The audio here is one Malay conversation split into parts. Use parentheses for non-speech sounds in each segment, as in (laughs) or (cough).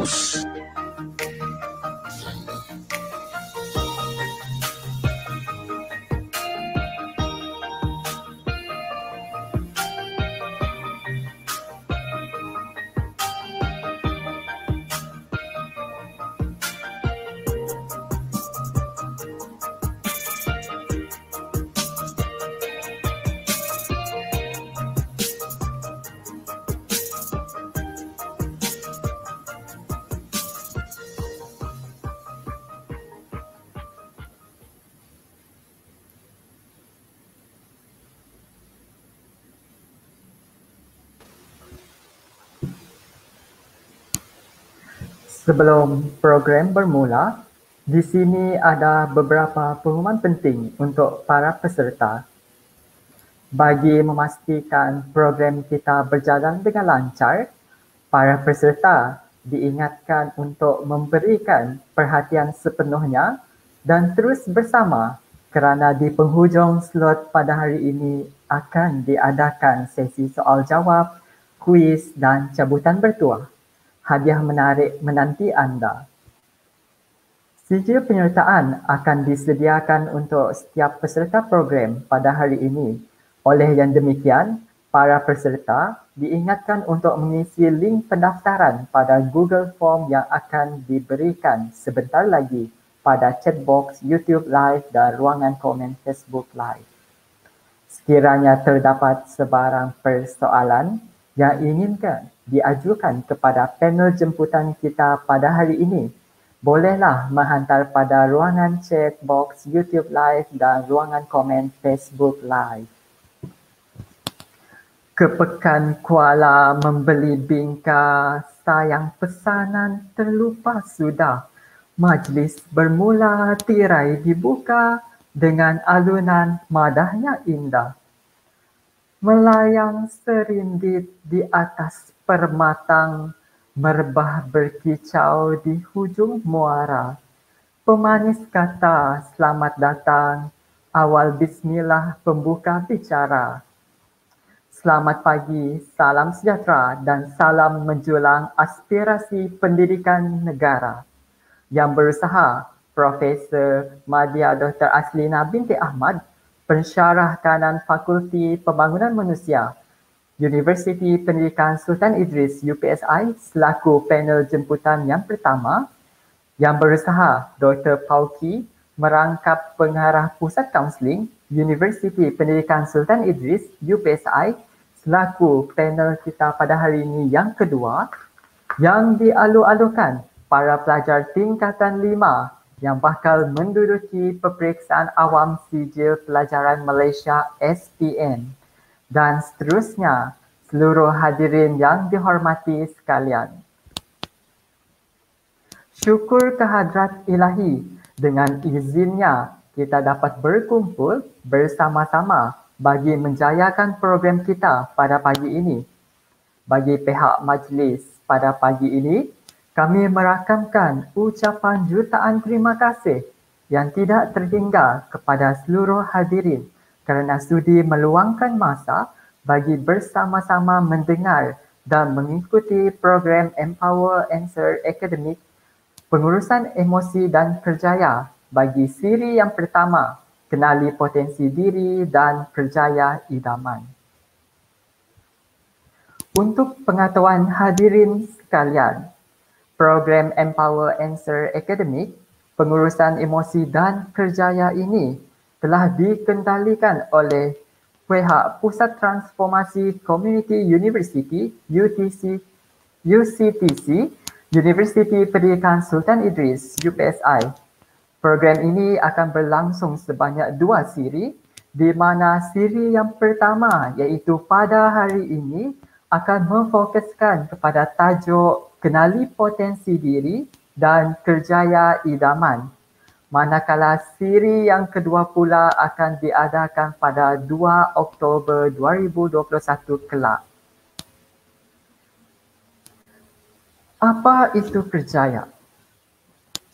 house. Sebelum program bermula, di sini ada beberapa pengumuman penting untuk para peserta. Bagi memastikan program kita berjalan dengan lancar, para peserta diingatkan untuk memberikan perhatian sepenuhnya dan terus bersama kerana di penghujung slot pada hari ini akan diadakan sesi soal jawab, kuis dan cabutan bertuah hadiah menarik menanti anda. Sijil penyertaan akan disediakan untuk setiap peserta program pada hari ini. Oleh yang demikian, para peserta diingatkan untuk mengisi link pendaftaran pada Google Form yang akan diberikan sebentar lagi pada chat box YouTube Live dan ruangan komen Facebook Live. Sekiranya terdapat sebarang persoalan yang inginkan diajukan kepada panel jemputan kita pada hari ini. Bolehlah menghantar pada ruangan chat box YouTube Live dan ruangan komen Facebook Live. Kepekan Kuala membeli bingka sayang pesanan terlupa sudah. Majlis bermula tirai dibuka dengan alunan madahnya indah. Melayang serindit di atas permatang merbah berkicau di hujung muara. Pemanis kata selamat datang, awal bismillah pembuka bicara. Selamat pagi, salam sejahtera dan salam menjulang aspirasi pendidikan negara. Yang berusaha, Profesor Madia Dr. Aslina binti Ahmad, pensyarah kanan Fakulti Pembangunan Manusia, Universiti Pendidikan Sultan Idris UPSI selaku panel jemputan yang pertama yang berusaha Dr. Paul Key merangkap pengarah Pusat Kaunseling Universiti Pendidikan Sultan Idris UPSI selaku panel kita pada hari ini yang kedua yang dialu-alukan para pelajar tingkatan lima yang bakal menduduki peperiksaan awam sijil pelajaran Malaysia SPM dan seterusnya seluruh hadirin yang dihormati sekalian. Syukur kehadrat ilahi dengan izinnya kita dapat berkumpul bersama-sama bagi menjayakan program kita pada pagi ini. Bagi pihak majlis pada pagi ini, kami merakamkan ucapan jutaan terima kasih yang tidak terhingga kepada seluruh hadirin kerana sudi meluangkan masa bagi bersama-sama mendengar dan mengikuti program Empower Answer Academic Pengurusan Emosi dan Kerjaya bagi siri yang pertama kenali potensi diri dan Kerjaya idaman. Untuk pengetahuan hadirin sekalian, program Empower Answer Academic Pengurusan Emosi dan Kerjaya ini telah dikendalikan oleh pihak Pusat Transformasi Community University UTC UCTC University Pendidikan Sultan Idris UPSI. Program ini akan berlangsung sebanyak dua siri di mana siri yang pertama iaitu pada hari ini akan memfokuskan kepada tajuk kenali potensi diri dan kerjaya idaman manakala siri yang kedua pula akan diadakan pada 2 Oktober 2021 kelak. Apa itu perjaya?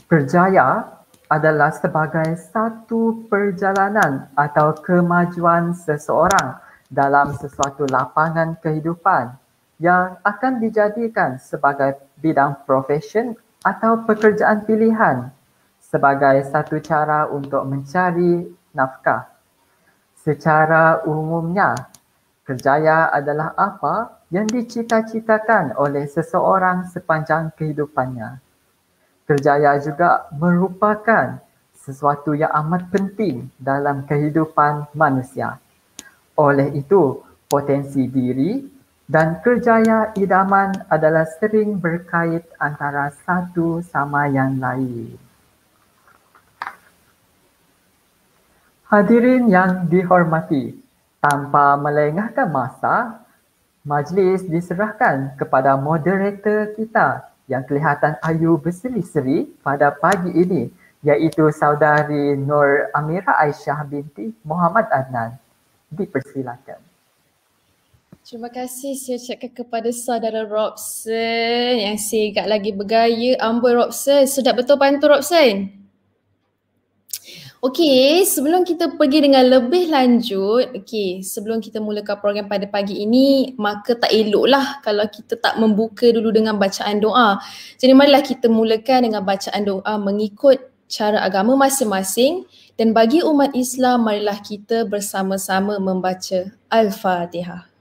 Perjaya adalah sebagai satu perjalanan atau kemajuan seseorang dalam sesuatu lapangan kehidupan yang akan dijadikan sebagai bidang profesion atau pekerjaan pilihan sebagai satu cara untuk mencari nafkah. Secara umumnya, kerjaya adalah apa yang dicita-citakan oleh seseorang sepanjang kehidupannya. Kerjaya juga merupakan sesuatu yang amat penting dalam kehidupan manusia. Oleh itu, potensi diri dan kerjaya idaman adalah sering berkait antara satu sama yang lain. Hadirin yang dihormati, tanpa melengahkan masa, majlis diserahkan kepada moderator kita yang kelihatan ayu berseri-seri pada pagi ini iaitu saudari Nur Amira Aisyah binti Muhammad Adnan. Dipersilakan. Terima kasih saya ucapkan kepada saudara Robson yang sigap lagi bergaya. Amboi Robson, sedap betul pantu Robson? Okey, sebelum kita pergi dengan lebih lanjut, okey, sebelum kita mulakan program pada pagi ini, maka tak eloklah kalau kita tak membuka dulu dengan bacaan doa. Jadi marilah kita mulakan dengan bacaan doa mengikut cara agama masing-masing dan bagi umat Islam marilah kita bersama-sama membaca Al-Fatihah.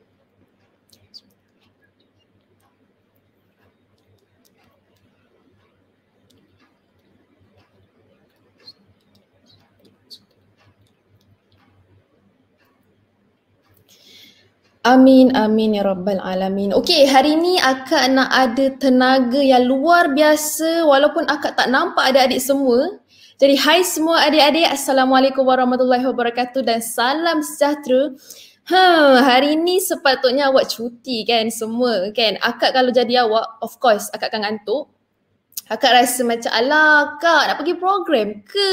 Amin, amin ya rabbal alamin. Okey, hari ini akak nak ada tenaga yang luar biasa walaupun akak tak nampak adik-adik semua. Jadi hai semua adik-adik, Assalamualaikum warahmatullahi wabarakatuh dan salam sejahtera. Hmm, hari ini sepatutnya awak cuti kan semua kan. Akak kalau jadi awak, of course akak akan ngantuk. Akak rasa macam, alah akak nak pergi program ke?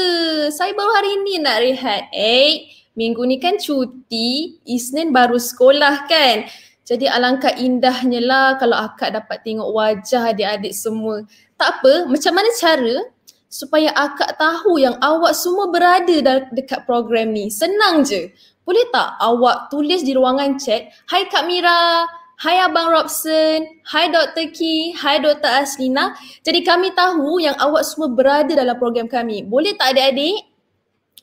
Saya baru hari ni nak rehat. Eh, Minggu ni kan cuti, Isnin baru sekolah kan. Jadi alangkah indahnya lah kalau akak dapat tengok wajah adik-adik semua. Tak apa, macam mana cara supaya akak tahu yang awak semua berada dekat program ni. Senang je. Boleh tak awak tulis di ruangan chat, Hai Kak Mira, Hai Abang Robson, Hai Dr. Ki, Hai Dr. Aslina. Jadi kami tahu yang awak semua berada dalam program kami. Boleh tak adik-adik?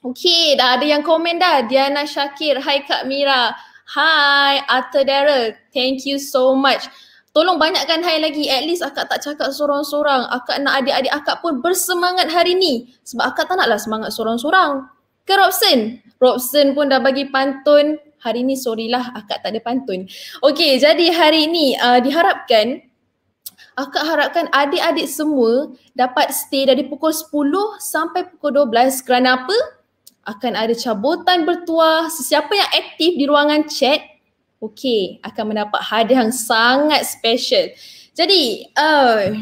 Okey, dah ada yang komen dah. Diana Shakir, Hi Kak Mira. Hi Arthur Daryl. Thank you so much. Tolong banyakkan hai lagi. At least akak tak cakap sorang-sorang. Akak nak adik-adik akak pun bersemangat hari ni. Sebab akak tak naklah semangat sorang-sorang. Ke Robson? Robson pun dah bagi pantun. Hari ni sorry lah akak tak ada pantun. Okey, jadi hari ni uh, diharapkan Akak harapkan adik-adik semua dapat stay dari pukul 10 sampai pukul 12 kerana apa? akan ada cabutan bertuah sesiapa yang aktif di ruangan chat okey akan mendapat hadiah yang sangat special jadi uh,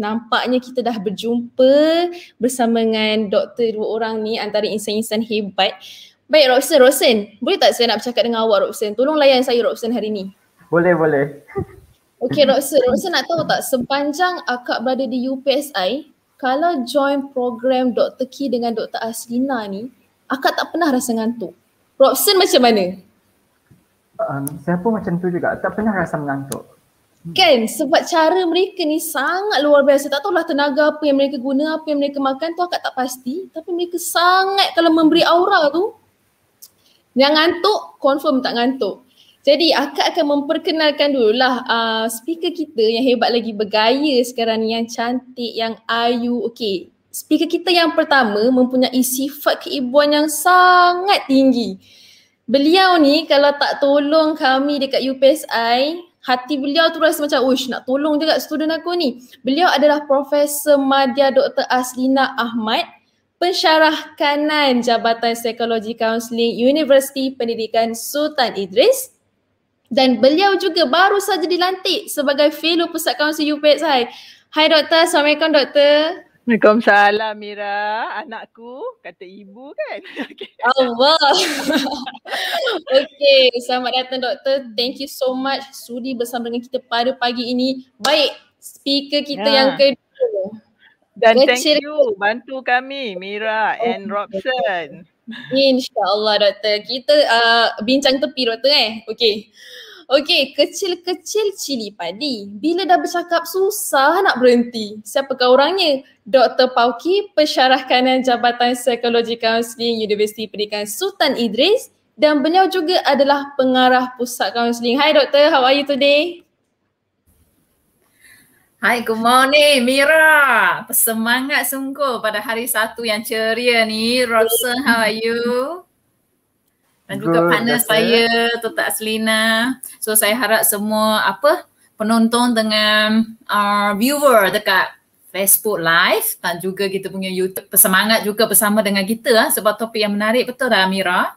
nampaknya kita dah berjumpa bersama dengan doktor dua orang ni antara insan-insan hebat baik Robson Robson boleh tak saya nak bercakap dengan awak Robson tolong layan saya Robson hari ni boleh boleh Okay Roxanne, Roxanne nak tahu tak sepanjang akak berada di UPSI kalau join program Dr. Ki dengan Dr. Aslina ni akak tak pernah rasa ngantuk. Robson macam mana? Um, saya pun macam tu juga, tak pernah rasa mengantuk. Kan? Sebab cara mereka ni sangat luar biasa. Tak tahulah tenaga apa yang mereka guna, apa yang mereka makan tu akak tak pasti. Tapi mereka sangat kalau memberi aura tu, yang ngantuk, confirm tak ngantuk. Jadi akak akan memperkenalkan dululah uh, speaker kita yang hebat lagi bergaya sekarang ni, yang cantik, yang ayu. Okay, speaker kita yang pertama mempunyai sifat keibuan yang sangat tinggi. Beliau ni kalau tak tolong kami dekat UPSI, hati beliau tu rasa macam ush nak tolong juga student aku ni. Beliau adalah Profesor Madya Dr. Aslina Ahmad, pensyarah kanan Jabatan Psikologi Counseling Universiti Pendidikan Sultan Idris dan beliau juga baru saja dilantik sebagai fellow pusat kaunsel UPSI. Hai doktor, Assalamualaikum doktor. Waalaikumsalam Mira, anakku kata ibu kan. (laughs) Okay. Allah. (laughs) Okey, selamat datang doktor. Thank you so much sudi bersama dengan kita pada pagi ini. Baik, speaker kita ya. yang kedua. Dan Kecil. thank you bantu kami Mira and oh, Robson. InsyaAllah doktor. Kita uh, bincang tepi doktor eh. Okay. Okey, kecil-kecil cili padi. Bila dah bercakap susah nak berhenti. Siapa Siapakah orangnya? Dr. Pauki, Pesyarah Kanan Jabatan Psikologi Counseling Universiti Perikan Sultan Idris dan beliau juga adalah pengarah pusat counseling. Hai doktor, how are you today? Hai, good morning Mira. Semangat sungguh pada hari satu yang ceria ni. Robson, how are you? dan juga good, partner good. saya Tuan Selina. So saya harap semua apa penonton dengan uh, viewer dekat Facebook live dan juga kita punya YouTube bersemangat juga bersama dengan kita ah, sebab topik yang menarik betul lah Amira.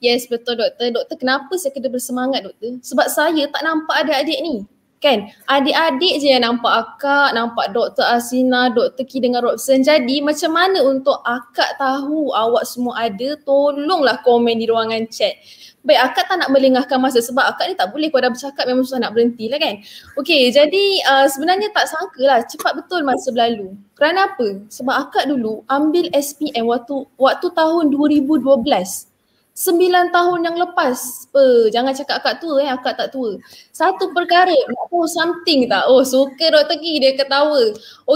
Yes betul doktor. Doktor kenapa saya kena bersemangat doktor? Sebab saya tak nampak adik-adik ni kan adik-adik je yang nampak akak nampak Dr Asina Dr Ki dengan Robson jadi macam mana untuk akak tahu awak semua ada tolonglah komen di ruangan chat Baik, akak tak nak melengahkan masa sebab akak ni tak boleh kalau dah bercakap memang susah nak berhenti lah kan. Okey, jadi uh, sebenarnya tak sangka lah cepat betul masa berlalu. Kerana apa? Sebab akak dulu ambil SPM waktu waktu tahun 2012. Sembilan tahun yang lepas. Uh, jangan cakap akak tua eh, akak tak tua. Satu perkara, nak tahu something tak? Oh suka Dr. Ki, dia ketawa.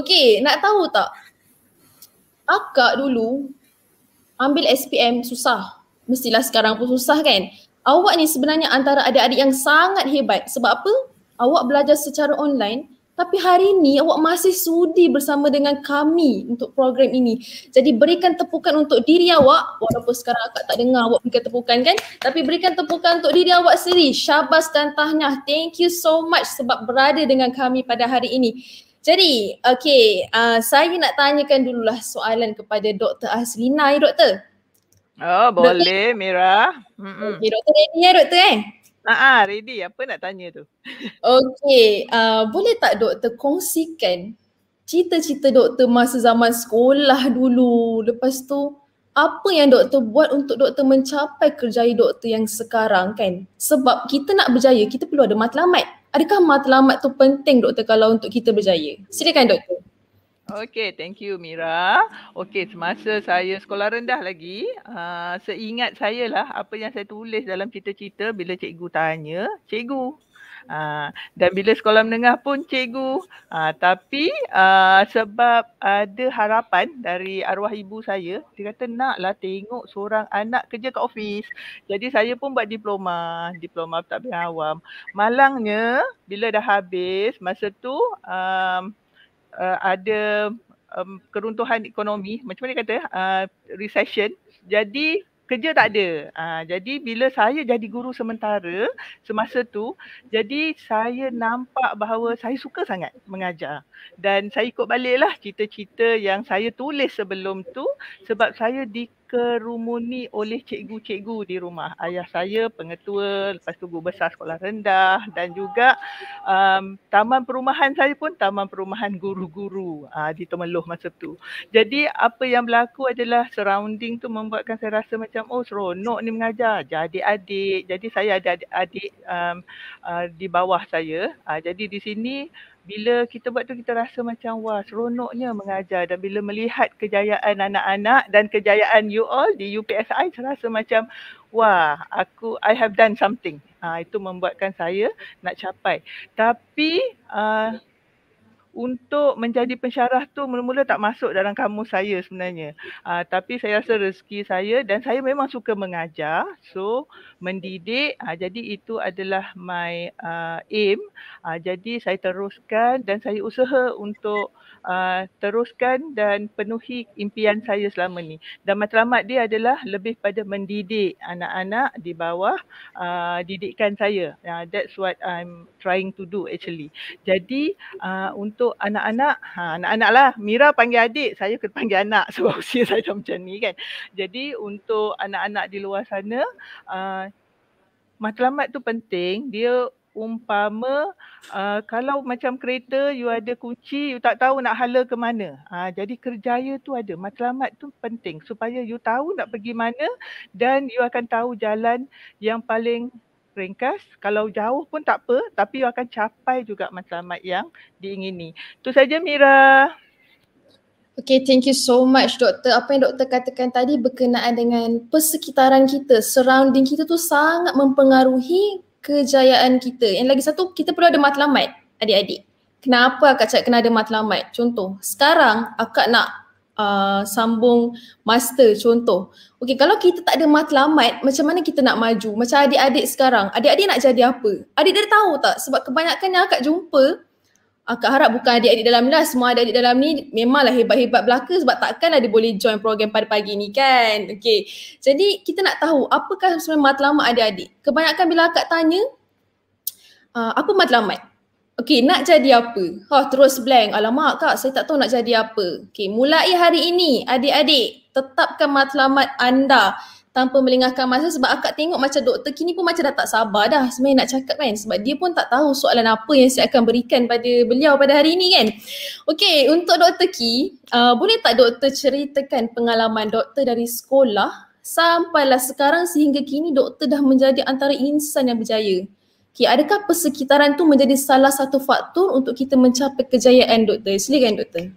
Okay, nak tahu tak? Akak dulu ambil SPM susah. Mestilah sekarang pun susah kan? Awak ni sebenarnya antara adik-adik yang sangat hebat. Sebab apa? Awak belajar secara online, tapi hari ini awak masih sudi bersama dengan kami untuk program ini. Jadi berikan tepukan untuk diri awak walaupun sekarang akak tak dengar awak berikan tepukan kan. Tapi berikan tepukan untuk diri awak sendiri. Syabas dan tahniah. Thank you so much sebab berada dengan kami pada hari ini. Jadi, okay, uh, saya nak tanyakan dululah soalan kepada Dr. Aslina ya, Dr. Oh, boleh, Dr. Mira. Mm-mm. Okay, Dr. Ready ya, Dr. eh? Ah, uh-huh, ready. Apa nak tanya tu? Okay, uh, boleh tak doktor kongsikan cita-cita doktor masa zaman sekolah dulu? Lepas tu apa yang doktor buat untuk doktor mencapai kerjaya doktor yang sekarang kan? Sebab kita nak berjaya, kita perlu ada matlamat. Adakah matlamat tu penting doktor kalau untuk kita berjaya? Silakan doktor. Okey, thank you Mira. Okey, semasa saya sekolah rendah lagi, uh, seingat saya lah apa yang saya tulis dalam cerita-cerita bila cikgu tanya, cikgu. Uh, dan bila sekolah menengah pun cikgu. Uh, tapi uh, sebab ada harapan dari arwah ibu saya, dia kata naklah tengok seorang anak kerja kat office. Jadi saya pun buat diploma, diploma tak awam. Malangnya bila dah habis, masa tu um, uh, ada um, keruntuhan ekonomi macam mana kata uh, recession jadi kerja tak ada uh, jadi bila saya jadi guru sementara semasa tu jadi saya nampak bahawa saya suka sangat mengajar dan saya ikut baliklah cerita-cerita yang saya tulis sebelum tu sebab saya di dikerumuni oleh cikgu-cikgu di rumah. Ayah saya pengetua, lepas tu guru besar sekolah rendah dan juga um, taman perumahan saya pun taman perumahan guru-guru uh, di Temeloh masa tu. Jadi apa yang berlaku adalah surrounding tu membuatkan saya rasa macam oh seronok ni mengajar. Jadi adik-adik. Jadi saya ada adik-adik um, uh, di bawah saya. Uh, jadi di sini bila kita buat tu kita rasa macam wah seronoknya mengajar dan bila melihat kejayaan anak-anak dan kejayaan you all di UPSI saya rasa macam wah aku I have done something. Ha, itu membuatkan saya nak capai. Tapi uh, untuk menjadi pensyarah tu mula-mula tak masuk dalam kamus saya sebenarnya. Uh, tapi saya rasa rezeki saya dan saya memang suka mengajar. So, mendidik. Uh, jadi, itu adalah my uh, aim. Uh, jadi, saya teruskan dan saya usaha untuk uh, teruskan dan penuhi impian saya selama ni. Dan matlamat dia adalah lebih pada mendidik anak-anak di bawah uh, didikan saya. Uh, that's what I'm trying to do actually. Jadi, uh, untuk untuk anak-anak, ha, anak-anak lah. Mira panggil adik, saya kena panggil anak (laughs) sebab usia saya dah macam ni kan. Jadi untuk anak-anak di luar sana, uh, matlamat tu penting. Dia umpama uh, kalau macam kereta you ada kunci you tak tahu nak hala ke mana uh, jadi kerjaya tu ada matlamat tu penting supaya you tahu nak pergi mana dan you akan tahu jalan yang paling ringkas. Kalau jauh pun tak apa, tapi awak akan capai juga matlamat yang diingini. Itu saja Mira. Okay, thank you so much doktor. Apa yang doktor katakan tadi berkenaan dengan persekitaran kita, surrounding kita tu sangat mempengaruhi kejayaan kita. Yang lagi satu, kita perlu ada matlamat adik-adik. Kenapa akak cakap kena ada matlamat? Contoh, sekarang akak nak Uh, sambung master contoh. Okey, kalau kita tak ada matlamat, macam mana kita nak maju? Macam adik-adik sekarang, adik-adik nak jadi apa? Adik dia tahu tak? Sebab kebanyakan yang akak jumpa, akak harap bukan adik-adik dalam ni lah. Semua adik-adik dalam ni memanglah hebat-hebat belaka sebab takkanlah dia boleh join program pada pagi ni kan? Okey. Jadi kita nak tahu apakah sebenarnya matlamat adik-adik? Kebanyakan bila akak tanya, uh, apa matlamat? Okey, nak jadi apa? Ha, terus blank. Alamak kak, saya tak tahu nak jadi apa. Okey, mulai hari ini adik-adik tetapkan matlamat anda tanpa melengahkan masa sebab akak tengok macam doktor kini pun macam dah tak sabar dah sebenarnya nak cakap kan sebab dia pun tak tahu soalan apa yang saya akan berikan pada beliau pada hari ini kan. Okey, untuk doktor Ki, uh, boleh tak doktor ceritakan pengalaman doktor dari sekolah sampailah sekarang sehingga kini doktor dah menjadi antara insan yang berjaya? Okay, adakah persekitaran tu menjadi salah satu faktor untuk kita mencapai kejayaan doktor? Silakan doktor.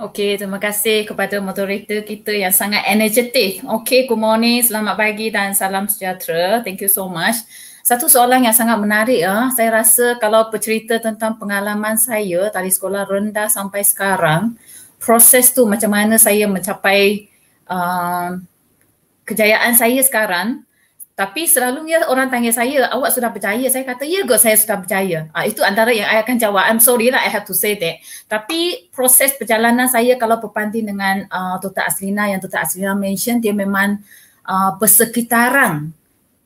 Okey, terima kasih kepada moderator kita yang sangat energetik. Okey, good morning, selamat pagi dan salam sejahtera. Thank you so much. Satu soalan yang sangat menarik ah, saya rasa kalau bercerita tentang pengalaman saya dari sekolah rendah sampai sekarang, proses tu macam mana saya mencapai uh, kejayaan saya sekarang tapi selalu selalunya orang tanya saya, awak sudah percaya? Saya kata, ya kot saya sudah percaya. Ah, itu antara yang saya akan jawab. I'm sorry lah, I have to say that. Tapi proses perjalanan saya kalau berbanding dengan uh, Dr. Aslina yang Tota Aslina mention, dia memang uh, bersekitaran.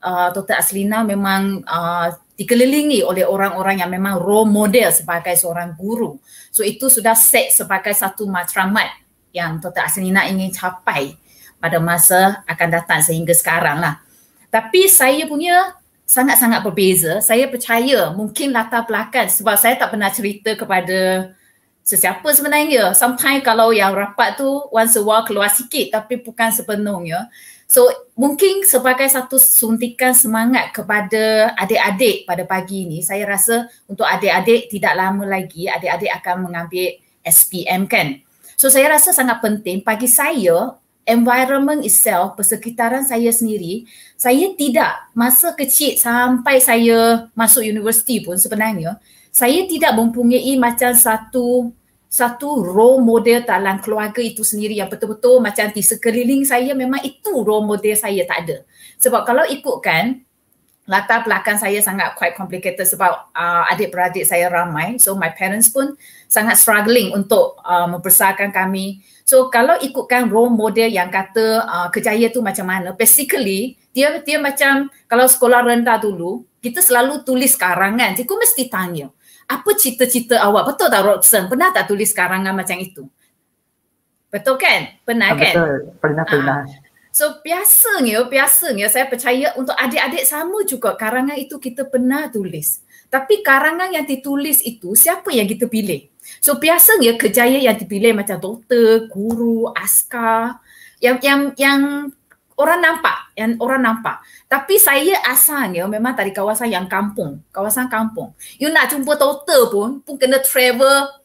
Uh, Dr. Aslina memang uh, dikelilingi oleh orang-orang yang memang role model sebagai seorang guru. So itu sudah set sebagai satu matramat yang Tota Aslina ingin capai pada masa akan datang sehingga sekarang lah. Tapi saya punya sangat-sangat berbeza. Saya percaya mungkin latar belakang sebab saya tak pernah cerita kepada sesiapa sebenarnya. Sometimes kalau yang rapat tu once a while keluar sikit tapi bukan sepenuhnya. So mungkin sebagai satu suntikan semangat kepada adik-adik pada pagi ini, saya rasa untuk adik-adik tidak lama lagi adik-adik akan mengambil SPM kan. So saya rasa sangat penting bagi saya environment itself, persekitaran saya sendiri, saya tidak masa kecil sampai saya masuk universiti pun sebenarnya, saya tidak mempunyai macam satu satu role model dalam keluarga itu sendiri yang betul-betul macam di sekeliling saya memang itu role model saya tak ada. Sebab kalau ikutkan, latar belakang saya sangat quite complicated sebab uh, adik-beradik saya ramai. So my parents pun sangat struggling untuk uh, membesarkan kami. So kalau ikutkan role model yang kata uh, kejaya tu macam mana, basically dia dia macam kalau sekolah rendah dulu, kita selalu tulis karangan. Cikgu mesti tanya, apa cita-cita awak? Betul tak Robson? Pernah tak tulis karangan macam itu? Betul kan? Pernah ah, kan? Betul. Pernah, ah. pernah. So biasanya, biasanya saya percaya untuk adik-adik sama juga karangan itu kita pernah tulis. Tapi karangan yang ditulis itu siapa yang kita pilih? So biasanya kerjaya yang dipilih macam doktor, guru, askar yang yang yang orang nampak, yang orang nampak. Tapi saya asalnya memang dari kawasan yang kampung, kawasan kampung. You nak jumpa doktor pun pun kena travel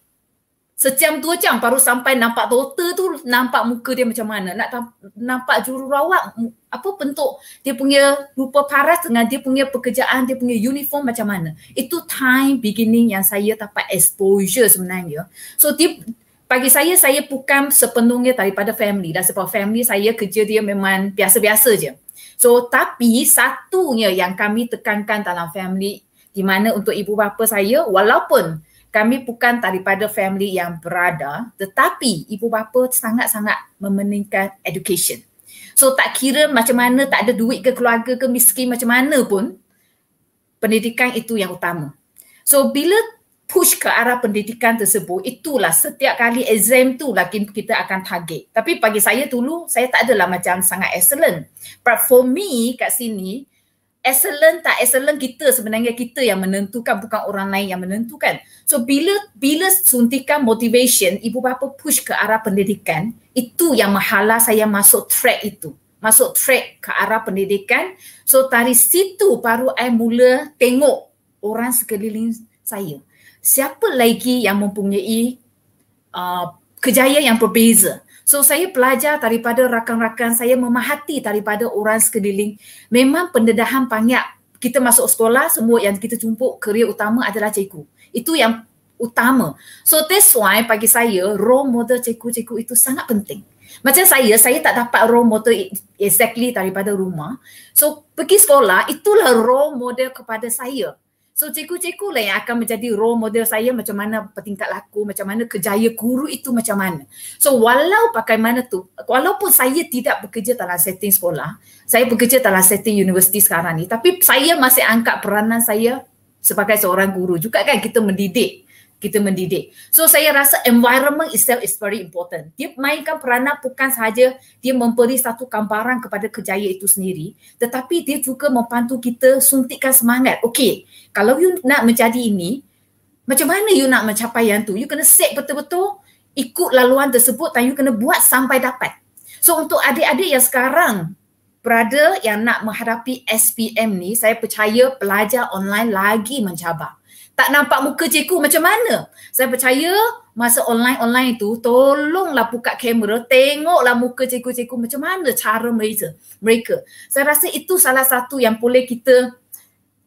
Sejam dua jam baru sampai nampak doktor tu nampak muka dia macam mana. Nak tamp- nampak jururawat apa bentuk dia punya rupa paras dengan dia punya pekerjaan, dia punya uniform macam mana. Itu time beginning yang saya dapat exposure sebenarnya. So dia, bagi saya, saya bukan sepenuhnya daripada family. Dan sebab family saya kerja dia memang biasa-biasa je. So tapi satunya yang kami tekankan dalam family di mana untuk ibu bapa saya walaupun kami bukan daripada family yang berada tetapi ibu bapa sangat-sangat memeningkan education. So tak kira macam mana tak ada duit ke keluarga ke miskin macam mana pun pendidikan itu yang utama. So bila push ke arah pendidikan tersebut itulah setiap kali exam tu lah kita akan target. Tapi bagi saya dulu saya tak adalah macam sangat excellent. But for me kat sini excellent tak excellent kita sebenarnya kita yang menentukan bukan orang lain yang menentukan. So bila bila suntikan motivation ibu bapa push ke arah pendidikan itu yang menghalang saya masuk track itu. Masuk track ke arah pendidikan. So dari situ baru saya mula tengok orang sekeliling saya. Siapa lagi yang mempunyai uh, kejayaan yang berbeza. So saya pelajar daripada rakan-rakan saya memahati daripada orang sekeliling. Memang pendedahan banyak. Kita masuk sekolah semua yang kita jumpa kerja utama adalah cikgu. Itu yang utama. So that's why bagi saya role model cikgu-cikgu itu sangat penting. Macam saya, saya tak dapat role model exactly daripada rumah. So pergi sekolah itulah role model kepada saya. So cikgu-cikgu lah yang akan menjadi role model saya macam mana petingkat laku, macam mana kerjaya guru itu macam mana. So walau pakai mana tu, walaupun saya tidak bekerja dalam setting sekolah, saya bekerja dalam setting universiti sekarang ni, tapi saya masih angkat peranan saya sebagai seorang guru juga kan kita mendidik kita mendidik. So saya rasa environment itself is very important. Dia mainkan peranan bukan sahaja dia memberi satu gambaran kepada kejaya itu sendiri tetapi dia juga membantu kita suntikkan semangat. Okay, kalau you nak menjadi ini, macam mana you nak mencapai yang tu? You kena set betul-betul ikut laluan tersebut dan you kena buat sampai dapat. So untuk adik-adik yang sekarang berada yang nak menghadapi SPM ni, saya percaya pelajar online lagi mencabar tak nampak muka cikgu macam mana? Saya percaya masa online-online itu tolonglah buka kamera tengoklah muka cikgu-cikgu macam mana cara mereka. mereka. Saya rasa itu salah satu yang boleh kita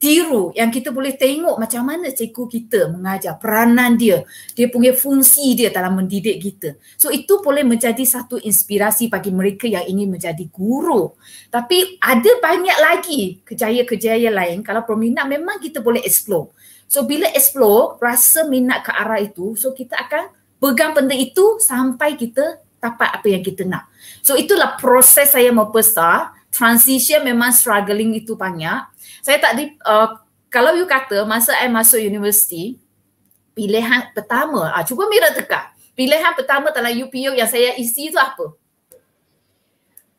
tiru yang kita boleh tengok macam mana cikgu kita mengajar peranan dia dia punya fungsi dia dalam mendidik kita so itu boleh menjadi satu inspirasi bagi mereka yang ingin menjadi guru tapi ada banyak lagi kejayaan-kejayaan lain kalau peminat memang kita boleh explore So bila explore, rasa minat ke arah itu, so kita akan pegang benda itu sampai kita dapat apa yang kita nak. So itulah proses saya membesar. Transition memang struggling itu banyak. Saya tak di, uh, kalau you kata masa saya masuk universiti, pilihan pertama, ah, cuba Mira tekak. Pilihan pertama dalam UPU yang saya isi itu apa?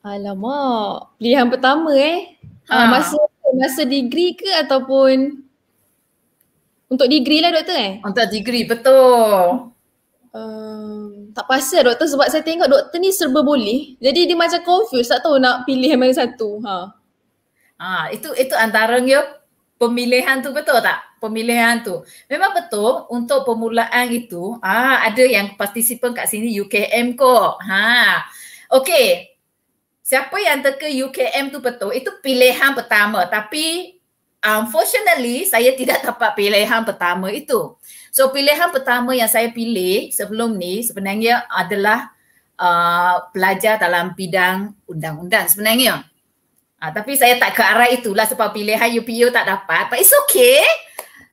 Alamak, pilihan pertama eh. Ah, ha. Masa, masa degree ke ataupun untuk degree lah doktor eh? Untuk oh, degree, betul. Um, tak pasal doktor sebab saya tengok doktor ni serba boleh. Jadi dia macam confused, tak tahu nak pilih yang mana satu. Ha. Ha, itu itu antara dia pemilihan tu betul tak? Pemilihan tu. Memang betul untuk permulaan itu, ah ha, ada yang partisipan kat sini UKM kok. Ha. Okey. Siapa yang teka UKM tu betul, itu pilihan pertama. Tapi unfortunately saya tidak dapat pilihan pertama itu. So pilihan pertama yang saya pilih sebelum ni sebenarnya adalah uh, pelajar dalam bidang undang-undang sebenarnya. Uh, tapi saya tak ke arah itulah sebab pilihan UPU tak dapat. But it's okay.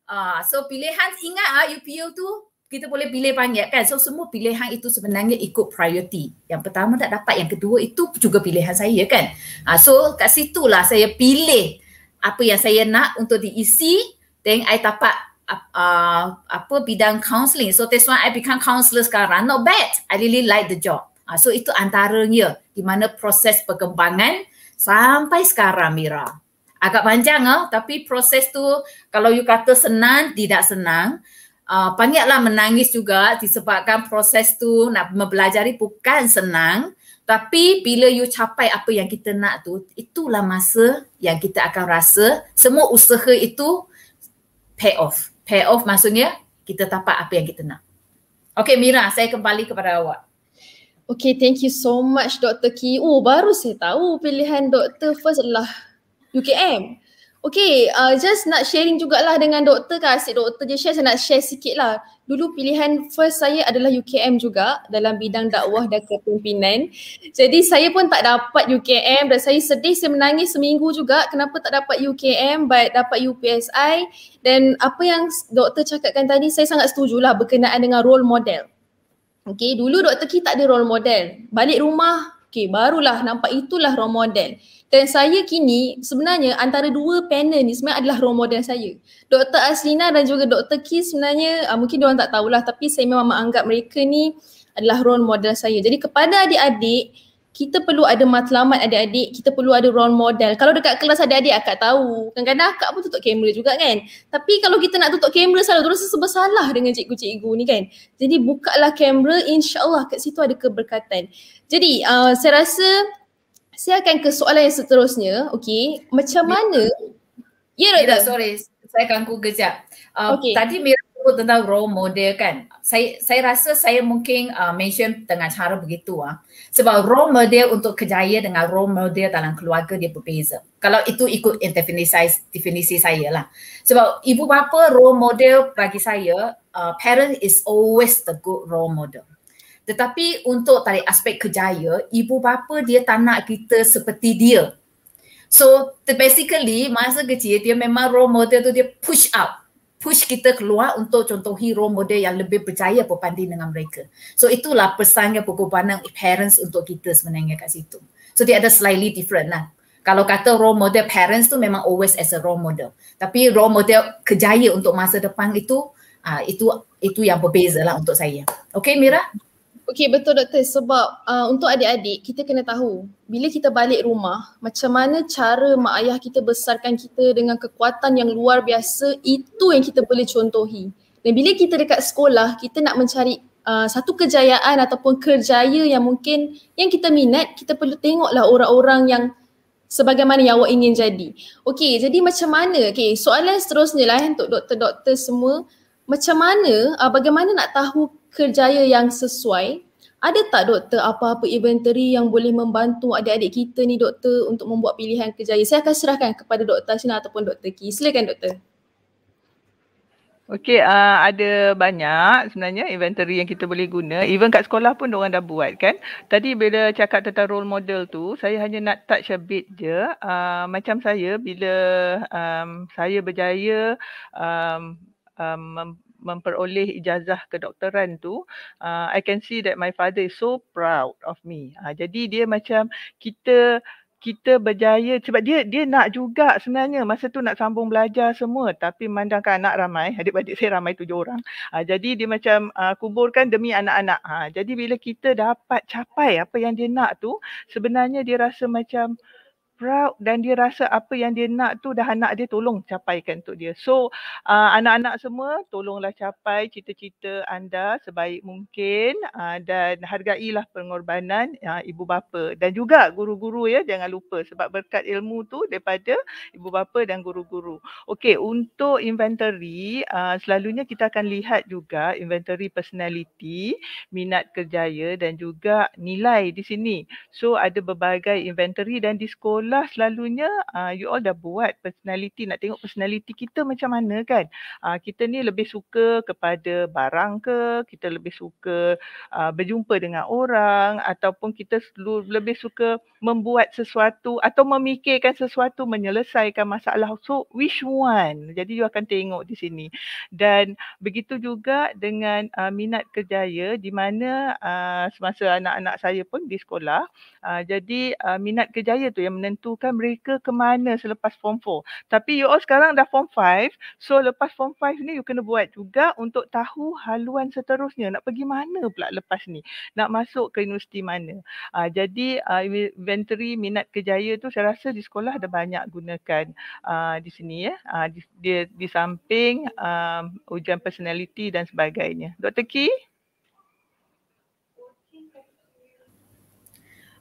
Uh, so pilihan ingat ah uh, UPU tu kita boleh pilih banyak kan. So semua pilihan itu sebenarnya ikut priority. Yang pertama tak dapat, yang kedua itu juga pilihan saya kan. Uh, so kat situlah saya pilih apa yang saya nak untuk diisi then I tapak uh, apa bidang counselling so that's why I become counsellor sekarang not bad I really like the job uh, so itu antaranya di mana proses perkembangan sampai sekarang Mira agak panjang ah tapi proses tu kalau you kata senang tidak senang uh, banyaklah menangis juga disebabkan proses tu nak mempelajari bukan senang tapi bila you capai apa yang kita nak tu, itulah masa yang kita akan rasa semua usaha itu pay off. Pay off maksudnya kita dapat apa yang kita nak. Okay Mira, saya kembali kepada awak. Okay, thank you so much Dr. Ki. Oh, baru saya tahu pilihan Dr. First adalah UKM. Okay, uh, just nak sharing jugalah dengan doktor kan. Asyik doktor je share, saya nak share sikit lah. Dulu pilihan first saya adalah UKM juga dalam bidang dakwah dan kepimpinan. Jadi saya pun tak dapat UKM dan saya sedih, saya menangis seminggu juga kenapa tak dapat UKM but dapat UPSI. Dan apa yang doktor cakapkan tadi, saya sangat setuju lah berkenaan dengan role model. Okay, dulu doktor kita tak ada role model. Balik rumah, okay, barulah nampak itulah role model. Dan saya kini sebenarnya antara dua panel ni sebenarnya adalah role model saya. Dr. Aslina dan juga Dr. Ki sebenarnya uh, mungkin diorang tak tahulah tapi saya memang menganggap mereka ni adalah role model saya. Jadi kepada adik-adik, kita perlu ada matlamat adik-adik, kita perlu ada role model. Kalau dekat kelas adik-adik akak tahu. Kadang-kadang akak pun tutup kamera juga kan. Tapi kalau kita nak tutup kamera selalu terus sebab salah dengan cikgu-cikgu ni kan. Jadi bukalah kamera, insyaAllah kat situ ada keberkatan. Jadi uh, saya rasa saya akan ke soalan yang seterusnya. Okey, Macam mana? Ya, yeah, Mira, sorry. Saya kanku kejap. Uh, um, okay. Tadi Mira sebut tentang role model kan. Saya saya rasa saya mungkin uh, mention dengan cara begitu. ah. Sebab role model untuk kejaya dengan role model dalam keluarga dia berbeza. Kalau itu ikut definisi, definisi saya lah. Sebab ibu bapa role model bagi saya, uh, parent is always the good role model. Tetapi untuk tarik aspek kejaya, ibu bapa dia tak nak kita seperti dia. So basically masa kecil dia memang role model tu dia push up, Push kita keluar untuk contohi role model yang lebih berjaya berbanding dengan mereka. So itulah pesan yang pengorbanan parents untuk kita sebenarnya kat situ. So dia ada slightly different lah. Kalau kata role model parents tu memang always as a role model. Tapi role model kejaya untuk masa depan itu, uh, itu itu yang berbeza lah untuk saya. Okay Mira? Okay. Okey betul doktor sebab uh, untuk adik-adik kita kena tahu bila kita balik rumah macam mana cara mak ayah kita besarkan kita dengan kekuatan yang luar biasa itu yang kita boleh contohi. Dan bila kita dekat sekolah kita nak mencari uh, satu kejayaan ataupun kerjaya yang mungkin yang kita minat kita perlu tengoklah orang-orang yang sebagaimana yang awak ingin jadi. Okey jadi macam mana? Okey soalan seterusnya lah eh, untuk doktor-doktor semua macam mana uh, bagaimana nak tahu kerjaya yang sesuai ada tak doktor apa-apa inventory yang boleh membantu adik-adik kita ni doktor untuk membuat pilihan kerjaya? Saya akan serahkan kepada doktor Sina ataupun doktor Ki. Silakan doktor. Okey, uh, ada banyak sebenarnya inventory yang kita boleh guna. Even kat sekolah pun orang dah buat kan. Tadi bila cakap tentang role model tu, saya hanya nak touch a bit je. Uh, macam saya bila um, saya berjaya um, um, memperoleh ijazah kedoktoran tu uh, I can see that my father is so proud of me. Uh, jadi dia macam kita kita berjaya sebab dia dia nak juga sebenarnya masa tu nak sambung belajar semua tapi mandangkan anak ramai (laughs) adik-adik saya ramai tujuh orang uh, jadi dia macam uh, kuburkan demi anak-anak uh, jadi bila kita dapat capai apa yang dia nak tu sebenarnya dia rasa macam proud dan dia rasa apa yang dia nak tu dah anak dia tolong capaikan untuk dia. So uh, anak-anak semua tolonglah capai cita-cita anda sebaik mungkin uh, dan hargailah pengorbanan uh, ibu bapa dan juga guru-guru ya jangan lupa sebab berkat ilmu tu daripada ibu bapa dan guru-guru. Okey untuk inventory uh, selalunya kita akan lihat juga inventory personality, minat kerjaya dan juga nilai di sini. So ada berbagai inventory dan di sekolah itulah selalunya uh, you all dah buat personality nak tengok personality kita macam mana kan uh, kita ni lebih suka kepada barang ke kita lebih suka uh, berjumpa dengan orang ataupun kita lebih suka membuat sesuatu atau memikirkan sesuatu menyelesaikan masalah so which one jadi you akan tengok di sini dan begitu juga dengan uh, minat kerjaya di mana uh, semasa anak-anak saya pun di sekolah uh, jadi uh, minat kerjaya tu yang menentukan menentukan mereka ke mana selepas form 4. Tapi you all sekarang dah form 5. So lepas form 5 ni you kena buat juga untuk tahu haluan seterusnya. Nak pergi mana pula lepas ni. Nak masuk ke universiti mana. Uh, jadi uh, inventory minat kejaya tu saya rasa di sekolah ada banyak gunakan uh, di sini ya. Uh, di, di, di samping uh, ujian personality dan sebagainya. Dr. Key?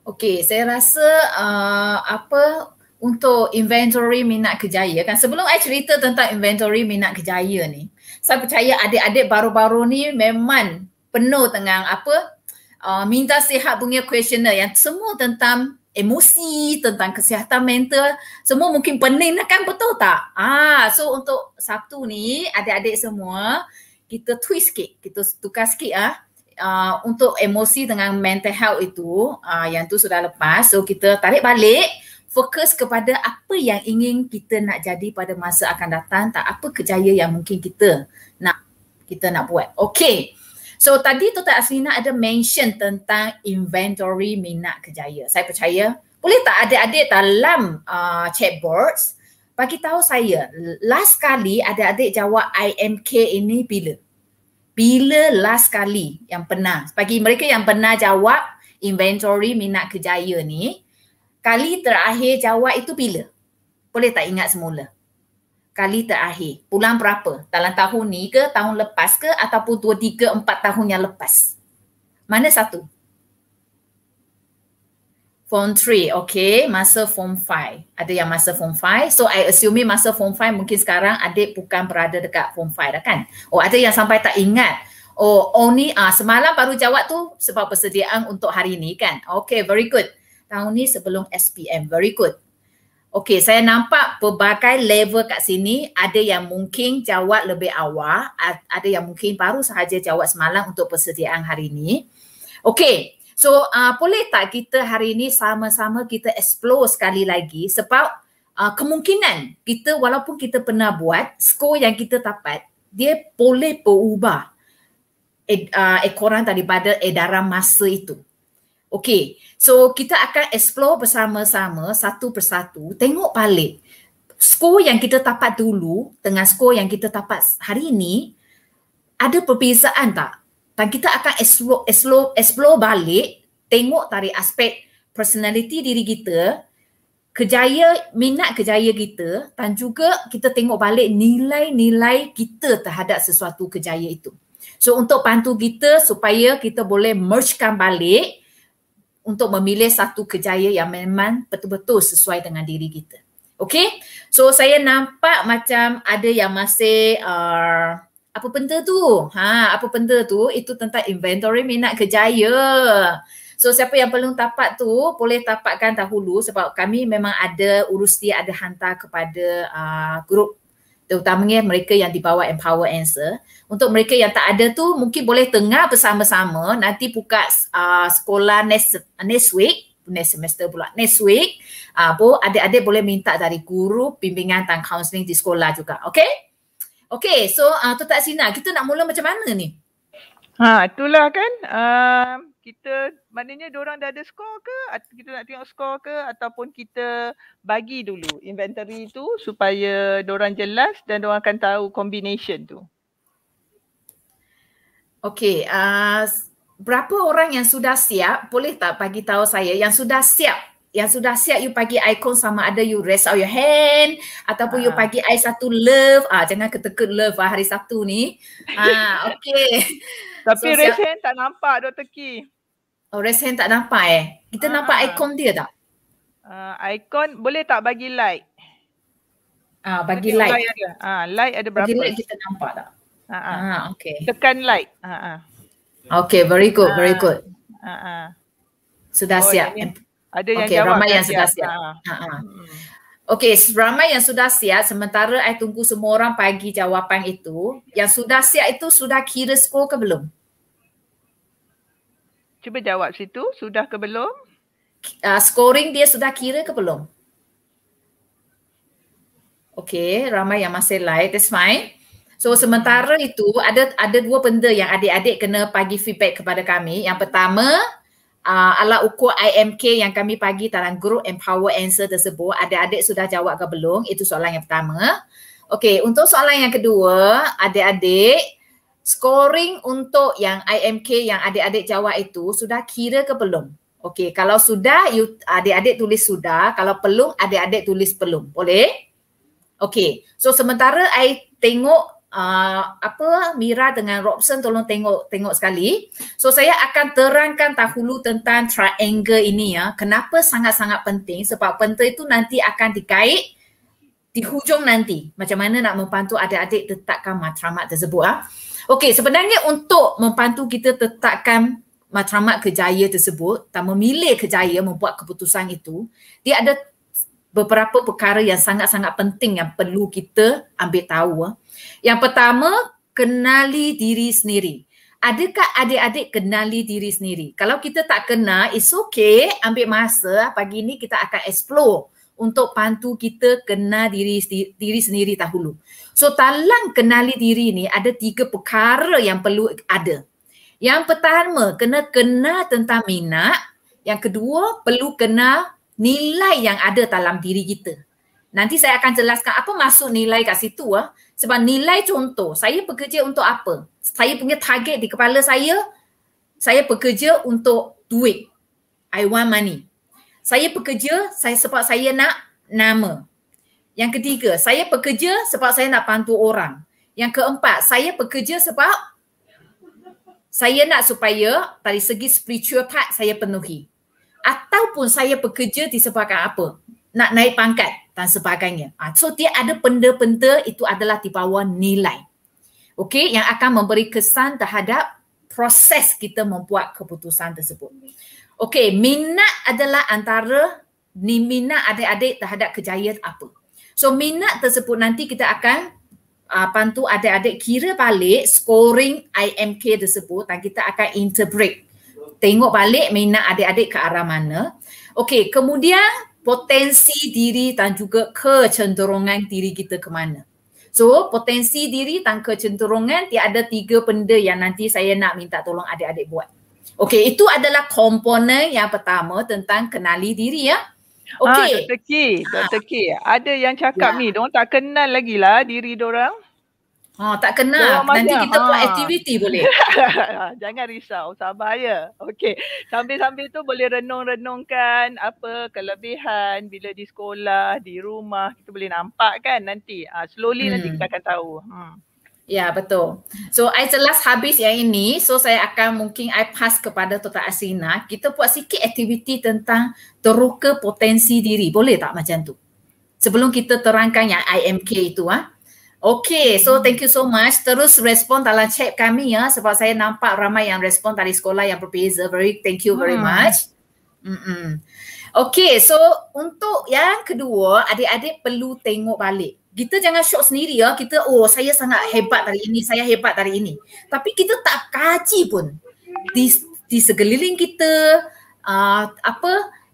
Okey, saya rasa uh, apa untuk inventory minat kejaya kan sebelum saya cerita tentang inventory minat kejaya ni saya percaya adik-adik baru-baru ni memang penuh dengan apa uh, minta sihat punya questioner yang semua tentang emosi, tentang kesihatan mental semua mungkin pening kan betul tak? Ah, so untuk satu ni adik-adik semua kita twist sikit, kita tukar sikit ah uh, untuk emosi dengan mental health itu uh, yang tu sudah lepas so kita tarik balik fokus kepada apa yang ingin kita nak jadi pada masa akan datang tak apa kejaya yang mungkin kita nak kita nak buat okey so tadi tu Tuan Asrina ada mention tentang inventory minat kejaya saya percaya boleh tak adik-adik dalam uh, ah, chat box bagi tahu saya last kali adik-adik jawab IMK ini bila bila last kali yang pernah bagi mereka yang pernah jawab inventory minat kejaya ni kali terakhir jawab itu bila boleh tak ingat semula kali terakhir pulang berapa dalam tahun ni ke tahun lepas ke ataupun 2 3 4 tahun yang lepas mana satu Form 3, okay. Masa form 5. Ada yang masa form 5. So, I assume masa form 5 mungkin sekarang adik bukan berada dekat form 5 dah kan? Oh, ada yang sampai tak ingat. Oh, only ah semalam baru jawab tu sebab persediaan untuk hari ni kan? Okay, very good. Tahun ni sebelum SPM. Very good. Okay, saya nampak pelbagai level kat sini. Ada yang mungkin jawab lebih awal. Ada yang mungkin baru sahaja jawab semalam untuk persediaan hari ni. Okay, So uh, boleh tak kita hari ini sama-sama kita explore sekali lagi sebab uh, kemungkinan kita walaupun kita pernah buat skor yang kita dapat dia boleh berubah ed, uh, ekoran daripada edaran masa itu. Okay, so kita akan explore bersama-sama satu persatu tengok balik skor yang kita dapat dulu dengan skor yang kita dapat hari ini ada perbezaan tak dan kita akan explore, explore, explore balik tengok dari aspek personality diri kita kejaya minat kejaya kita dan juga kita tengok balik nilai-nilai kita terhadap sesuatu kejaya itu. So untuk bantu kita supaya kita boleh mergekan balik untuk memilih satu kejaya yang memang betul-betul sesuai dengan diri kita. Okay, so saya nampak macam ada yang masih uh, apa benda tu? Ha, apa benda tu? Itu tentang inventory minat kejaya. So siapa yang perlu tapak tu boleh tapakkan dahulu sebab kami memang ada urus dia ada hantar kepada uh, grup terutamanya mereka yang di bawah Empower Answer. Untuk mereka yang tak ada tu mungkin boleh tengah bersama-sama nanti buka uh, sekolah next, next week next semester pula next week uh, ah, ada-ada boleh minta dari guru bimbingan dan counselling di sekolah juga okay Okay, so uh, tu tak Sina, kita nak mula macam mana ni? Ha, itulah kan. Uh, kita maknanya dia orang dah ada skor ke atau kita nak tengok skor ke ataupun kita bagi dulu inventory tu supaya dia orang jelas dan dia orang akan tahu combination tu. Okay, uh, ah, berapa orang yang sudah siap boleh tak bagi tahu saya yang sudah siap yang sudah siap you panggil icon sama ada you raise out your hand ataupun uh. you ah. panggil I satu love ah jangan ketekut love ah hari Sabtu ni. ah (laughs) okey. Tapi so, raise siap. hand tak nampak Dr. Ki. Oh raise hand tak nampak eh. Kita uh. nampak icon dia tak? Uh, icon boleh tak bagi like? Ah uh, bagi Jadi like. Ah uh, like ada berapa? Bagi like kita nampak tak? Ah uh-uh. ah uh okey. Tekan like. Ah uh-huh. ah. Okay, very good, very good. Ah uh-uh. ah. Sudah oh, siap. Yang ni. Ada yang okay, jawab. Ramai yang sudah siap. Ha. Okey, ramai yang sudah siap sementara saya tunggu semua orang bagi jawapan itu. Yang sudah siap itu sudah kira skor ke belum? Cuba jawab situ, sudah ke belum? Uh, scoring dia sudah kira ke belum? Okey, ramai yang masih like, that's fine. So sementara itu ada ada dua benda yang adik-adik kena pagi feedback kepada kami. Yang pertama, uh, alat ukur IMK yang kami pagi dalam group empower answer tersebut adik-adik sudah jawab ke belum itu soalan yang pertama okey untuk soalan yang kedua adik-adik scoring untuk yang IMK yang adik-adik jawab itu sudah kira ke belum okey kalau sudah adik-adik tulis sudah kalau belum adik-adik tulis belum boleh okey so sementara I tengok Ah, apa Mira dengan Robson tolong tengok tengok sekali. So saya akan terangkan dahulu tentang triangle ini ya. Kenapa sangat-sangat penting sebab penta itu nanti akan dikait di hujung nanti. Macam mana nak membantu adik-adik tetapkan matramat tersebut ah. Okey, sebenarnya untuk membantu kita tetapkan matramat kejaya tersebut tak memilih kejaya membuat keputusan itu, dia ada beberapa perkara yang sangat-sangat penting yang perlu kita ambil tahu. Ah. Yang pertama, kenali diri sendiri. Adakah adik-adik kenali diri sendiri? Kalau kita tak kenal, it's okay. Ambil masa, ah, pagi ini kita akan explore untuk bantu kita kenal diri, diri sendiri dahulu. So, talang kenali diri ni ada tiga perkara yang perlu ada. Yang pertama, kena kenal tentang minat. Yang kedua, perlu kenal nilai yang ada dalam diri kita. Nanti saya akan jelaskan apa maksud nilai kat situ. Ah. Sebab nilai contoh, saya bekerja untuk apa? Saya punya target di kepala saya, saya bekerja untuk duit. I want money. Saya bekerja saya sebab saya nak nama. Yang ketiga, saya bekerja sebab saya nak bantu orang. Yang keempat, saya bekerja sebab saya nak supaya dari segi spiritual part saya penuhi. Ataupun saya bekerja disebabkan apa? Nak naik pangkat dan sebagainya. Uh, so dia ada penda-penda itu adalah di bawah nilai. Okey, yang akan memberi kesan terhadap proses kita membuat keputusan tersebut. Okey, minat adalah antara ni minat adik-adik terhadap kejayaan apa. So minat tersebut nanti kita akan uh, bantu adik-adik kira balik scoring IMK tersebut dan kita akan interpret. Tengok balik minat adik-adik ke arah mana. Okey, kemudian potensi diri dan juga kecenderungan diri kita ke mana. So, potensi diri dan kecenderungan dia ada tiga benda yang nanti saya nak minta tolong adik-adik buat. Okey, itu adalah komponen yang pertama tentang kenali diri ya. Ah, Okey. Ah, Dr. Key, Dr. Key, ada yang cakap ya. ni, diorang tak kenal lagi lah diri diorang. Oh, tak kena. Nanti kita ha. buat aktiviti boleh. (laughs) Jangan risau. Sabar ya. Okey. Sambil-sambil tu boleh renung-renungkan apa kelebihan bila di sekolah, di rumah. Kita boleh nampak kan nanti. Ha, slowly hmm. nanti kita akan tahu. Hmm. Ya, betul. So, I jelas habis yang ini. So, saya akan mungkin I pass kepada Tota Asina. Kita buat sikit aktiviti tentang teruka potensi diri. Boleh tak macam tu? Sebelum kita terangkan yang IMK itu. Ha? Okay, so thank you so much. Terus respon dalam chat kami ya sebab saya nampak ramai yang respon dari sekolah yang berbeza. Very thank you very hmm. much. Mm-mm. Okay, so untuk yang kedua, adik-adik perlu tengok balik. Kita jangan shock sendiri ya. Kita, oh saya sangat hebat dari ini, saya hebat dari ini. Tapi kita tak kaji pun di, di segeliling kita, uh, apa,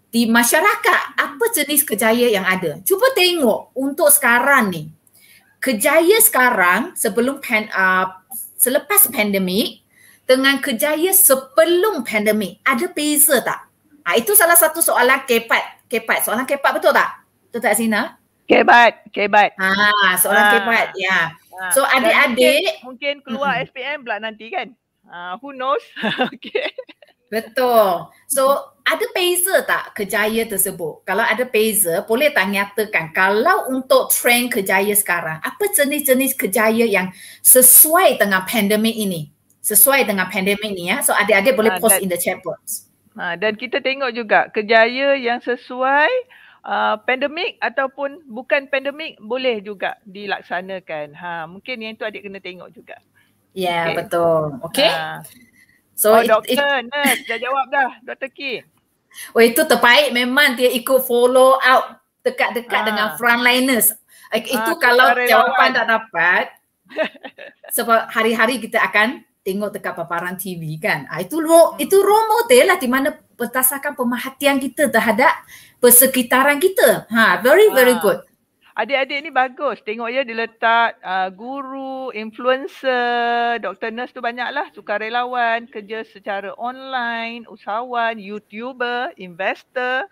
di masyarakat, apa jenis kejayaan yang ada. Cuba tengok untuk sekarang ni kejaya sekarang sebelum pan, uh, selepas pandemik dengan kejaya sebelum pandemik ada beza tak? Ha, itu salah satu soalan kepat. Kepat. Soalan kepat betul tak? Betul tak Sina? Kebat, kebat. Ha, seorang ah. ah. kebat, ya. Yeah. Ha. So adik-adik. Mungkin, mungkin keluar SPM pula nanti kan? Uh, who knows? (laughs) okay. Betul. So, ada beza tak kejaya tersebut? Kalau ada beza, boleh tak nyatakan kalau untuk trend kejaya sekarang, apa jenis-jenis kejaya yang sesuai dengan pandemik ini? Sesuai dengan pandemik ini ya. So, adik-adik boleh uh, post dan, in the chat box. Uh, dan kita tengok juga kejaya yang sesuai Uh, pandemik ataupun bukan pandemik boleh juga dilaksanakan. Ha mungkin yang itu adik kena tengok juga. Ya yeah, okay. betul. Okay. Uh. So oh, it, doktor, it, nurse, dah (laughs) jawab dah Dr. K. Oh itu terbaik memang dia ikut follow up dekat-dekat ah. dengan frontliners. Eh, ah, itu kalau jawapan tak dapat (laughs) sebab hari-hari kita akan tengok dekat paparan TV kan. Ah itu ro- hmm. itu role model lah di mana berdasarkan pemahatian kita terhadap persekitaran kita. Ha very very ah. good adik-adik ni bagus. Tengok ya dia letak uh, guru, influencer, doktor nurse tu banyaklah. Sukarelawan, kerja secara online, usahawan, youtuber, investor.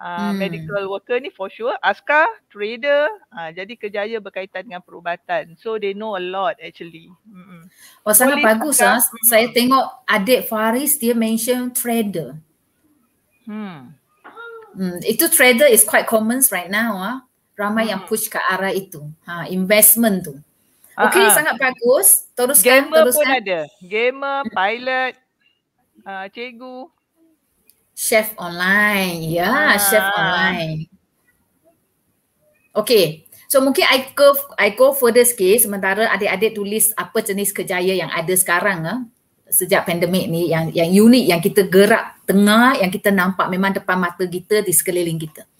Uh, hmm. medical worker ni for sure askar trader uh, jadi kerjaya berkaitan dengan perubatan so they know a lot actually hmm oh, sangat Boleh bagus ah ha? saya tengok adik faris dia mention trader hmm hmm itu trader is quite common right now ah ramai hmm. yang push ke arah itu. Ha, investment tu. Ah, Okey, uh sangat bagus. Teruskan, Gamer teruskan. pun ada. Gamer, hmm. pilot, uh, cikgu. Chef online. Ya, yeah, uh. chef online. Okey. So mungkin I go, I go further sikit sementara adik-adik tulis apa jenis kejaya yang ada sekarang eh, sejak pandemik ni yang yang unik yang kita gerak tengah yang kita nampak memang depan mata kita di sekeliling kita.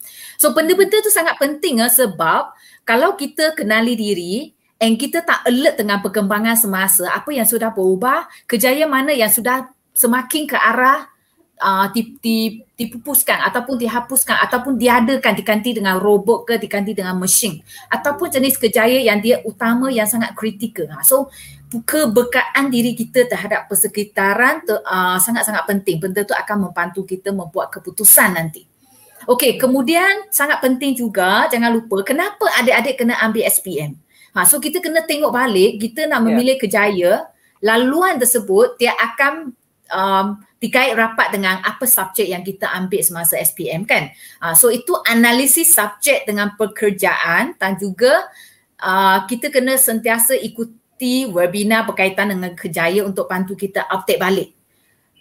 So benda-benda tu sangat penting eh, sebab kalau kita kenali diri and kita tak alert dengan perkembangan semasa, apa yang sudah berubah, kejayaan mana yang sudah semakin ke arah uh, dipupuskan ataupun dihapuskan ataupun diadakan diganti dengan robot ke diganti dengan mesin ataupun jenis kejayaan yang dia utama yang sangat kritikal. Ha. Ah, so kebekaan diri kita terhadap persekitaran ter, uh, sangat-sangat penting. Benda tu akan membantu kita membuat keputusan nanti. Okey, kemudian sangat penting juga jangan lupa kenapa adik-adik kena ambil SPM. Ha, so kita kena tengok balik kita nak ya. memilih yeah. kejaya laluan tersebut dia akan um, dikait rapat dengan apa subjek yang kita ambil semasa SPM kan. Ha, so itu analisis subjek dengan pekerjaan dan juga uh, kita kena sentiasa ikuti webinar berkaitan dengan kejaya untuk bantu kita update balik.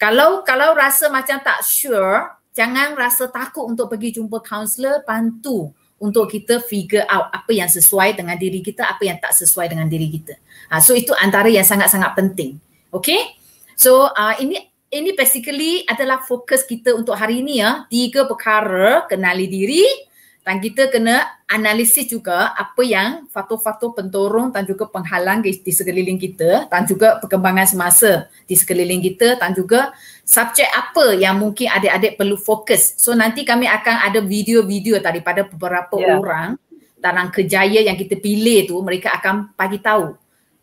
Kalau kalau rasa macam tak sure jangan rasa takut untuk pergi jumpa kaunselor bantu untuk kita figure out apa yang sesuai dengan diri kita apa yang tak sesuai dengan diri kita ha, so itu antara yang sangat-sangat penting okay so uh, ini ini basically adalah fokus kita untuk hari ini ya tiga perkara kenali diri dan kita kena analisis juga apa yang faktor-faktor pendorong dan juga penghalang di sekeliling kita dan juga perkembangan semasa di sekeliling kita dan juga subjek apa yang mungkin adik-adik perlu fokus. So nanti kami akan ada video-video daripada beberapa yeah. orang tentang kejaya yang kita pilih tu mereka akan bagi tahu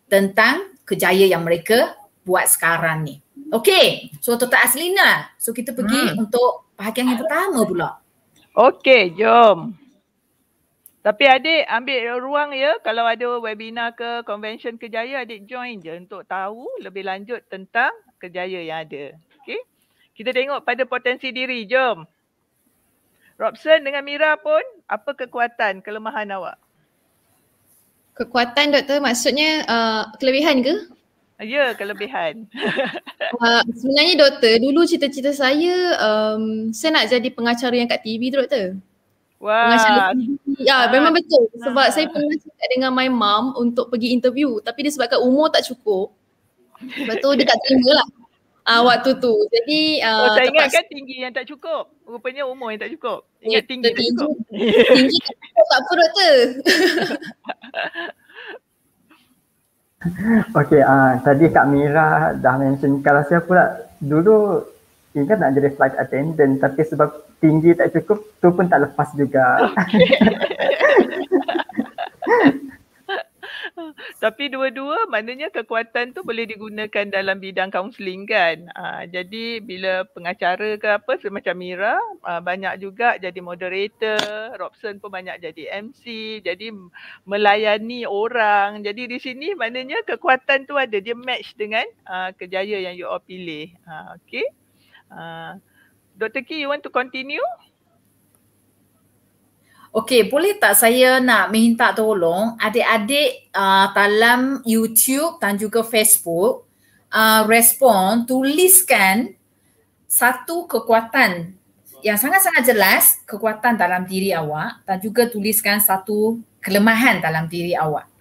tentang kejaya yang mereka buat sekarang ni. Okey, so Tuan Aslina, so kita pergi hmm. untuk bahagian yang pertama pula. Okey, jom. Tapi adik ambil ruang ya kalau ada webinar ke convention kejaya adik join je untuk tahu lebih lanjut tentang kejaya yang ada kita tengok pada potensi diri. Jom. Robson dengan Mira pun, apa kekuatan, kelemahan awak? Kekuatan doktor maksudnya uh, kelebihan ke? Ya, kelebihan. (laughs) uh, sebenarnya doktor, dulu cita-cita saya, um, saya nak jadi pengacara yang kat TV doktor. Wah. Ya, ha. memang betul. Sebab ha. saya pernah cakap dengan my mom untuk pergi interview. Tapi dia sebabkan umur tak cukup. Lepas tu dia tak terima lah uh, ah, waktu tu. Jadi uh, oh, saya terpaksa. kan tinggi yang tak cukup. Rupanya umur yang tak cukup. Eh, ingat tinggi yeah, tak cukup. Tinggi, tak cukup tak perut tu. (laughs) Okey, uh, tadi Kak Mira dah mention kalau saya pula dulu ingat nak jadi flight attendant tapi sebab tinggi tak cukup tu pun tak lepas juga. Okay. (laughs) (laughs) Tapi dua-dua maknanya kekuatan tu boleh digunakan dalam bidang kaunseling kan. Uh, jadi bila pengacara ke apa macam Mira uh, banyak juga jadi moderator, Robson pun banyak jadi MC, jadi melayani orang. Jadi di sini maknanya kekuatan tu ada dia match dengan uh, ah, kejayaan yang you all pilih. Uh, okay. Uh, Dr. Key, you want to continue? Okey, boleh tak saya nak minta tolong adik-adik uh, dalam YouTube dan juga Facebook uh, respon, tuliskan satu kekuatan yang sangat-sangat jelas kekuatan dalam diri awak dan juga tuliskan satu kelemahan dalam diri awak.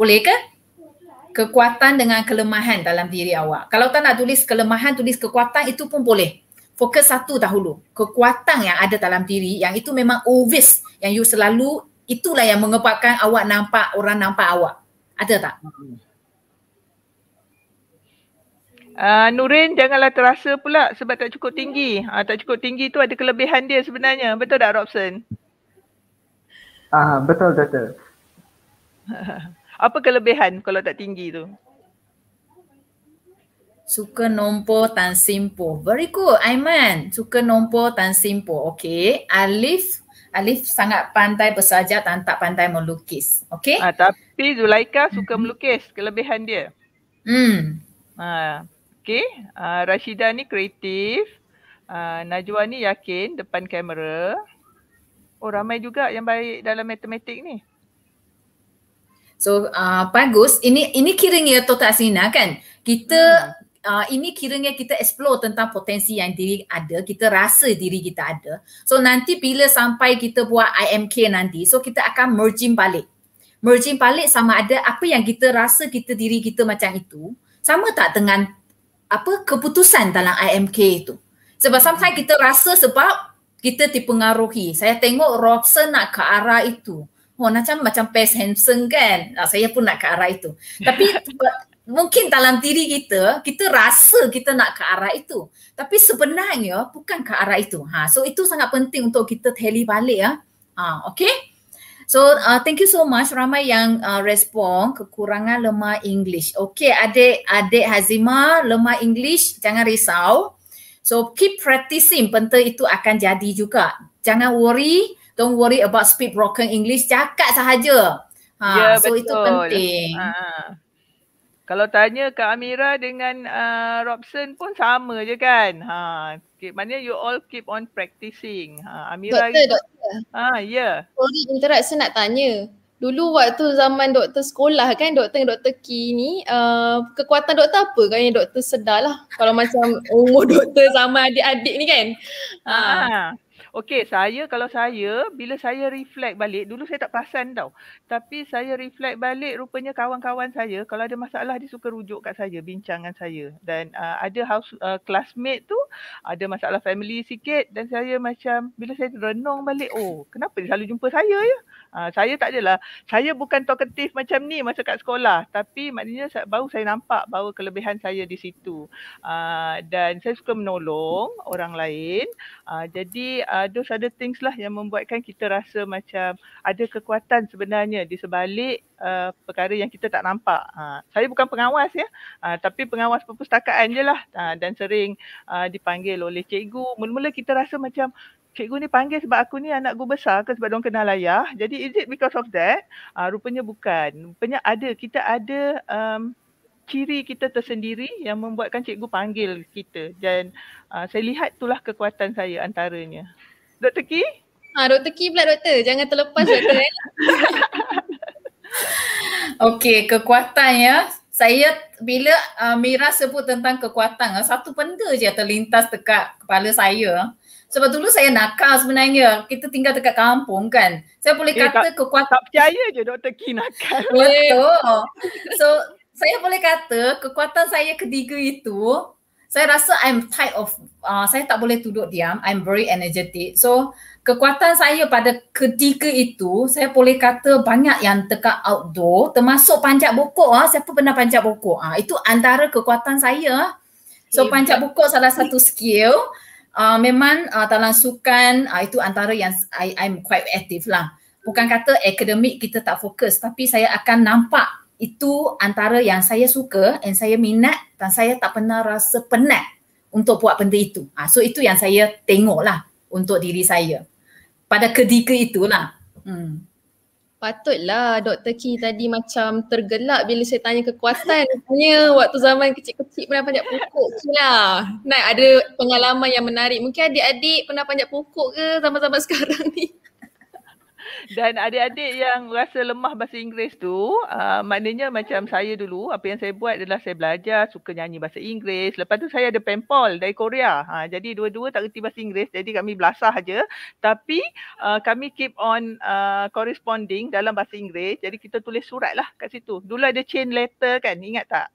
Boleh ke? Kekuatan dengan kelemahan dalam diri awak. Kalau tak nak tulis kelemahan, tulis kekuatan itu pun boleh fokus satu dahulu kekuatan yang ada dalam diri yang itu memang obvious yang you selalu itulah yang mengepakkan awak nampak orang nampak awak ada tak Uh, Nurin janganlah terasa pula sebab tak cukup tinggi. Uh, tak cukup tinggi tu ada kelebihan dia sebenarnya. Betul tak Robson? Ah uh, betul betul. (laughs) Apa kelebihan kalau tak tinggi tu? Suka nombor tan simpul. Very good, Aiman. Suka nombor tan simpul. Okay. Alif. Alif sangat pandai bersaja dan tak pandai melukis. Okay. Ah, tapi Zulaika suka melukis. Kelebihan dia. Hmm. Ah, okay. Ah, Rashida ni kreatif. Ah, Najwa ni yakin depan kamera. Oh, ramai juga yang baik dalam matematik ni. So uh, bagus. Ini ini kira ya Tok Asina kan? Kita hmm uh, ini kiranya kita explore tentang potensi yang diri ada, kita rasa diri kita ada. So nanti bila sampai kita buat IMK nanti, so kita akan merging balik. Merging balik sama ada apa yang kita rasa kita diri kita macam itu, sama tak dengan apa keputusan dalam IMK itu. Sebab sampai kita rasa sebab kita dipengaruhi. Saya tengok Robson nak ke arah itu. Oh, macam macam pes handsome kan. Nah, saya pun nak ke arah itu. Tapi (laughs) mungkin dalam diri kita kita rasa kita nak ke arah itu tapi sebenarnya bukan ke arah itu ha so itu sangat penting untuk kita teli balik ya ha okey so uh, thank you so much ramai yang uh, respon kekurangan lemah english Okay, adik adik Hazima lemah english jangan risau so keep practicing benda itu akan jadi juga jangan worry don't worry about speak broken english cakap sahaja ha yeah, so betul. itu penting ha kalau tanya Kak Amira dengan uh, Robson pun sama je kan. Ha, maknanya you all keep on practicing. Ha, Amira. Doktor, doktor. Ha, ya. Yeah. Sorry, interaksi saya nak tanya. Dulu waktu zaman doktor sekolah kan, doktor doktor Ki ni, uh, kekuatan doktor apa kan yang doktor sedar lah. Kalau macam (laughs) umur doktor sama adik-adik ni kan. Ha. ha. Okey saya kalau saya, bila saya reflect balik, dulu saya tak perasan tau. Tapi saya reflect balik, rupanya kawan-kawan saya, kalau ada masalah, dia suka rujuk kat saya, bincangan saya. Dan uh, ada house uh, classmate tu, ada masalah family sikit. Dan saya macam, bila saya renung balik, oh, kenapa dia selalu jumpa saya ya? Ha, saya tak adalah. Saya bukan talkative macam ni masa kat sekolah. Tapi maknanya baru saya nampak bahawa kelebihan saya di situ. Ha, dan saya suka menolong orang lain. Ha, jadi uh, those other things lah yang membuatkan kita rasa macam ada kekuatan sebenarnya di sebalik uh, perkara yang kita tak nampak. Ha, saya bukan pengawas ya. Ha, tapi pengawas perpustakaan je lah. Ha, dan sering uh, dipanggil oleh cikgu. Mula-mula kita rasa macam cikgu ni panggil sebab aku ni anak gua besar ke sebab dong kenal ayah. Jadi is it because of that? Uh, rupanya bukan. Rupanya ada kita ada um, ciri kita tersendiri yang membuatkan cikgu panggil kita dan uh, saya lihat itulah kekuatan saya antaranya. Dr. Ki? Ha, ah, Dr. Ki pula doktor. Jangan terlepas Dr. Ki. Eh. (laughs) Okey, kekuatan ya. Saya bila uh, Mira sebut tentang kekuatan, satu benda je terlintas dekat kepala saya. Sebab dulu saya nakal sebenarnya. Kita tinggal dekat kampung kan. Saya boleh eh, kata tak, kekuatan. Tak percaya je Dr. Ki nakal. Betul. so saya boleh kata kekuatan saya ketiga itu saya rasa I'm type of uh, saya tak boleh duduk diam. I'm very energetic. So kekuatan saya pada ketika itu saya boleh kata banyak yang dekat outdoor termasuk panjat buku. Ha. Ah. Siapa pernah panjat buku. Ha. Ah, itu antara kekuatan saya. So eh, panjat buku eh. salah satu skill uh, memang uh, ah, dalam sukan uh, ah, itu antara yang I, I'm quite active lah. Bukan kata akademik kita tak fokus tapi saya akan nampak itu antara yang saya suka dan saya minat dan saya tak pernah rasa penat untuk buat benda itu. Uh, so itu yang saya tengoklah untuk diri saya. Pada ketika itulah. Hmm. Patutlah Dr. Ki tadi macam tergelak bila saya tanya kekuatan. Tanya waktu zaman kecil-kecil pernah panjat pokok ke lah. Nak ada pengalaman yang menarik. Mungkin adik-adik pernah panjat pokok ke zaman-zaman (laughs) sekarang ni? Dan adik-adik yang rasa lemah bahasa Inggeris tu, uh, maknanya macam saya dulu, apa yang saya buat adalah saya belajar, suka nyanyi bahasa Inggeris. Lepas tu saya ada penpol dari Korea. Uh, jadi dua-dua tak reti bahasa Inggeris, jadi kami belasah aja. Tapi uh, kami keep on uh, corresponding dalam bahasa Inggeris. Jadi kita tulis surat lah kat situ. Dulu ada chain letter kan, ingat tak?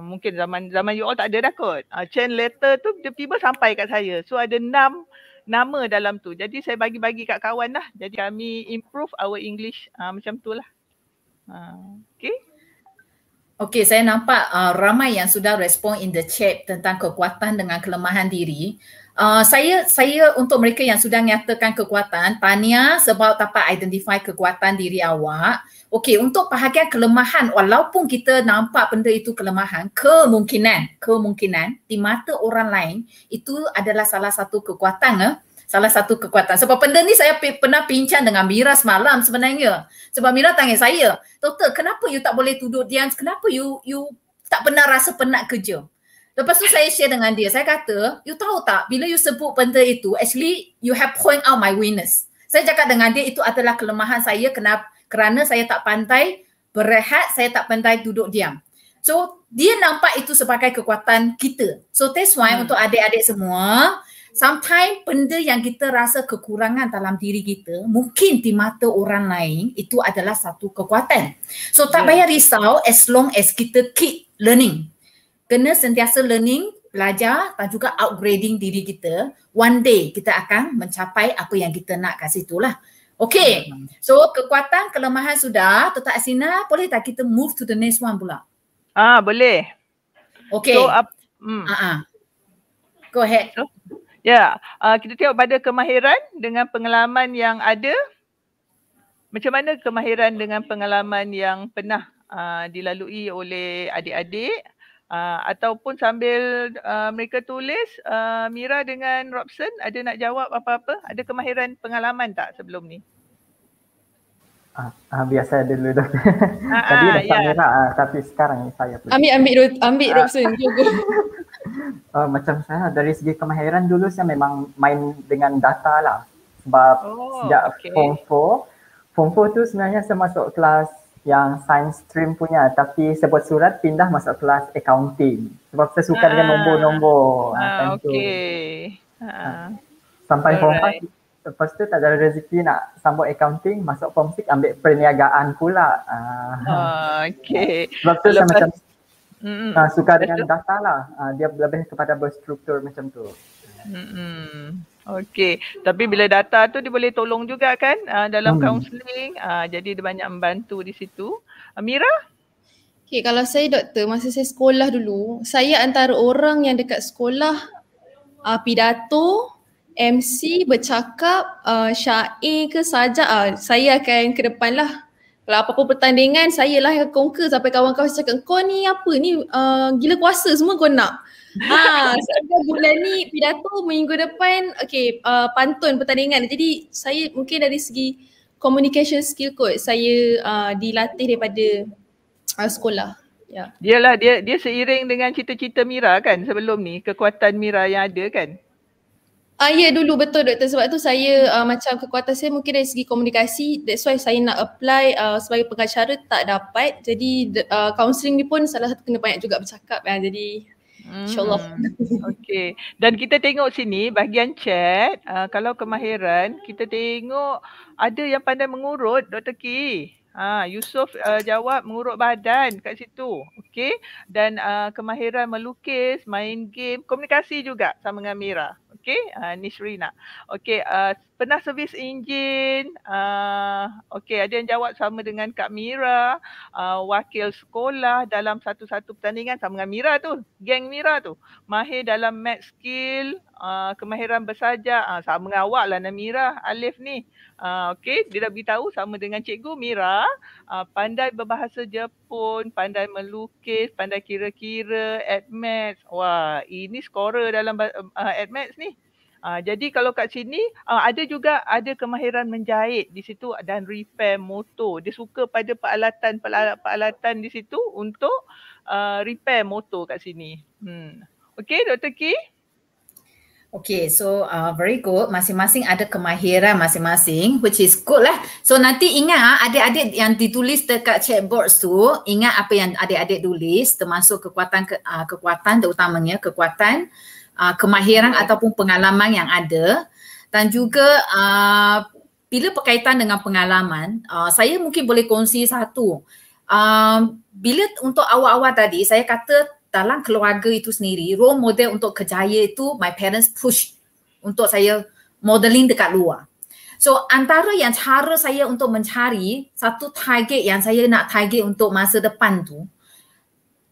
Mungkin zaman zaman you all tak ada dah kot. Uh, chain letter tu tiba-tiba sampai kat saya. So ada enam nama dalam tu. Jadi saya bagi-bagi kat kawan lah. Jadi kami improve our English uh, macam tu lah. Uh, ah, okay. Okay, saya nampak uh, ramai yang sudah respon in the chat tentang kekuatan dengan kelemahan diri. Uh, saya saya untuk mereka yang sudah nyatakan kekuatan, tanya sebab dapat identify kekuatan diri awak. Okey, untuk bahagian kelemahan walaupun kita nampak benda itu kelemahan, kemungkinan, kemungkinan di mata orang lain itu adalah salah satu kekuatan eh? Salah satu kekuatan. Sebab benda ni saya pernah pincang dengan Mira semalam sebenarnya. Sebab Mira tanya saya, "Doktor, kenapa you tak boleh tidur dia? Kenapa you you tak pernah rasa penat kerja?" Lepas tu saya share dengan dia. Saya kata, "You tahu tak bila you sebut benda itu, actually you have point out my weakness." Saya cakap dengan dia itu adalah kelemahan saya kenapa kerana saya tak pantai berehat, saya tak pantai duduk diam. So dia nampak itu sebagai kekuatan kita. So that's why hmm. untuk adik-adik semua, sometimes benda yang kita rasa kekurangan dalam diri kita, mungkin di mata orang lain itu adalah satu kekuatan. So tak ya. payah risau as long as kita keep learning. Kena sentiasa learning, belajar dan juga upgrading diri kita. One day kita akan mencapai apa yang kita nak kat situ lah. Okay. Hmm. So kekuatan, kelemahan sudah. Tetap Asina, boleh tak kita move to the next one pula? Ah, boleh. Okay. So, up, mm. uh-uh. Ha, ha. Go ahead. So, ya, yeah. uh, kita tengok pada kemahiran dengan pengalaman yang ada. Macam mana kemahiran dengan pengalaman yang pernah uh, dilalui oleh adik-adik? Uh, ataupun sambil uh, mereka tulis, uh, Mira dengan Robson ada nak jawab apa-apa? Ada kemahiran pengalaman tak sebelum ni? Ah, ah biasa ada dulu dah. (laughs) Tadi dah yeah. Mira, ah, tapi sekarang saya pula. Ambil ambil ambil Robson uh, (laughs) (laughs) uh, macam saya dari segi kemahiran dulu saya memang main dengan data lah. Sebab oh, sejak okay. form 4, form 4 tu sebenarnya saya masuk kelas yang science stream punya tapi sebuat surat pindah masuk kelas accounting sebab saya suka ah. dengan nombor-nombor. Ah, ah, okay. Ah. ah. Sampai form 4, lepas tu tak ada rezeki nak sambut accounting, masuk form 6 ambil perniagaan pula. Ah. Ah, okay. Sebab tu lepas, macam mm, ah, suka dengan data lah. Ah, dia lebih kepada berstruktur macam tu. Mm-mm. Okey, tapi bila data tu dia boleh tolong juga kan uh, dalam hmm. counseling. Uh, ah, jadi dia banyak membantu di situ. Amira? Ah, Okey, kalau saya doktor masa saya sekolah dulu, saya antara orang yang dekat sekolah uh, pidato, MC, bercakap, uh, syair ke saja uh, saya akan ke depan lah. Kalau apa-apa pertandingan, saya lah yang conquer sampai kawan-kawan saya cakap, kau ni apa ni uh, gila kuasa semua kau nak. Ha, ah, so bulan ni pidato minggu depan okey uh, pantun pertandingan. Jadi saya mungkin dari segi communication skill kot saya uh, dilatih daripada uh, sekolah. Ya. Yeah. Dialah dia dia seiring dengan cita-cita Mira kan sebelum ni kekuatan Mira yang ada kan? Ah ya yeah, dulu betul doktor sebab tu saya uh, macam kekuatan saya mungkin dari segi komunikasi that's why saya nak apply uh, sebagai pengacara tak dapat. Jadi uh, counseling ni pun salah satu kena banyak juga bercakap kan. Jadi InsyaAllah. Hmm. (laughs) Okay. Dan kita tengok sini bahagian chat. Uh, kalau kemahiran, kita tengok ada yang pandai mengurut Dr. Ki. Ha, Yusof uh, jawab mengurut badan kat situ. Okey, Dan uh, kemahiran melukis, main game, komunikasi juga sama dengan Mira. Okay, uh, ah, Nishri Okay, uh, ah, pernah servis enjin. Uh, ah, okay, ada yang jawab sama dengan Kak Mira. Uh, wakil sekolah dalam satu-satu pertandingan sama dengan Mira tu. Geng Mira tu. Mahir dalam math skill uh, kemahiran bersaja uh, ah, sama dengan awak lah Namira Alif ni. Uh, ah, okay, dia dah beritahu sama dengan cikgu Mira uh, pandai berbahasa Jepun, pandai melukis, pandai kira-kira, admat. Wah, ini skorer dalam uh, admat ni. Uh, jadi kalau kat sini uh, ada juga ada kemahiran menjahit di situ dan repair motor. Dia suka pada peralatan peralatan di situ untuk uh, repair motor kat sini. Hmm. Okey Dr. Key? Okay, so uh, very good. Masing-masing ada kemahiran masing-masing, which is good lah. So nanti ingat ah, adik-adik yang ditulis dekat chatbox tu, ingat apa yang adik-adik tulis, termasuk kekuatan ke, uh, kekuatan terutamanya kekuatan uh, kemahiran okay. ataupun pengalaman yang ada, dan juga uh, bila berkaitan dengan pengalaman, uh, saya mungkin boleh kongsi satu. Uh, bila untuk awal-awal tadi saya kata dalam keluarga itu sendiri role model untuk kejaya itu my parents push untuk saya modeling dekat luar. So antara yang cara saya untuk mencari satu target yang saya nak target untuk masa depan tu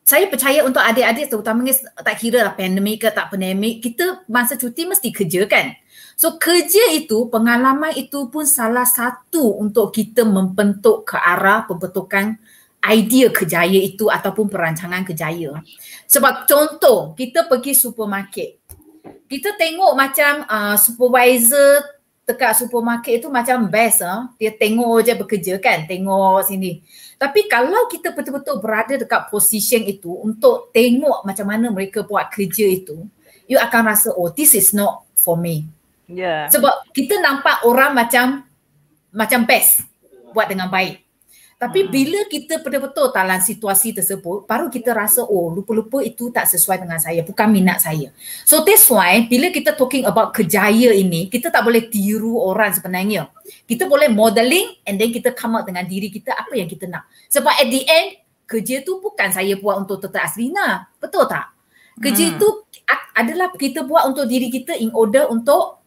saya percaya untuk adik-adik terutamanya tak kira lah pandemik ke tak pandemik, kita masa cuti mesti kerja kan. So kerja itu, pengalaman itu pun salah satu untuk kita membentuk ke arah pembentukan idea kejaya itu ataupun perancangan kejaya. Sebab contoh kita pergi supermarket. Kita tengok macam uh, supervisor dekat supermarket itu macam best ah. Dia tengok je bekerja kan, tengok sini. Tapi kalau kita betul-betul berada dekat position itu untuk tengok macam mana mereka buat kerja itu, you akan rasa oh this is not for me. Yeah. Sebab kita nampak orang macam macam best buat dengan baik. Tapi hmm. bila kita betul-betul dalam situasi tersebut, baru kita rasa oh lupa-lupa itu tak sesuai dengan saya, bukan minat saya. So that's why bila kita talking about kejaya ini, kita tak boleh tiru orang sebenarnya. Kita boleh modeling and then kita come up dengan diri kita apa yang kita nak. Sebab at the end, kerja tu bukan saya buat untuk Tete Aslina. Betul tak? Kerja hmm. tu adalah kita buat untuk diri kita in order untuk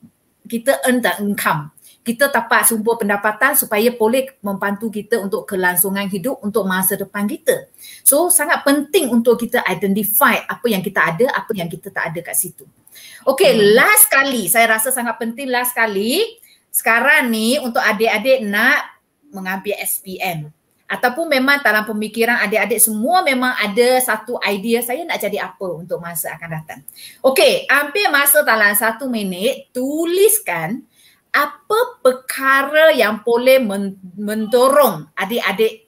kita earn the income kita dapat sumber pendapatan supaya boleh membantu kita untuk kelangsungan hidup untuk masa depan kita. So sangat penting untuk kita identify apa yang kita ada, apa yang kita tak ada kat situ. Okay, hmm. last kali saya rasa sangat penting last kali. Sekarang ni untuk adik-adik nak mengambil SPM ataupun memang dalam pemikiran adik-adik semua memang ada satu idea saya nak jadi apa untuk masa akan datang. Okey, ambil masa dalam satu minit, tuliskan apa perkara yang boleh mendorong adik-adik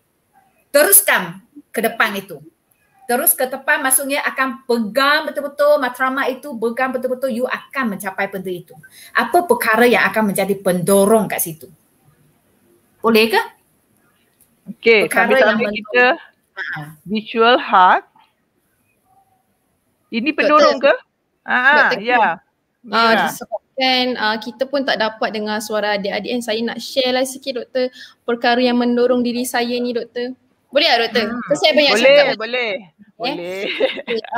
teruskan ke depan itu? Terus ke depan maksudnya akan pegang betul-betul matrama itu, pegang betul-betul you akan mencapai benda itu. Apa perkara yang akan menjadi pendorong kat situ? Boleh ke? Okay, perkara yang kita visual heart. Ini pendorong ke? Ah ya. ah, ya. Ah, yeah kan uh, kita pun tak dapat dengar suara adik-adik kan saya nak share lah sikit doktor perkara yang mendorong diri saya ni doktor boleh tak doktor? Hmm. So, saya banyak boleh, cakap boleh yeah? boleh boleh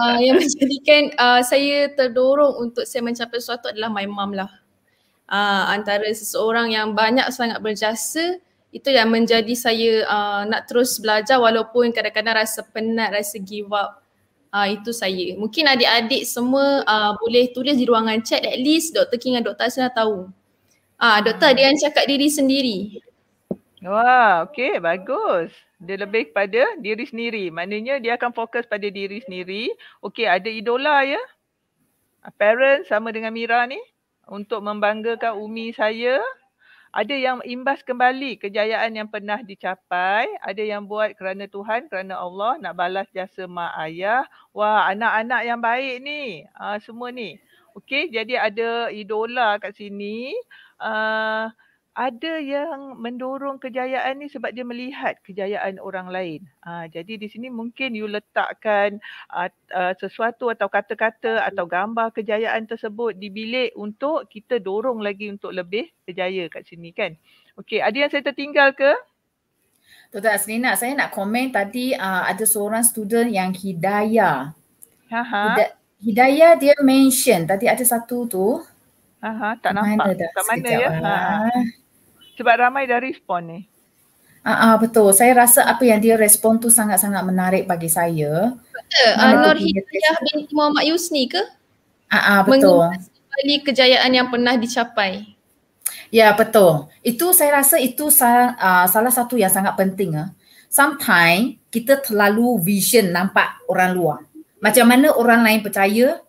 uh, yang menjadikan uh, saya terdorong untuk saya mencapai sesuatu adalah my mom lah uh, antara seseorang yang banyak sangat berjasa itu yang menjadi saya uh, nak terus belajar walaupun kadang-kadang rasa penat, rasa give up Uh, itu saya. Mungkin adik-adik semua uh, boleh tulis di ruangan chat at least Dr. King dan Dr. Asna tahu. uh, Doktor, dia yang cakap diri sendiri. Wah, okey. Bagus. Dia lebih pada diri sendiri. Maknanya dia akan fokus pada diri sendiri. Okey, ada idola ya. Parents sama dengan Mira ni. Untuk membanggakan umi saya, ada yang imbas kembali kejayaan yang pernah dicapai, ada yang buat kerana Tuhan, kerana Allah nak balas jasa mak ayah. Wah, anak-anak yang baik ni, uh, semua ni. Okey, jadi ada idola kat sini. Uh, ada yang mendorong kejayaan ni sebab dia melihat kejayaan orang lain. Ha, jadi di sini mungkin you letakkan uh, uh, sesuatu atau kata-kata atau gambar kejayaan tersebut di bilik untuk kita dorong lagi untuk lebih berjaya kat sini kan. Okey, ada yang saya tertinggal ke? Tuan Aslina, saya nak komen tadi uh, ada seorang student yang Hidayah. Ha-ha. Hidayah dia mention tadi ada satu tu. Aha, tak mana Dah? Tak mana ya. Ha. ha. Ah sebab ramai dah respon ni. Ah uh, uh, betul. Saya rasa apa yang dia respon tu sangat-sangat menarik bagi saya. Betul. Uh, Nur Hidayah binti Muhammad Yusni ke? Ah uh, uh, betul. Mengulas kejayaan yang pernah dicapai. Ya betul. Itu saya rasa itu salah, uh, salah satu yang sangat penting. Uh. Sometimes kita terlalu vision nampak orang luar. Macam mana orang lain percaya,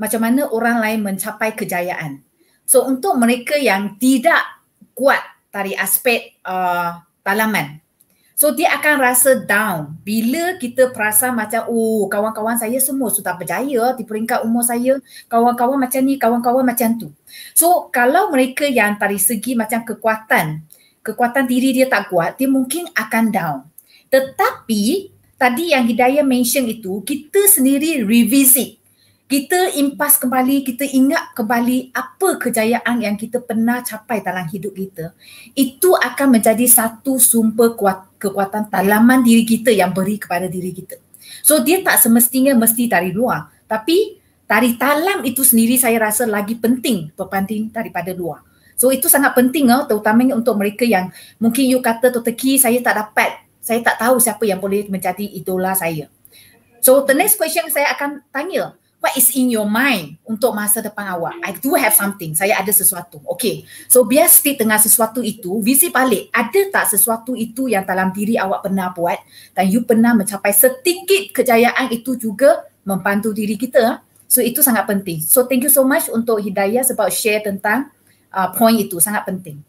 macam mana orang lain mencapai kejayaan. So untuk mereka yang tidak kuat dari aspek uh, talaman. So dia akan rasa down bila kita perasa macam oh kawan-kawan saya semua sudah berjaya di peringkat umur saya, kawan-kawan macam ni, kawan-kawan macam tu. So kalau mereka yang dari segi macam kekuatan, kekuatan diri dia tak kuat, dia mungkin akan down. Tetapi tadi yang Hidayah mention itu, kita sendiri revisit kita impas kembali, kita ingat kembali apa kejayaan yang kita pernah capai dalam hidup kita, itu akan menjadi satu sumber kuat, kekuatan talaman diri kita yang beri kepada diri kita. So dia tak semestinya mesti dari luar, tapi dari talam itu sendiri saya rasa lagi penting berbanding daripada luar. So itu sangat penting oh, terutamanya untuk mereka yang mungkin you kata Dr. Key saya tak dapat, saya tak tahu siapa yang boleh menjadi idola saya. So the next question saya akan tanya, what is in your mind untuk masa depan awak? I do have something. Saya ada sesuatu. Okay. So, biar stay tengah sesuatu itu, visi balik. Ada tak sesuatu itu yang dalam diri awak pernah buat dan you pernah mencapai sedikit kejayaan itu juga membantu diri kita? So, itu sangat penting. So, thank you so much untuk Hidayah sebab share tentang uh, point itu. Sangat penting.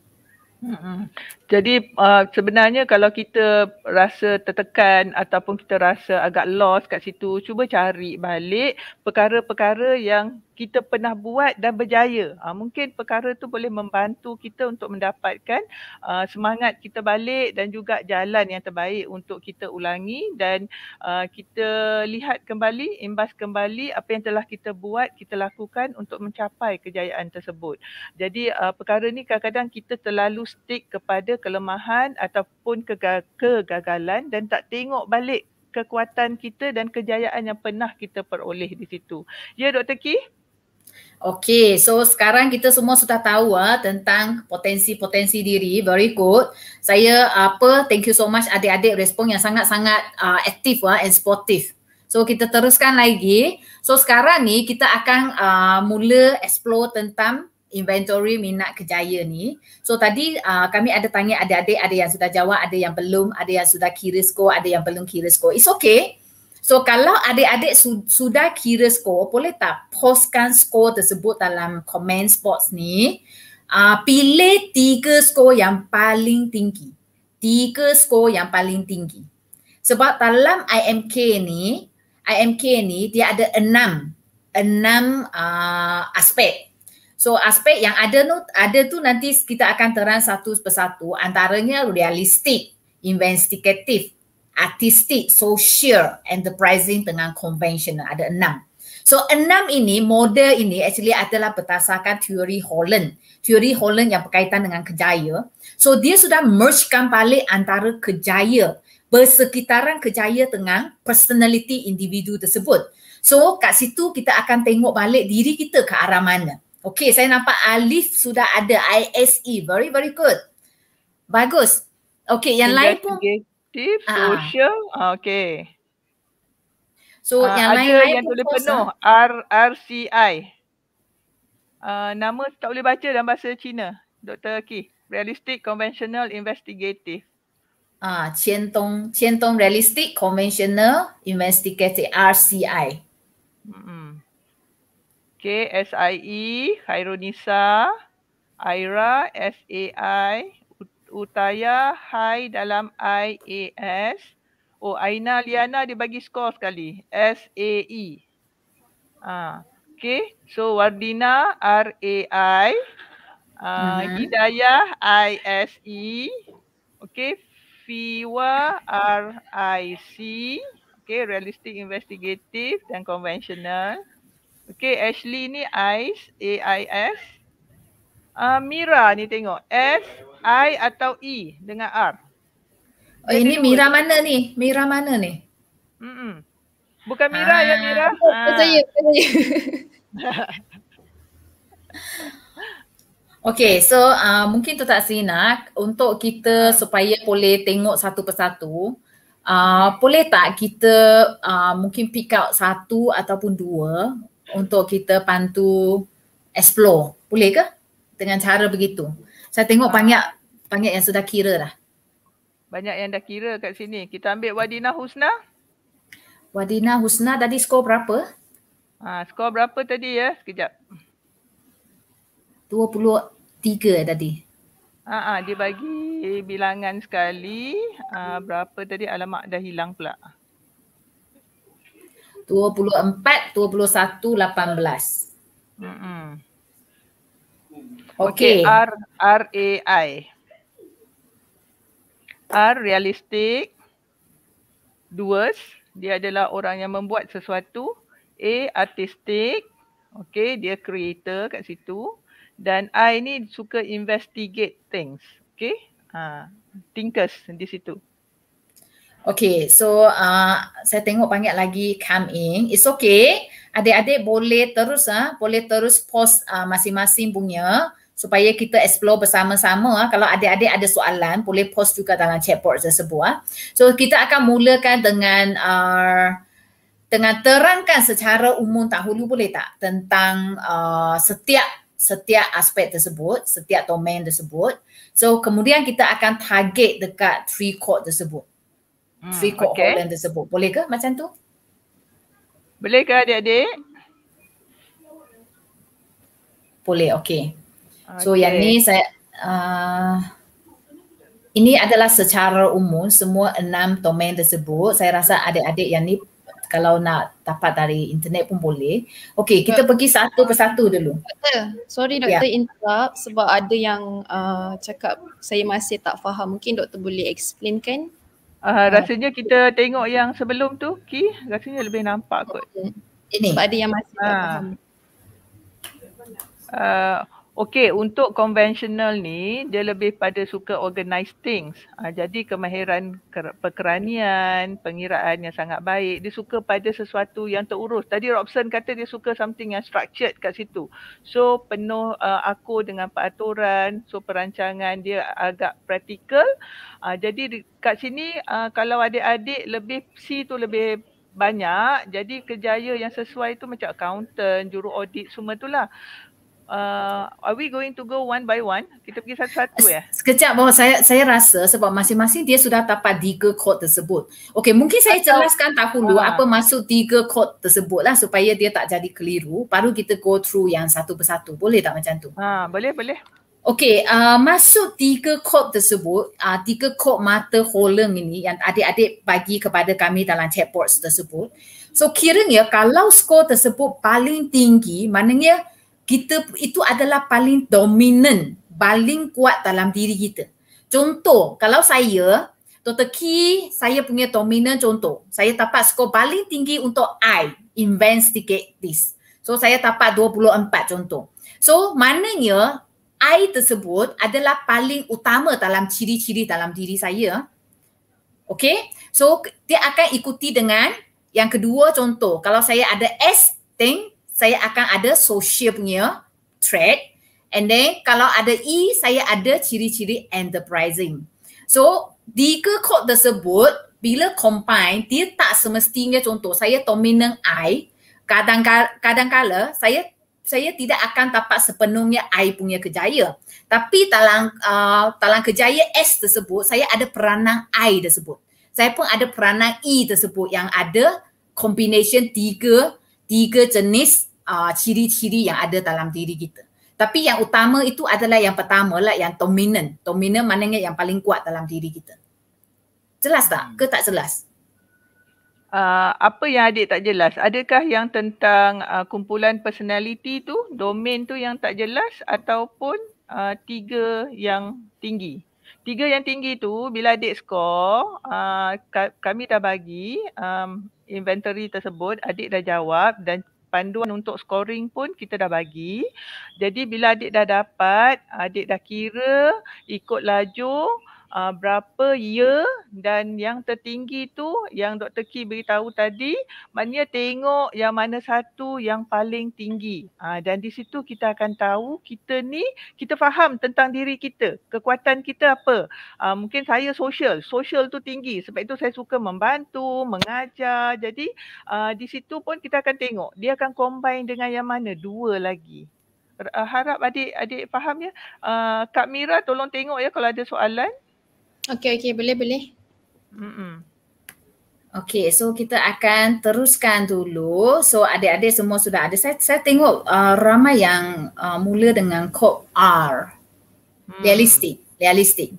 Jadi uh, sebenarnya kalau kita rasa tertekan ataupun kita rasa agak lost kat situ, cuba cari balik perkara-perkara yang kita pernah buat dan berjaya. Uh, mungkin perkara tu boleh membantu kita untuk mendapatkan uh, semangat kita balik dan juga jalan yang terbaik untuk kita ulangi dan uh, kita lihat kembali, imbas kembali apa yang telah kita buat, kita lakukan untuk mencapai kejayaan tersebut. Jadi uh, perkara ni kadang-kadang kita terlalu stick kepada kelemahan ataupun kegagalan dan tak tengok balik kekuatan kita dan kejayaan yang pernah kita peroleh di situ. Ya Dr. Ki? Okay, so sekarang kita semua sudah tahu uh, tentang potensi-potensi diri Very good. Saya apa, thank you so much adik-adik respon yang sangat-sangat uh, aktif uh, and sportif. So kita teruskan lagi. So sekarang ni kita akan uh, mula explore tentang inventory minat kejaya ni. So tadi uh, kami ada tanya adik-adik ada yang sudah jawab, ada yang belum, ada yang sudah kira skor, ada yang belum kira skor. It's okay. So kalau adik-adik su- sudah kira skor, boleh tak postkan skor tersebut dalam comment box ni? Uh, pilih tiga skor yang paling tinggi. Tiga skor yang paling tinggi. Sebab dalam IMK ni, IMK ni dia ada enam, enam uh, aspek. So aspek yang ada tu, ada tu nanti kita akan terang satu persatu antaranya realistik, investigatif. Artistic, social, enterprising dengan conventional. Ada enam. So enam ini, model ini actually adalah berdasarkan teori Holland. Teori Holland yang berkaitan dengan kejaya. So dia sudah mergekan balik antara kejaya bersekitaran kejaya dengan personality individu tersebut. So kat situ kita akan tengok balik diri kita ke arah mana. Okay, saya nampak Alif sudah ada ISE. Very, very good. Bagus. Okay, yang tiga, lain pun. Tiga aktif, sosial, huh social. Ah. Okay. So uh, yang lain-lain lain yang boleh penuh. Ah? RRCI. Uh, nama tak boleh baca dalam bahasa Cina. Dr. Ki. Realistic Conventional Investigative. Ah, Qian Tong, Qian Tong Realistic Conventional Investigative R C I. RCI. Hmm. E, Khairunisa, Aira, S A I. Utaya Hai dalam IAS. Oh Aina Liana dia bagi skor sekali. S A E. Ah. Okay. So Wardina R A I. Ah, uh, Hidayah I S E. Okay. Fiwa R I C. Okay, realistic investigative dan conventional. Okay, Ashley ni I S A I S. Uh, Mira ni tengok. F, I atau E dengan R. Oh, ini Mira dua. mana ni? Mira mana ni? Mm-mm. Bukan Mira ya, ah. ya Mira. Oh, oh, saya, ah. saya. (laughs) Okay, so uh, mungkin tu tak nak untuk kita ah. supaya boleh tengok satu persatu. Uh, boleh tak kita uh, mungkin pick out satu ataupun dua untuk kita pantu explore? Boleh ke? dengan cara begitu. Saya tengok banyak ah. banyak yang sudah kira lah. Banyak yang dah kira kat sini. Kita ambil Wadina Husna. Wadina Husna tadi skor berapa? Ha, skor berapa tadi ya? Sekejap. 23 eh tadi. Ha, ha, dia bagi bilangan sekali. Ha, berapa tadi? Alamak dah hilang pula. 24, 21, 18. mm Okay. okay. R R A I. R realistic. Doers, dia adalah orang yang membuat sesuatu. A artistic. Okay, dia creator kat situ. Dan I ni suka investigate things. Okay. Ha, thinkers di situ. Okay, so uh, saya tengok banyak lagi coming. It's okay. Adik-adik boleh terus, ha? boleh terus post uh, masing-masing punya. Uh, supaya kita explore bersama-sama ah. kalau adik-adik ada soalan boleh post juga dalam chat box tersebut ah. so kita akan mulakan dengan uh, dengan terangkan secara umum dahulu boleh tak tentang uh, setiap setiap aspek tersebut setiap domain tersebut so kemudian kita akan target dekat three chord tersebut hmm, three chord okay. domain tersebut boleh ke macam tu boleh ke adik-adik boleh okey So yang ni saya uh, ini adalah secara umum semua enam domain tersebut. Saya rasa adik-adik yang ni kalau nak dapat dari internet pun boleh. Okey, kita pergi satu persatu dulu. sorry ya. doktor yeah. interrupt sebab ada yang uh, cakap saya masih tak faham. Mungkin doktor boleh explain kan? Uh, rasanya kita tengok yang sebelum tu, Ki, rasanya lebih nampak kot. Ini. Sebab ada yang masih ha. tak ah. faham. Uh, Okey, untuk konvensional ni dia lebih pada suka organize things. Ha, jadi kemahiran ker- perkeranian, pengiraan yang sangat baik, dia suka pada sesuatu yang terurus. Tadi Robson kata dia suka something yang structured kat situ. So penuh uh, ah, aku dengan peraturan, so perancangan dia agak practical. Uh, ah, jadi kat sini uh, kalau adik-adik lebih C tu lebih banyak jadi kerjaya yang sesuai tu macam accountant, juru audit semua tu lah uh, are we going to go one by one? Kita pergi satu-satu ya. Sekejap bahawa saya saya rasa sebab masing-masing dia sudah dapat tiga kod tersebut. Okey, mungkin saya ah, jelaskan dahulu uh. apa maksud tiga kod tersebut lah supaya dia tak jadi keliru. Baru kita go through yang satu persatu. Boleh tak macam tu? Ha, boleh, boleh. Okey, uh, maksud tiga kod tersebut, uh, tiga kod mata holeng ini yang adik-adik bagi kepada kami dalam chatbot tersebut. So, kiranya kalau skor tersebut paling tinggi, maknanya kita itu adalah paling dominant, paling kuat dalam diri kita. Contoh, kalau saya, Dr. Key, saya punya dominant contoh. Saya dapat skor paling tinggi untuk I, investigate this. So, saya dapat 24 contoh. So, mananya I tersebut adalah paling utama dalam ciri-ciri dalam diri saya. Okay, so dia akan ikuti dengan yang kedua contoh. Kalau saya ada S, thing saya akan ada social punya thread and then kalau ada E saya ada ciri-ciri enterprising. So tiga kod tersebut bila combine dia tak semestinya contoh saya dominant I kadang-kadang kala saya saya tidak akan dapat sepenuhnya I punya kejaya. Tapi dalam uh, dalam kejaya S tersebut saya ada peranan I tersebut. Saya pun ada peranan E tersebut yang ada combination tiga tiga jenis uh, ciri-ciri yang ada dalam diri kita. Tapi yang utama itu adalah yang pertama lah, yang dominant. Dominant maknanya yang paling kuat dalam diri kita. Jelas tak ke tak jelas? Uh, apa yang adik tak jelas? Adakah yang tentang uh, kumpulan personality tu, domain tu yang tak jelas ataupun uh, tiga yang tinggi? Tiga yang tinggi tu bila adik skor, uh, kami dah bagi um, inventory tersebut, adik dah jawab dan panduan untuk scoring pun kita dah bagi. Jadi bila adik dah dapat, adik dah kira ikut laju uh, berapa year dan yang tertinggi tu yang Dr. Ki beritahu tadi maknanya tengok yang mana satu yang paling tinggi uh, dan di situ kita akan tahu kita ni kita faham tentang diri kita kekuatan kita apa uh, mungkin saya social social tu tinggi sebab itu saya suka membantu mengajar jadi uh, di situ pun kita akan tengok dia akan combine dengan yang mana dua lagi Uh, harap adik-adik faham ya. Uh, Kak Mira tolong tengok ya kalau ada soalan. Okey okey boleh boleh. Hmm. Okay, so kita akan teruskan dulu. So adik-adik semua sudah ada. Saya, saya tengok uh, ramai yang uh, mula dengan kod R. Hmm. Realistik. Realistik.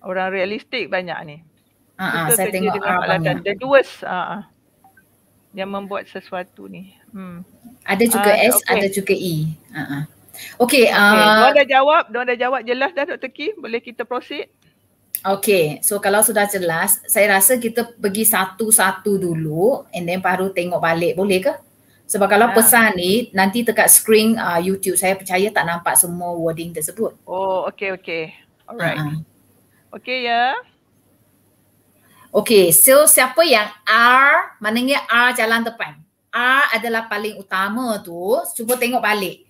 Orang realistik banyak ni. Uh-huh, kita saya tengok ah, R banyak. The doers uh, yang membuat sesuatu ni. Hmm. Ada juga uh, S, okay. ada juga E. Uh-huh. Okay. Uh, okay. Dua dah jawab. Dua dah jawab jelas dah Dr. Kim. Boleh kita proceed? Okay, so kalau sudah jelas, saya rasa kita pergi satu-satu dulu and then baru tengok balik. Boleh ke? Sebab kalau ah. pesan ni, nanti dekat screen uh, YouTube, saya percaya tak nampak semua wording tersebut. Oh, okay, okay. Alright. Uh-huh. Okay, ya. Okay, so siapa yang R, maknanya R jalan depan. R adalah paling utama tu. Cuba tengok balik.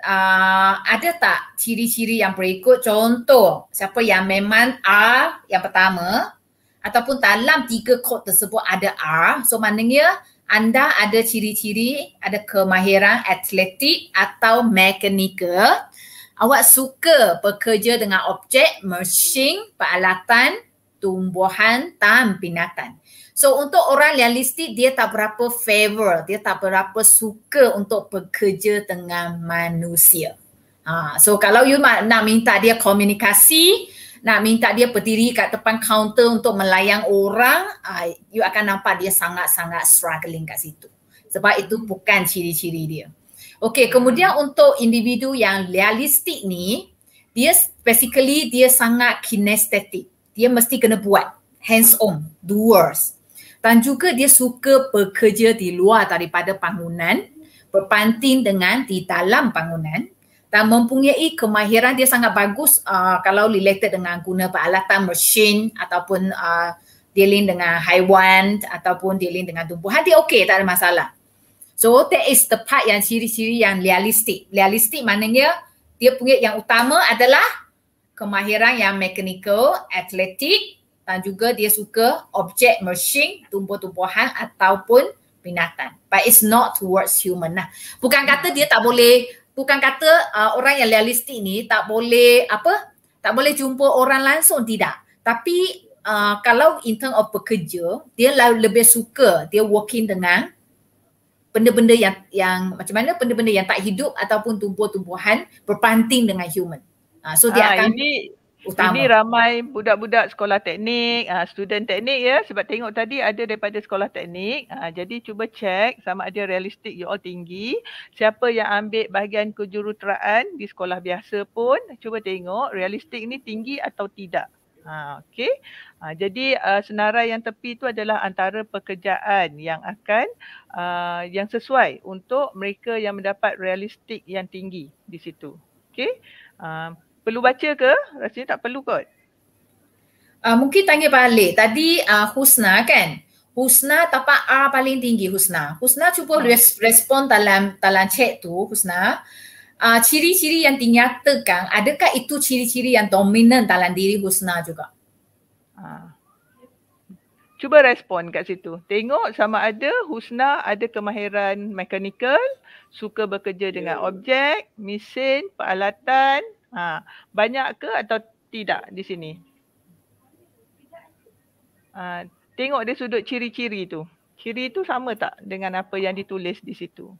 Ah, ada tak ciri-ciri yang berikut contoh siapa yang memang A yang pertama ataupun dalam tiga kod tersebut ada A, so maknanya anda ada ciri-ciri ada kemahiran atletik atau mekanikal awak suka bekerja dengan objek, mesin, peralatan, tumbuhan dan binatang. So untuk orang realistik dia tak berapa favor, dia tak berapa suka untuk bekerja dengan manusia. Ha, so kalau you nak minta dia komunikasi, nak minta dia berdiri kat depan kaunter untuk melayang orang, uh, you akan nampak dia sangat-sangat struggling kat situ. Sebab itu bukan ciri-ciri dia. Okay, kemudian untuk individu yang realistik ni, dia basically dia sangat kinestetik. Dia mesti kena buat. Hands on, doers dan juga dia suka bekerja di luar daripada bangunan, berpantin dengan di dalam bangunan dan mempunyai kemahiran dia sangat bagus uh, kalau related dengan guna peralatan mesin ataupun uh, dealing dengan haiwan ataupun dealing dengan tumbuhan dia okey tak ada masalah. So that is the part yang ciri-ciri yang realistik. Realistik maknanya dia punya yang utama adalah kemahiran yang mechanical, atletik, dan juga dia suka objek mesin, tumbuh-tumbuhan ataupun binatang. But it's not towards human lah. Bukan kata dia tak boleh, bukan kata uh, orang yang realistik ni tak boleh apa, tak boleh jumpa orang langsung, tidak. Tapi uh, kalau in term of pekerja, dia lebih suka dia working dengan benda-benda yang, yang macam mana, benda-benda yang tak hidup ataupun tumbuh-tumbuhan berpanting dengan human. Uh, so dia ah, akan... Ini Utama. Ini ramai budak-budak sekolah teknik, uh, student teknik ya. Sebab tengok tadi ada daripada sekolah teknik. Uh, jadi cuba cek sama ada realistik you all tinggi. Siapa yang ambil bahagian kejuruteraan di sekolah biasa pun, cuba tengok realistik ni tinggi atau tidak. Ha, ah, okay. Ha, jadi uh, senarai yang tepi itu adalah antara pekerjaan yang akan uh, yang sesuai untuk mereka yang mendapat realistik yang tinggi di situ. Okay. Uh, Perlu baca ke? Rasanya tak perlu kot. Uh, mungkin tanya balik. Tadi uh, Husna kan? Husna tapak A paling tinggi Husna. Husna cuba ah. res- respon dalam dalam chat tu Husna. Uh, ciri-ciri yang dinyatakan, adakah itu ciri-ciri yang dominan dalam diri Husna juga? Cuba respon kat situ. Tengok sama ada Husna ada kemahiran mekanikal, suka bekerja yeah. dengan ya. objek, mesin, peralatan, Ha, banyak ke atau tidak di sini? Ha, tengok dia sudut ciri-ciri tu. Ciri tu sama tak dengan apa yang ditulis di situ?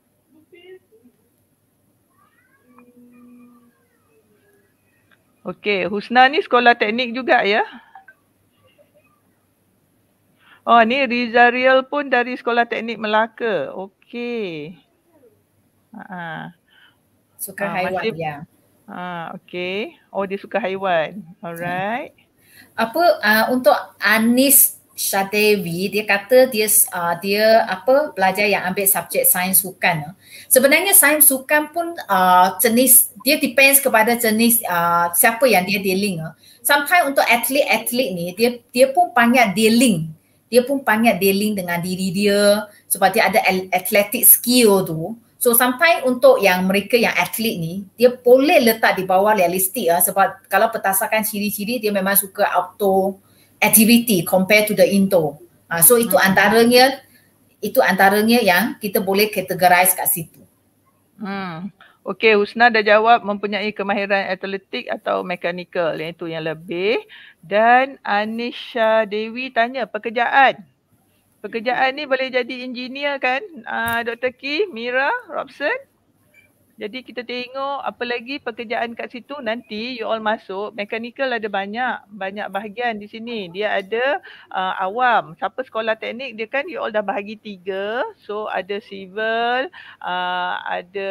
Okey, Husna ni sekolah teknik juga ya. Oh, ni Rizariel pun dari sekolah teknik Melaka. Okey. Ha. ha. Suka ha, haiwan masih... ya. Ha, okay. Oh, dia suka haiwan. Alright. Apa uh, untuk Anis Shadevi, dia kata dia uh, dia apa pelajar yang ambil subjek sains sukan. Sebenarnya sains sukan pun uh, jenis dia depends kepada jenis uh, siapa yang dia dealing. Sometimes untuk atlet-atlet ni dia dia pun banyak dealing. Dia pun banyak dealing dengan diri dia sebab dia ada athletic skill tu. So sampai untuk yang mereka yang atlet ni, dia boleh letak di bawah realistik lah sebab kalau petasakan ciri-ciri dia memang suka auto activity compared to the indoor. Uh, so itu hmm. antaranya itu antaranya yang kita boleh categorize kat situ. Hmm. Okey, Husna dah jawab mempunyai kemahiran atletik atau mekanikal yang itu yang lebih dan Anisha Dewi tanya pekerjaan. Pekerjaan ni boleh jadi engineer kan uh, ah, Dr. Ki, Mira, Robson. Jadi kita tengok apa lagi pekerjaan kat situ nanti you all masuk. Mechanical ada banyak, banyak bahagian di sini. Dia ada uh, awam. Siapa sekolah teknik dia kan you all dah bahagi tiga. So ada civil, uh, ada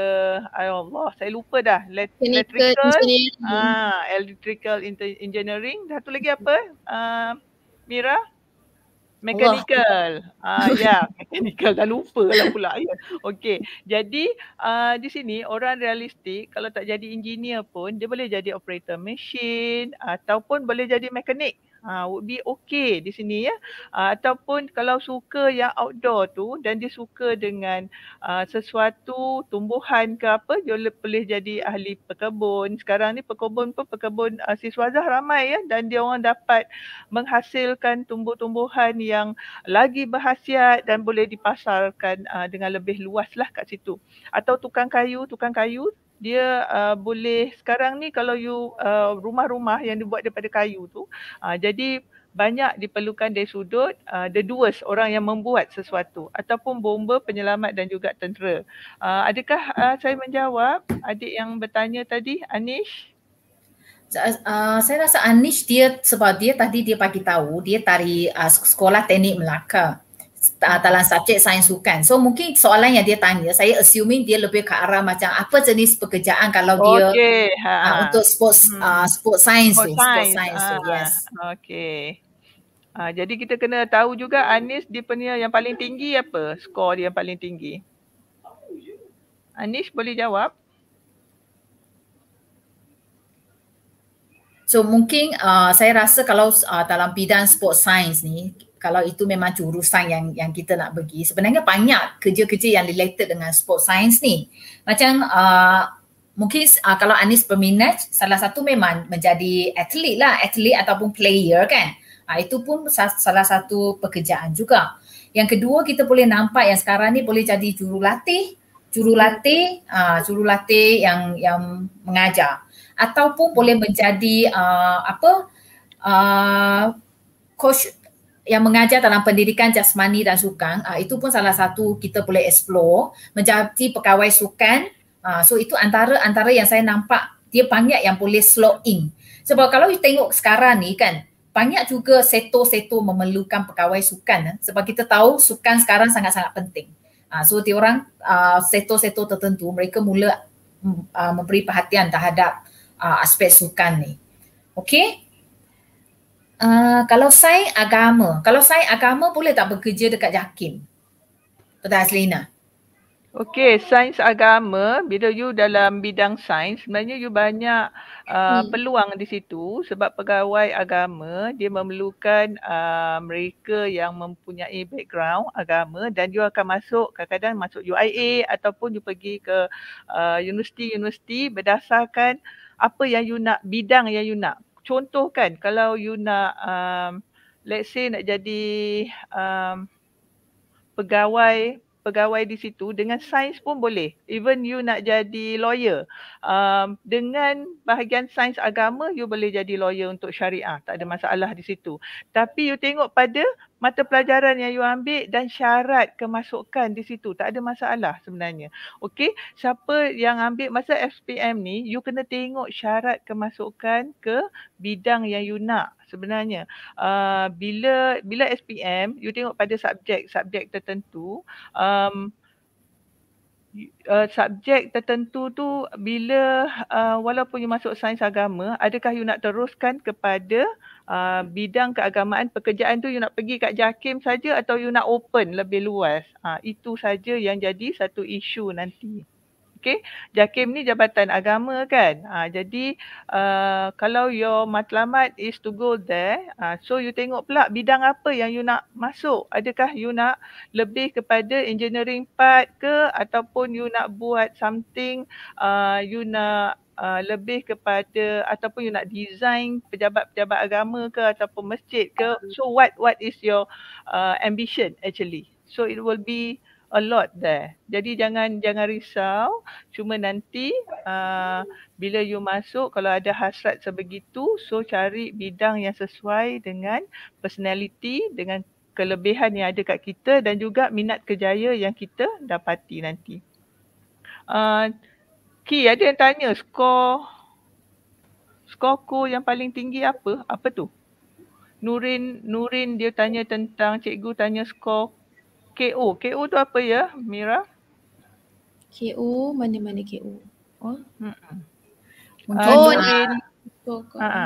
ayo Allah saya lupa dah. Electrical, engineering. Uh, electrical engineering. Satu lagi apa uh, Mira? Mira? Mechanical. Ah uh, ya, (laughs) mechanical dah lupa lah pula. Ya. Okey. Jadi uh, di sini orang realistik kalau tak jadi engineer pun dia boleh jadi operator mesin ataupun boleh jadi mekanik ha, would be okay di sini ya. Ha, ataupun kalau suka yang outdoor tu dan dia suka dengan ha, sesuatu tumbuhan ke apa, dia boleh jadi ahli pekebun Sekarang ni pekebun pun perkebun ha, siswa ramai ya dan dia orang dapat menghasilkan tumbuh-tumbuhan yang lagi berhasiat dan boleh dipasarkan ha, dengan lebih luas lah kat situ. Atau tukang kayu, tukang kayu dia uh, boleh sekarang ni kalau you uh, rumah-rumah yang dibuat daripada kayu tu uh, jadi banyak diperlukan dari sudut uh, the doers orang yang membuat sesuatu ataupun bomba penyelamat dan juga tentera. Uh, adakah uh, saya menjawab adik yang bertanya tadi Anish? Uh, saya rasa Anish dia sebab dia tadi dia bagi tahu dia dari uh, sekolah teknik Melaka talan ah, subjek sains sukan. So mungkin soalan yang dia tanya, saya assuming dia lebih ke arah macam apa jenis pekerjaan kalau okay. dia ha. uh, untuk sports hmm. uh, sports science sport tu, science. sport science. Tu, ha. yes. Okay. Ha, jadi kita kena tahu juga Anis dia punya yang paling tinggi apa? Skor dia yang paling tinggi. Anis boleh jawab? So mungkin uh, saya rasa kalau uh, dalam bidang sport science ni kalau itu memang jurusan yang yang kita nak pergi sebenarnya banyak kerja-kerja yang related dengan sport science ni macam uh, mungkin uh, kalau Anis berminat salah satu memang menjadi atlet lah atlet ataupun player kan uh, itu pun salah satu pekerjaan juga yang kedua kita boleh nampak yang sekarang ni boleh jadi jurulatih jurulatih uh, jurulatih yang yang mengajar ataupun boleh menjadi uh, apa uh, coach yang mengajar dalam pendidikan jasmani dan sukan uh, itu pun salah satu kita boleh explore menjadi pegawai sukan uh, so itu antara antara yang saya nampak dia banyak yang boleh slot in sebab kalau kita tengok sekarang ni kan banyak juga seto-seto memerlukan pegawai sukan eh? sebab kita tahu sukan sekarang sangat-sangat penting uh, so dia orang uh, seto-seto tertentu mereka mula uh, memberi perhatian terhadap uh, aspek sukan ni okey Uh, kalau saya agama, kalau saya agama boleh tak bekerja dekat JAKIM? Tuan Aslina. Okey, sains agama bila you dalam bidang sains sebenarnya you banyak uh, hmm. peluang di situ sebab pegawai agama dia memerlukan uh, mereka yang mempunyai background agama dan you akan masuk kadang-kadang masuk UIA ataupun you pergi ke uh, universiti-universiti berdasarkan apa yang you nak bidang yang you nak contoh kan kalau you nak um, let's say nak jadi um, pegawai pegawai di situ dengan sains pun boleh even you nak jadi lawyer um, dengan bahagian sains agama you boleh jadi lawyer untuk syariah tak ada masalah di situ tapi you tengok pada mata pelajaran yang you ambil dan syarat kemasukan di situ. Tak ada masalah sebenarnya. Okey, siapa yang ambil masa SPM ni, you kena tengok syarat kemasukan ke bidang yang you nak sebenarnya. Uh, bila bila SPM, you tengok pada subjek-subjek tertentu. Um, uh, subjek tertentu tu bila uh, walaupun you masuk sains agama adakah you nak teruskan kepada uh, bidang keagamaan pekerjaan tu you nak pergi kat JAKIM saja atau you nak open lebih luas uh, itu saja yang jadi satu isu nanti Okay, JAKIM ni jabatan agama kan. Uh, jadi uh, kalau your matlamat is to go there, uh, so you tengok pula bidang apa yang you nak masuk. Adakah you nak lebih kepada engineering part ke ataupun you nak buat something uh, you nak Uh, lebih kepada ataupun you nak design pejabat-pejabat agama ke ataupun masjid ke hmm. so what what is your uh, ambition actually so it will be a lot there. Jadi jangan jangan risau. Cuma nanti uh, bila you masuk kalau ada hasrat sebegitu so cari bidang yang sesuai dengan personality dengan kelebihan yang ada kat kita dan juga minat kejaya yang kita dapati nanti. Uh, Ki ada yang tanya skor skor ko yang paling tinggi apa? Apa tu? Nurin Nurin dia tanya tentang cikgu tanya skor KO. KO tu apa ya, Mira? KO, mana-mana KO. Oh. Hmm. oh, nah. in... Ha -ha.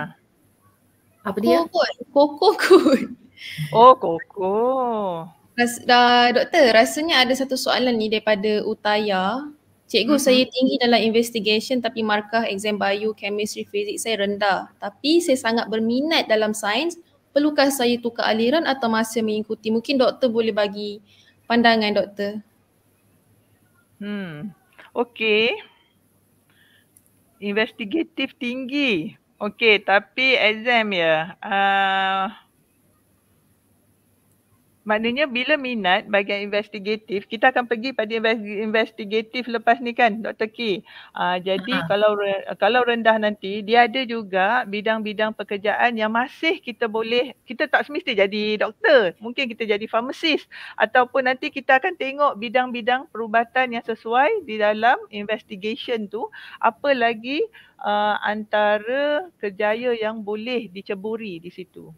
Apa dia? Koko. Koko Oh, Koko. Ras, dah, doktor, rasanya ada satu soalan ni daripada Utaya. Cikgu, hmm. saya tinggi dalam investigation tapi markah exam bio, chemistry, fizik saya rendah. Tapi saya sangat berminat dalam sains Perlukah saya tukar aliran atau masih mengikuti? Mungkin doktor boleh bagi pandangan doktor. Hmm. Okey. Investigatif tinggi. Okey, tapi exam ya. Uh, Maknanya bila minat bagian investigatif, kita akan pergi pada investigatif lepas ni kan Dr. K. Uh, jadi uh-huh. kalau kalau rendah nanti, dia ada juga bidang-bidang pekerjaan yang masih kita boleh, kita tak semesti jadi doktor. Mungkin kita jadi farmasis ataupun nanti kita akan tengok bidang-bidang perubatan yang sesuai di dalam investigation tu. Apa lagi uh, antara kerjaya yang boleh diceburi di situ.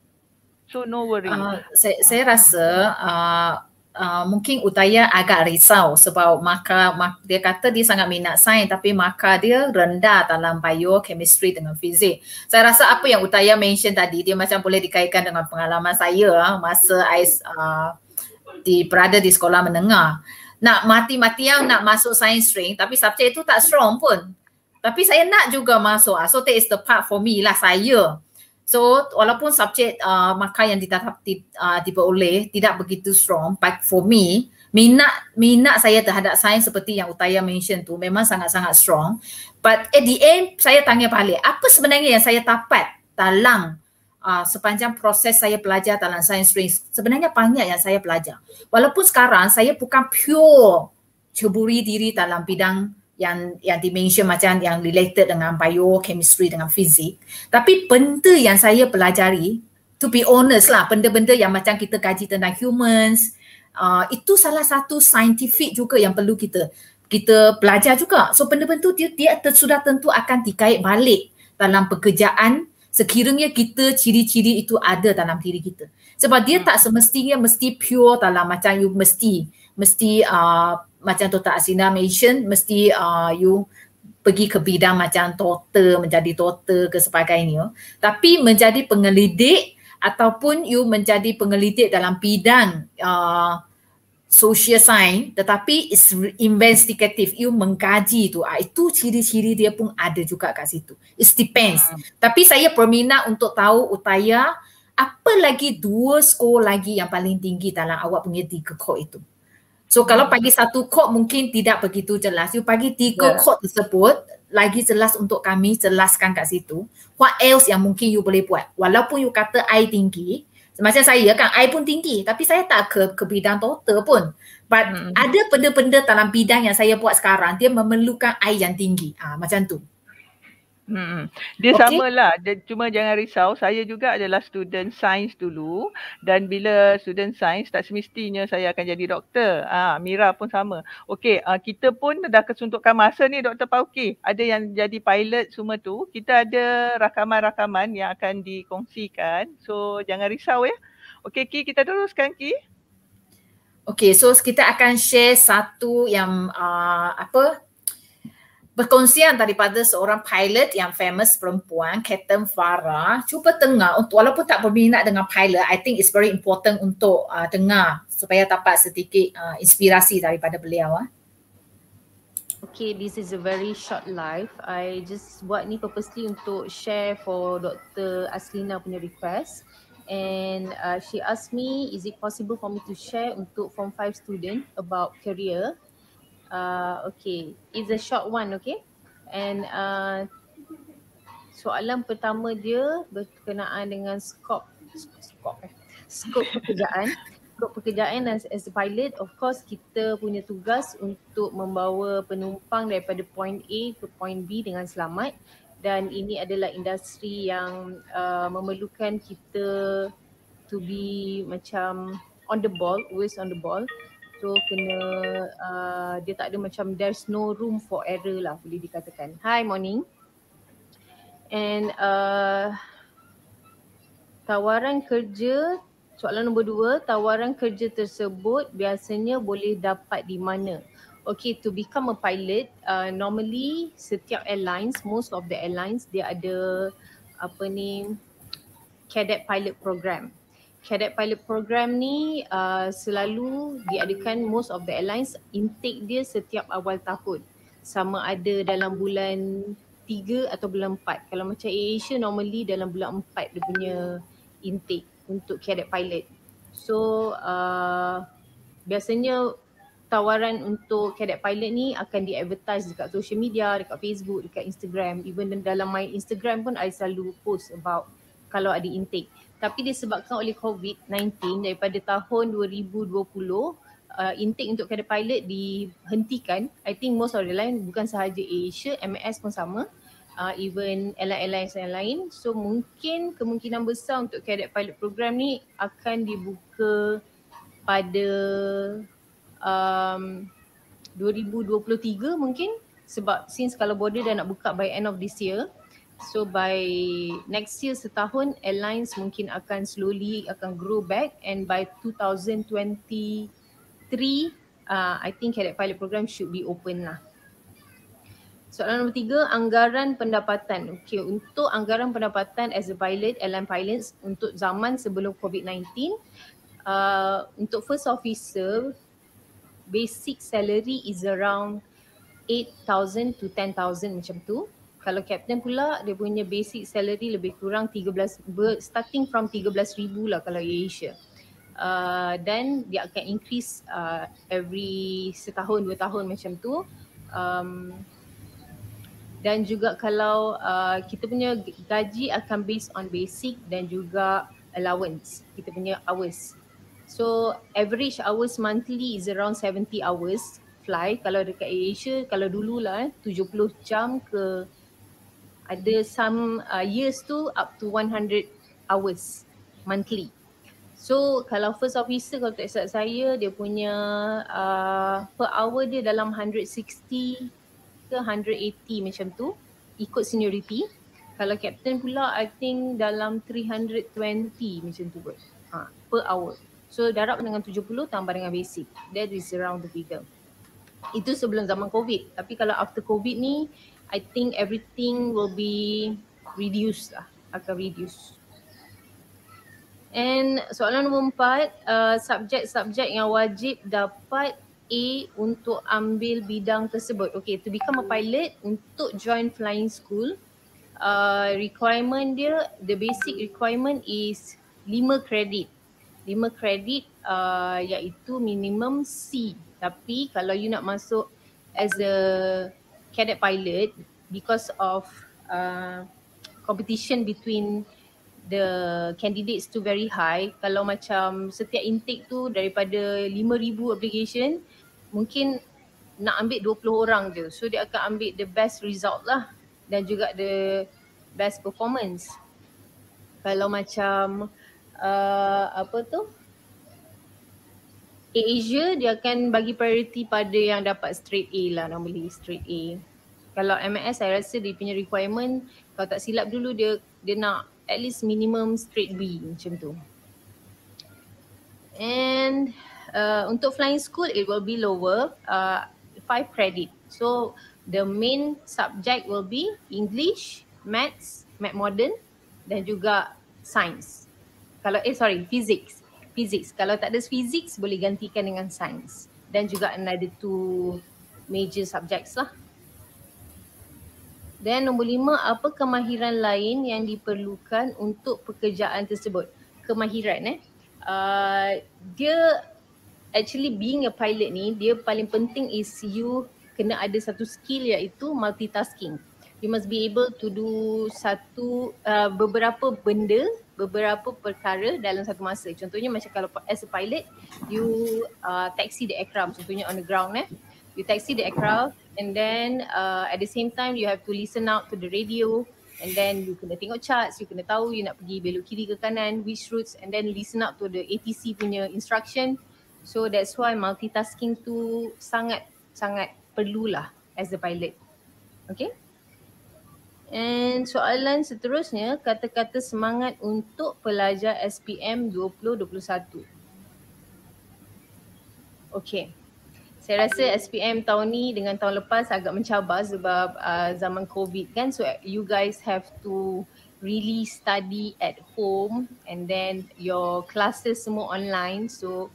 So no worry. Uh, saya, saya rasa uh, Uh, mungkin Utaya agak risau sebab maka mak, dia kata dia sangat minat sains tapi maka dia rendah dalam biochemistry dengan fizik. Saya rasa apa yang Utaya mention tadi dia macam boleh dikaitkan dengan pengalaman saya masa I, uh, di berada di sekolah menengah. Nak mati-matian nak masuk sains stream tapi subjek itu tak strong pun. Tapi saya nak juga masuk. So that is the part for me lah saya. So walaupun subjek uh, makan yang ditatap di, uh, diperoleh tidak begitu strong but for me minat minat saya terhadap sains seperti yang Utaya mention tu memang sangat-sangat strong but at the end saya tanya balik apa sebenarnya yang saya dapat dalam uh, sepanjang proses saya belajar dalam sains stream sebenarnya banyak yang saya belajar walaupun sekarang saya bukan pure ceburi diri dalam bidang yang yang dimention macam yang related dengan biochemistry dengan fizik tapi benda yang saya pelajari to be honest lah benda-benda yang macam kita kaji tentang humans uh, itu salah satu scientific juga yang perlu kita kita pelajar juga so benda-benda dia dia sudah tentu akan dikait balik dalam pekerjaan sekiranya kita ciri-ciri itu ada dalam diri kita sebab dia hmm. tak semestinya mesti pure dalam macam you mesti mesti uh, macam Tota Asina mention mesti uh, you pergi ke bidang macam tota menjadi tota ke sebagainya tapi menjadi pengelidik ataupun you menjadi pengelidik dalam bidang uh, social science tetapi is investigative you mengkaji tu ah, itu ciri-ciri dia pun ada juga kat situ it depends hmm. tapi saya berminat untuk tahu utaya apa lagi dua skor lagi yang paling tinggi dalam awak punya tiga kor itu So kalau pagi satu kot mungkin tidak begitu jelas. You pagi tiga yeah. kod tersebut lagi jelas untuk kami jelaskan kat situ. What else yang mungkin you boleh buat? Walaupun you kata I tinggi, macam saya kan I pun tinggi tapi saya tak ke ke bidang total pun. But hmm ada benda-benda dalam bidang yang saya buat sekarang dia memerlukan I yang tinggi. Ah ha, macam tu. Hmm. Dia okay. samalah. Dia cuma jangan risau. Saya juga adalah student sains dulu dan bila student sains tak semestinya saya akan jadi doktor. Ah, ha, Mira pun sama. Okey, uh, kita pun dah kesuntukkan masa ni Dr. Pauki. Ada yang jadi pilot semua tu. Kita ada rakaman-rakaman yang akan dikongsikan. So jangan risau ya. Okey, Ki kita teruskan Ki. Okey, so kita akan share satu yang uh, apa berkongsian daripada seorang pilot yang famous perempuan, Captain Farah. Cuba dengar, walaupun tak berminat dengan pilot, I think it's very important untuk uh, dengar supaya dapat sedikit uh, inspirasi daripada beliau. Uh. Okay, this is a very short life. I just buat ni purposely untuk share for Dr. Aslina punya request. And uh, she asked me, is it possible for me to share untuk Form 5 student about career? Uh, okay. It's a short one, okay? And uh, soalan pertama dia berkenaan dengan scope. Scope, eh, scope pekerjaan. (laughs) Scope pekerjaan as, as a pilot, of course, kita punya tugas untuk membawa penumpang daripada point A ke point B dengan selamat. Dan ini adalah industri yang uh, memerlukan kita to be macam on the ball, always on the ball. So kena uh, dia tak ada macam there's no room for error lah boleh dikatakan. Hi morning. And uh, tawaran kerja soalan nombor dua tawaran kerja tersebut biasanya boleh dapat di mana? Okay to become a pilot uh, normally setiap airlines most of the airlines dia ada apa ni cadet pilot program cadet pilot program ni uh, selalu diadakan most of the airlines intake dia setiap awal tahun sama ada dalam bulan tiga atau bulan empat. kalau macam Asia normally dalam bulan empat dia punya intake untuk cadet pilot so uh, biasanya tawaran untuk cadet pilot ni akan di advertise dekat social media dekat Facebook dekat Instagram even dalam my Instagram pun I selalu post about kalau ada intake tapi disebabkan oleh COVID-19 daripada tahun 2020 uh, intake untuk cadet pilot dihentikan I think most of the line bukan sahaja Asia MS pun sama uh, even airline-airline yang lain so mungkin kemungkinan besar untuk cadet pilot program ni akan dibuka pada um, 2023 mungkin sebab since kalau border dah nak buka by end of this year So by next year setahun airlines mungkin akan slowly akan grow back and by 2023 Uh, I think cadet pilot program should be open lah. Soalan nombor tiga, anggaran pendapatan. Okay, untuk anggaran pendapatan as a pilot, airline pilots untuk zaman sebelum COVID-19, uh, untuk first officer, basic salary is around 8,000 to 10,000 macam tu kalau captain pula dia punya basic salary lebih kurang 13 starting from 13000 lah kalau Asia. Uh, then dia akan increase uh, every setahun dua tahun macam tu um, dan juga kalau uh, kita punya gaji akan based on basic dan juga allowance kita punya hours so average hours monthly is around 70 hours fly kalau dekat Asia kalau dululah eh, 70 jam ke ada some uh, years tu up to 100 hours monthly. So kalau first officer kalau tak salah saya dia punya uh, per hour dia dalam 160 ke 180 macam tu ikut seniority. Kalau captain pula I think dalam 320 macam tu bro. Ha, per hour. So darab dengan 70 tambah dengan basic. That is around the figure. Itu sebelum zaman COVID. Tapi kalau after COVID ni I think everything will be reduced lah. Akan reduce. And soalan nombor empat, uh, subjek-subjek yang wajib dapat A untuk ambil bidang tersebut. Okay, to become a pilot untuk join flying school, uh, requirement dia, the basic requirement is lima credit. lima credit uh, iaitu minimum C. Tapi kalau you nak masuk as a cadet pilot because of uh, competition between the candidates tu very high. Kalau macam setiap intake tu daripada 5,000 application, mungkin nak ambil 20 orang je. So dia akan ambil the best result lah dan juga the best performance. Kalau macam uh, apa tu? Asia dia akan bagi priority pada yang dapat straight A lah normally straight A. Kalau MS saya rasa dia punya requirement kalau tak silap dulu dia dia nak at least minimum straight B macam tu. And uh, untuk flying school it will be lower uh, five credit. So the main subject will be English, Maths, Math Modern dan juga Science. Kalau eh sorry, Physics physics. Kalau tak ada fizik, boleh gantikan dengan sains. dan juga another two major subjects lah. Dan nombor lima, apa kemahiran lain yang diperlukan untuk pekerjaan tersebut? Kemahiran eh. Uh, dia actually being a pilot ni, dia paling penting is you kena ada satu skill iaitu multitasking. You must be able to do satu uh, beberapa benda beberapa perkara dalam satu masa. Contohnya macam kalau as a pilot, you uh, taxi the aircraft, contohnya on the ground eh. You taxi the aircraft and then uh, at the same time you have to listen out to the radio and then you kena tengok charts, you kena tahu you nak pergi belok kiri ke kanan, which routes and then listen out to the ATC punya instruction. So that's why multitasking tu sangat-sangat perlulah as a pilot. Okay? And soalan seterusnya, kata-kata semangat untuk pelajar SPM 2021. Okay. Saya rasa SPM tahun ni dengan tahun lepas agak mencabar sebab uh, zaman COVID kan. So you guys have to really study at home and then your classes semua online. So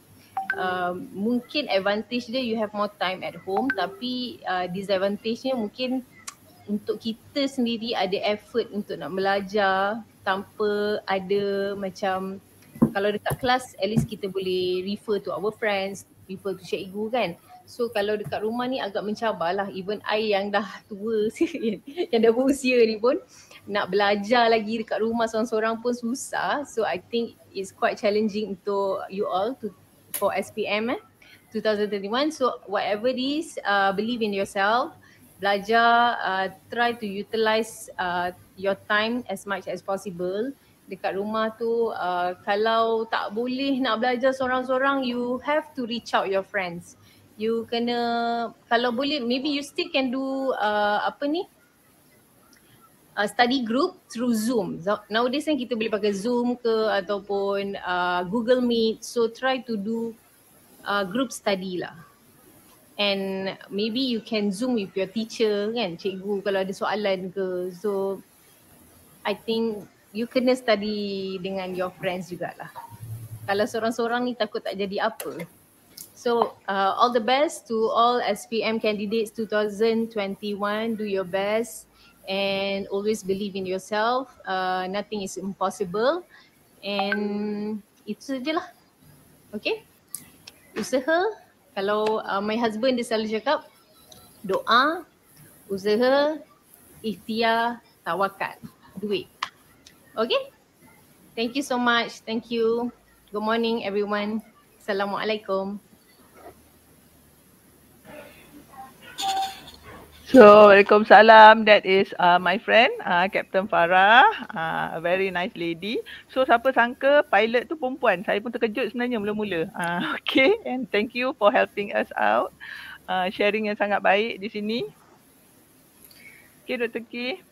um, mungkin advantage dia you have more time at home tapi uh, disadvantage-nya mungkin untuk kita sendiri ada effort untuk nak belajar tanpa ada macam kalau dekat kelas at least kita boleh refer to our friends, refer to cikgu kan. So kalau dekat rumah ni agak mencabar lah even I yang dah tua (laughs) yang dah berusia ni pun nak belajar lagi dekat rumah seorang-seorang pun susah. So I think it's quite challenging untuk you all to for SPM eh 2021. So whatever is uh believe in yourself, belajar uh, try to utilize uh, your time as much as possible dekat rumah tu uh, kalau tak boleh nak belajar seorang-seorang you have to reach out your friends you kena kalau boleh maybe you still can do uh, apa ni Uh, study group through Zoom. Nowadays kan kita boleh pakai Zoom ke ataupun uh, Google Meet. So try to do uh, group study lah. And maybe you can Zoom with your teacher kan, cikgu kalau ada soalan ke. So, I think you kena study dengan your friends jugalah. Kalau seorang-seorang ni takut tak jadi apa. So, uh, all the best to all SPM candidates 2021. Do your best and always believe in yourself. Uh, nothing is impossible. And itu sajalah. Okay? Usaha kalau uh, my husband dia selalu cakap doa, usaha, ikhtiar, tawakal, duit. Okay? Thank you so much. Thank you. Good morning everyone. Assalamualaikum. So, welcome salam. That is uh, my friend, uh, Captain Farah. Uh, a very nice lady. So, siapa sangka pilot tu perempuan. Saya pun terkejut sebenarnya mula-mula. Uh, (laughs) okay, and thank you for helping us out. Uh, sharing yang sangat baik di sini. Okay, Dr. Key.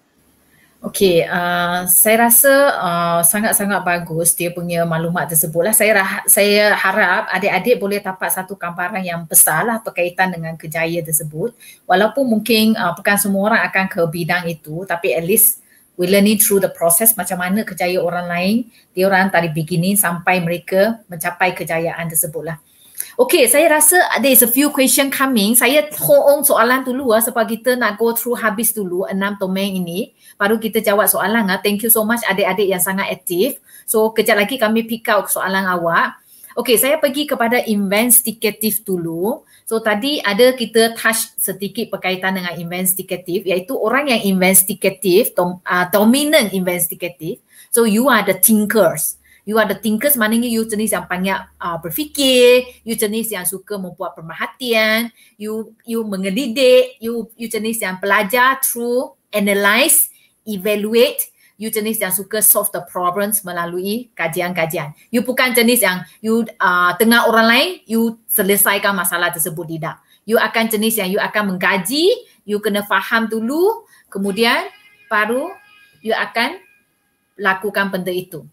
Okey, uh, saya rasa uh, sangat-sangat bagus dia punya maklumat tersebut. Lah. Saya, rah- saya harap adik-adik boleh dapat satu gambaran yang besar lah berkaitan dengan kejayaan tersebut. Walaupun mungkin uh, bukan semua orang akan ke bidang itu, tapi at least we learning through the process macam mana kejayaan orang lain, dia orang dari begini sampai mereka mencapai kejayaan tersebut lah. Okay, saya rasa there is a few question coming. Saya hold on soalan dulu lah sebab kita nak go through habis dulu enam domain ini baru kita jawab soalan ah. Thank you so much adik-adik yang sangat aktif. So kejap lagi kami pick out soalan awak. Okay, saya pergi kepada investigative dulu. So tadi ada kita touch sedikit berkaitan dengan investigative iaitu orang yang investigative, dom, uh, ah, dominant investigative. So you are the thinkers. You are the thinkers maknanya you jenis yang banyak uh, berfikir, you jenis yang suka membuat pemerhatian, you you mengelidik, you you jenis yang pelajar through analyze evaluate you jenis yang suka solve the problems melalui kajian-kajian. You bukan jenis yang you uh, tengah orang lain, you selesaikan masalah tersebut tidak. You akan jenis yang you akan mengkaji, you kena faham dulu, kemudian baru you akan lakukan benda itu.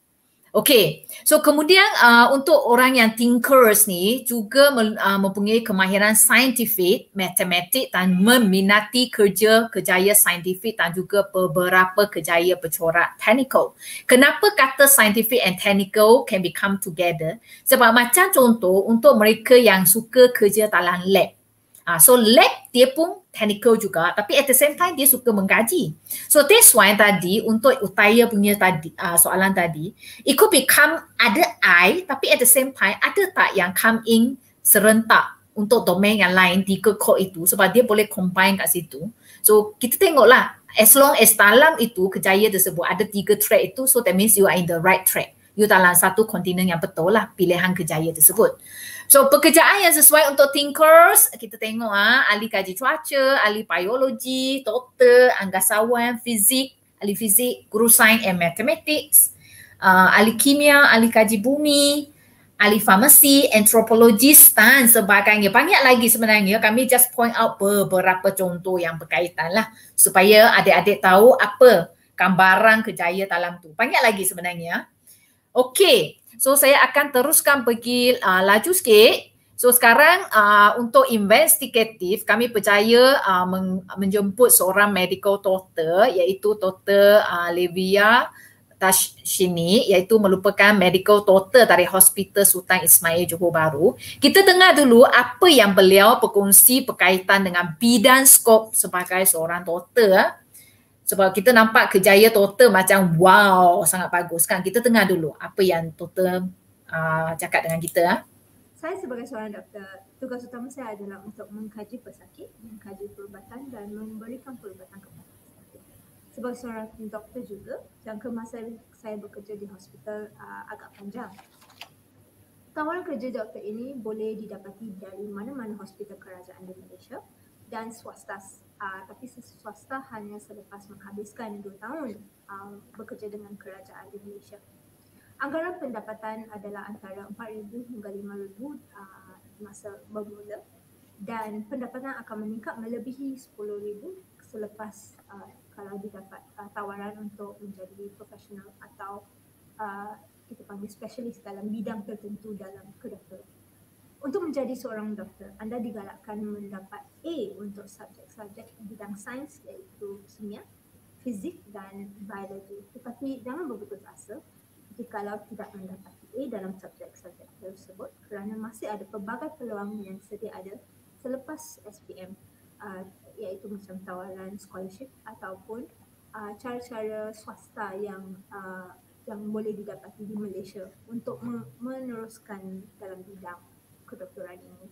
Okay, so kemudian uh, untuk orang yang thinkers ni juga uh, mempunyai kemahiran saintifik, matematik dan meminati kerja kerjaya saintifik dan juga beberapa kerjaya bercorak teknikal. Kenapa kata saintifik and teknikal can become together? Sebab macam contoh untuk mereka yang suka kerja dalam lab. Uh, so lab dia pun technical juga tapi at the same time dia suka mengkaji. So this one tadi untuk utaya punya tadi uh, soalan tadi, it could become ada I tapi at the same time ada tak yang come in serentak untuk domain yang lain tiga code itu sebab dia boleh combine kat situ. So kita tengoklah as long as dalam itu kejayaan tersebut ada tiga track itu so that means you are in the right track you dalam satu kontinen yang betul lah pilihan kerjaya tersebut. So pekerjaan yang sesuai untuk thinkers, kita tengok ah ahli kaji cuaca, ahli biologi, doktor, angkasawan, fizik, ahli fizik, guru sains and mathematics, uh, ahli kimia, ahli kaji bumi, ahli farmasi, antropologis dan sebagainya. Banyak lagi sebenarnya kami just point out beberapa contoh yang berkaitan lah supaya adik-adik tahu apa gambaran kejaya dalam tu. Banyak lagi sebenarnya. Okay. So saya akan teruskan pergi uh, laju sikit. So sekarang uh, untuk investigatif kami percaya uh, men- menjemput seorang medical doctor iaitu doktor uh, Levia Tashini iaitu melupakan medical doctor dari Hospital Sultan Ismail Johor Bahru. Kita tengah dulu apa yang beliau berkongsi berkaitan dengan bidang skop sebagai seorang doktor. Uh sebab kita nampak kejayaan total macam wow sangat bagus kan kita tengah dulu apa yang total uh, cakap dengan kita ah? saya sebagai seorang doktor tugas utama saya adalah untuk mengkaji pesakit mengkaji perubatan dan memberikan perubatan kepada sebagai seorang doktor juga jangka masa saya bekerja di hospital uh, agak panjang tawaran kerja doktor ini boleh didapati dari mana-mana hospital kerajaan di Malaysia dan swasta uh, tapi swasta hanya selepas menghabiskan dua tahun uh, bekerja dengan kerajaan di Malaysia. Anggaran pendapatan adalah antara RM4,000 hingga RM5,000 uh, ah, masa bermula dan pendapatan akan meningkat melebihi RM10,000 selepas uh, kalau didapat uh, tawaran untuk menjadi profesional atau uh, kita panggil specialist dalam bidang tertentu dalam kedokteran. Untuk menjadi seorang doktor, anda digalakkan mendapat A untuk subjek-subjek bidang sains iaitu kimia, fizik dan biologi. Tetapi jangan berputus asa jika tidak mendapat A dalam subjek-subjek tersebut kerana masih ada pelbagai peluang yang sedia ada selepas SPM uh, iaitu macam tawaran scholarship ataupun uh, cara-cara swasta yang uh, yang boleh didapati di Malaysia untuk meneruskan dalam bidang kedoktoran ini.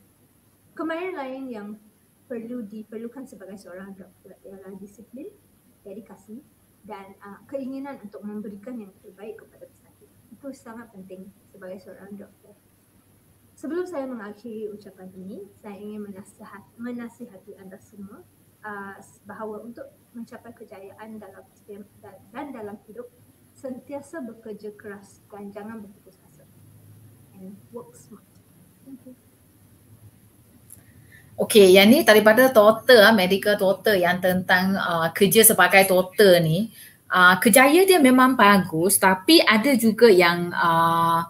Kemarin lain yang perlu diperlukan sebagai seorang doktor ialah disiplin, dedikasi dan uh, keinginan untuk memberikan yang terbaik kepada pesakit. Itu sangat penting sebagai seorang doktor. Sebelum saya mengakhiri ucapan ini, saya ingin menasihat, menasihati anda semua uh, bahawa untuk mencapai kejayaan dalam dan, dan dalam hidup sentiasa bekerja keras dan jangan berputus asa. And work smart. Okey, yang ni daripada doktor, ah, medical doktor yang tentang uh, kerja sebagai doktor ni, uh, kerjaya dia memang bagus tapi ada juga yang uh,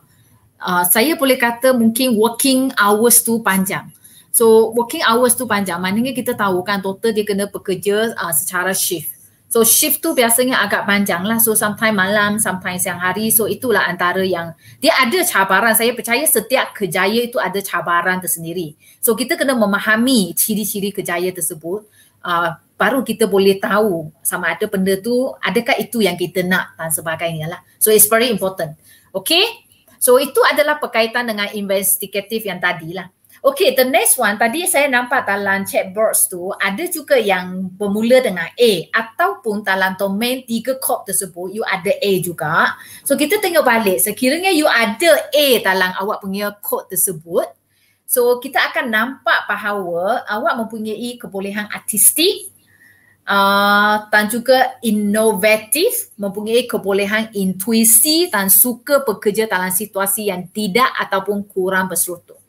uh, saya boleh kata mungkin working hours tu panjang. So, working hours tu panjang. Maknanya kita tahu kan doktor dia kena bekerja uh, secara shift. So shift tu biasanya agak panjang lah. So sometimes malam, sometimes siang hari. So itulah antara yang dia ada cabaran. Saya percaya setiap kejaya itu ada cabaran tersendiri. So kita kena memahami ciri-ciri kejaya tersebut. Uh, baru kita boleh tahu sama ada benda tu, adakah itu yang kita nak dan sebagainya lah. So it's very important. Okay? So itu adalah berkaitan dengan investigative yang tadilah. lah. Okay, the next one tadi saya nampak talan chat box tu ada juga yang bermula dengan A ataupun dalam domain tiga kop tersebut you ada A juga. So kita tengok balik sekiranya you ada A dalam awak punya kod tersebut. So kita akan nampak bahawa awak mempunyai kebolehan artistik uh, dan juga inovatif, mempunyai kebolehan intuisi dan suka bekerja dalam situasi yang tidak ataupun kurang berseruntung.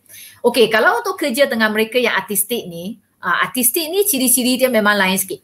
Okey, kalau untuk kerja dengan mereka yang artistik ni, uh, artistik ni ciri-ciri dia memang lain sikit.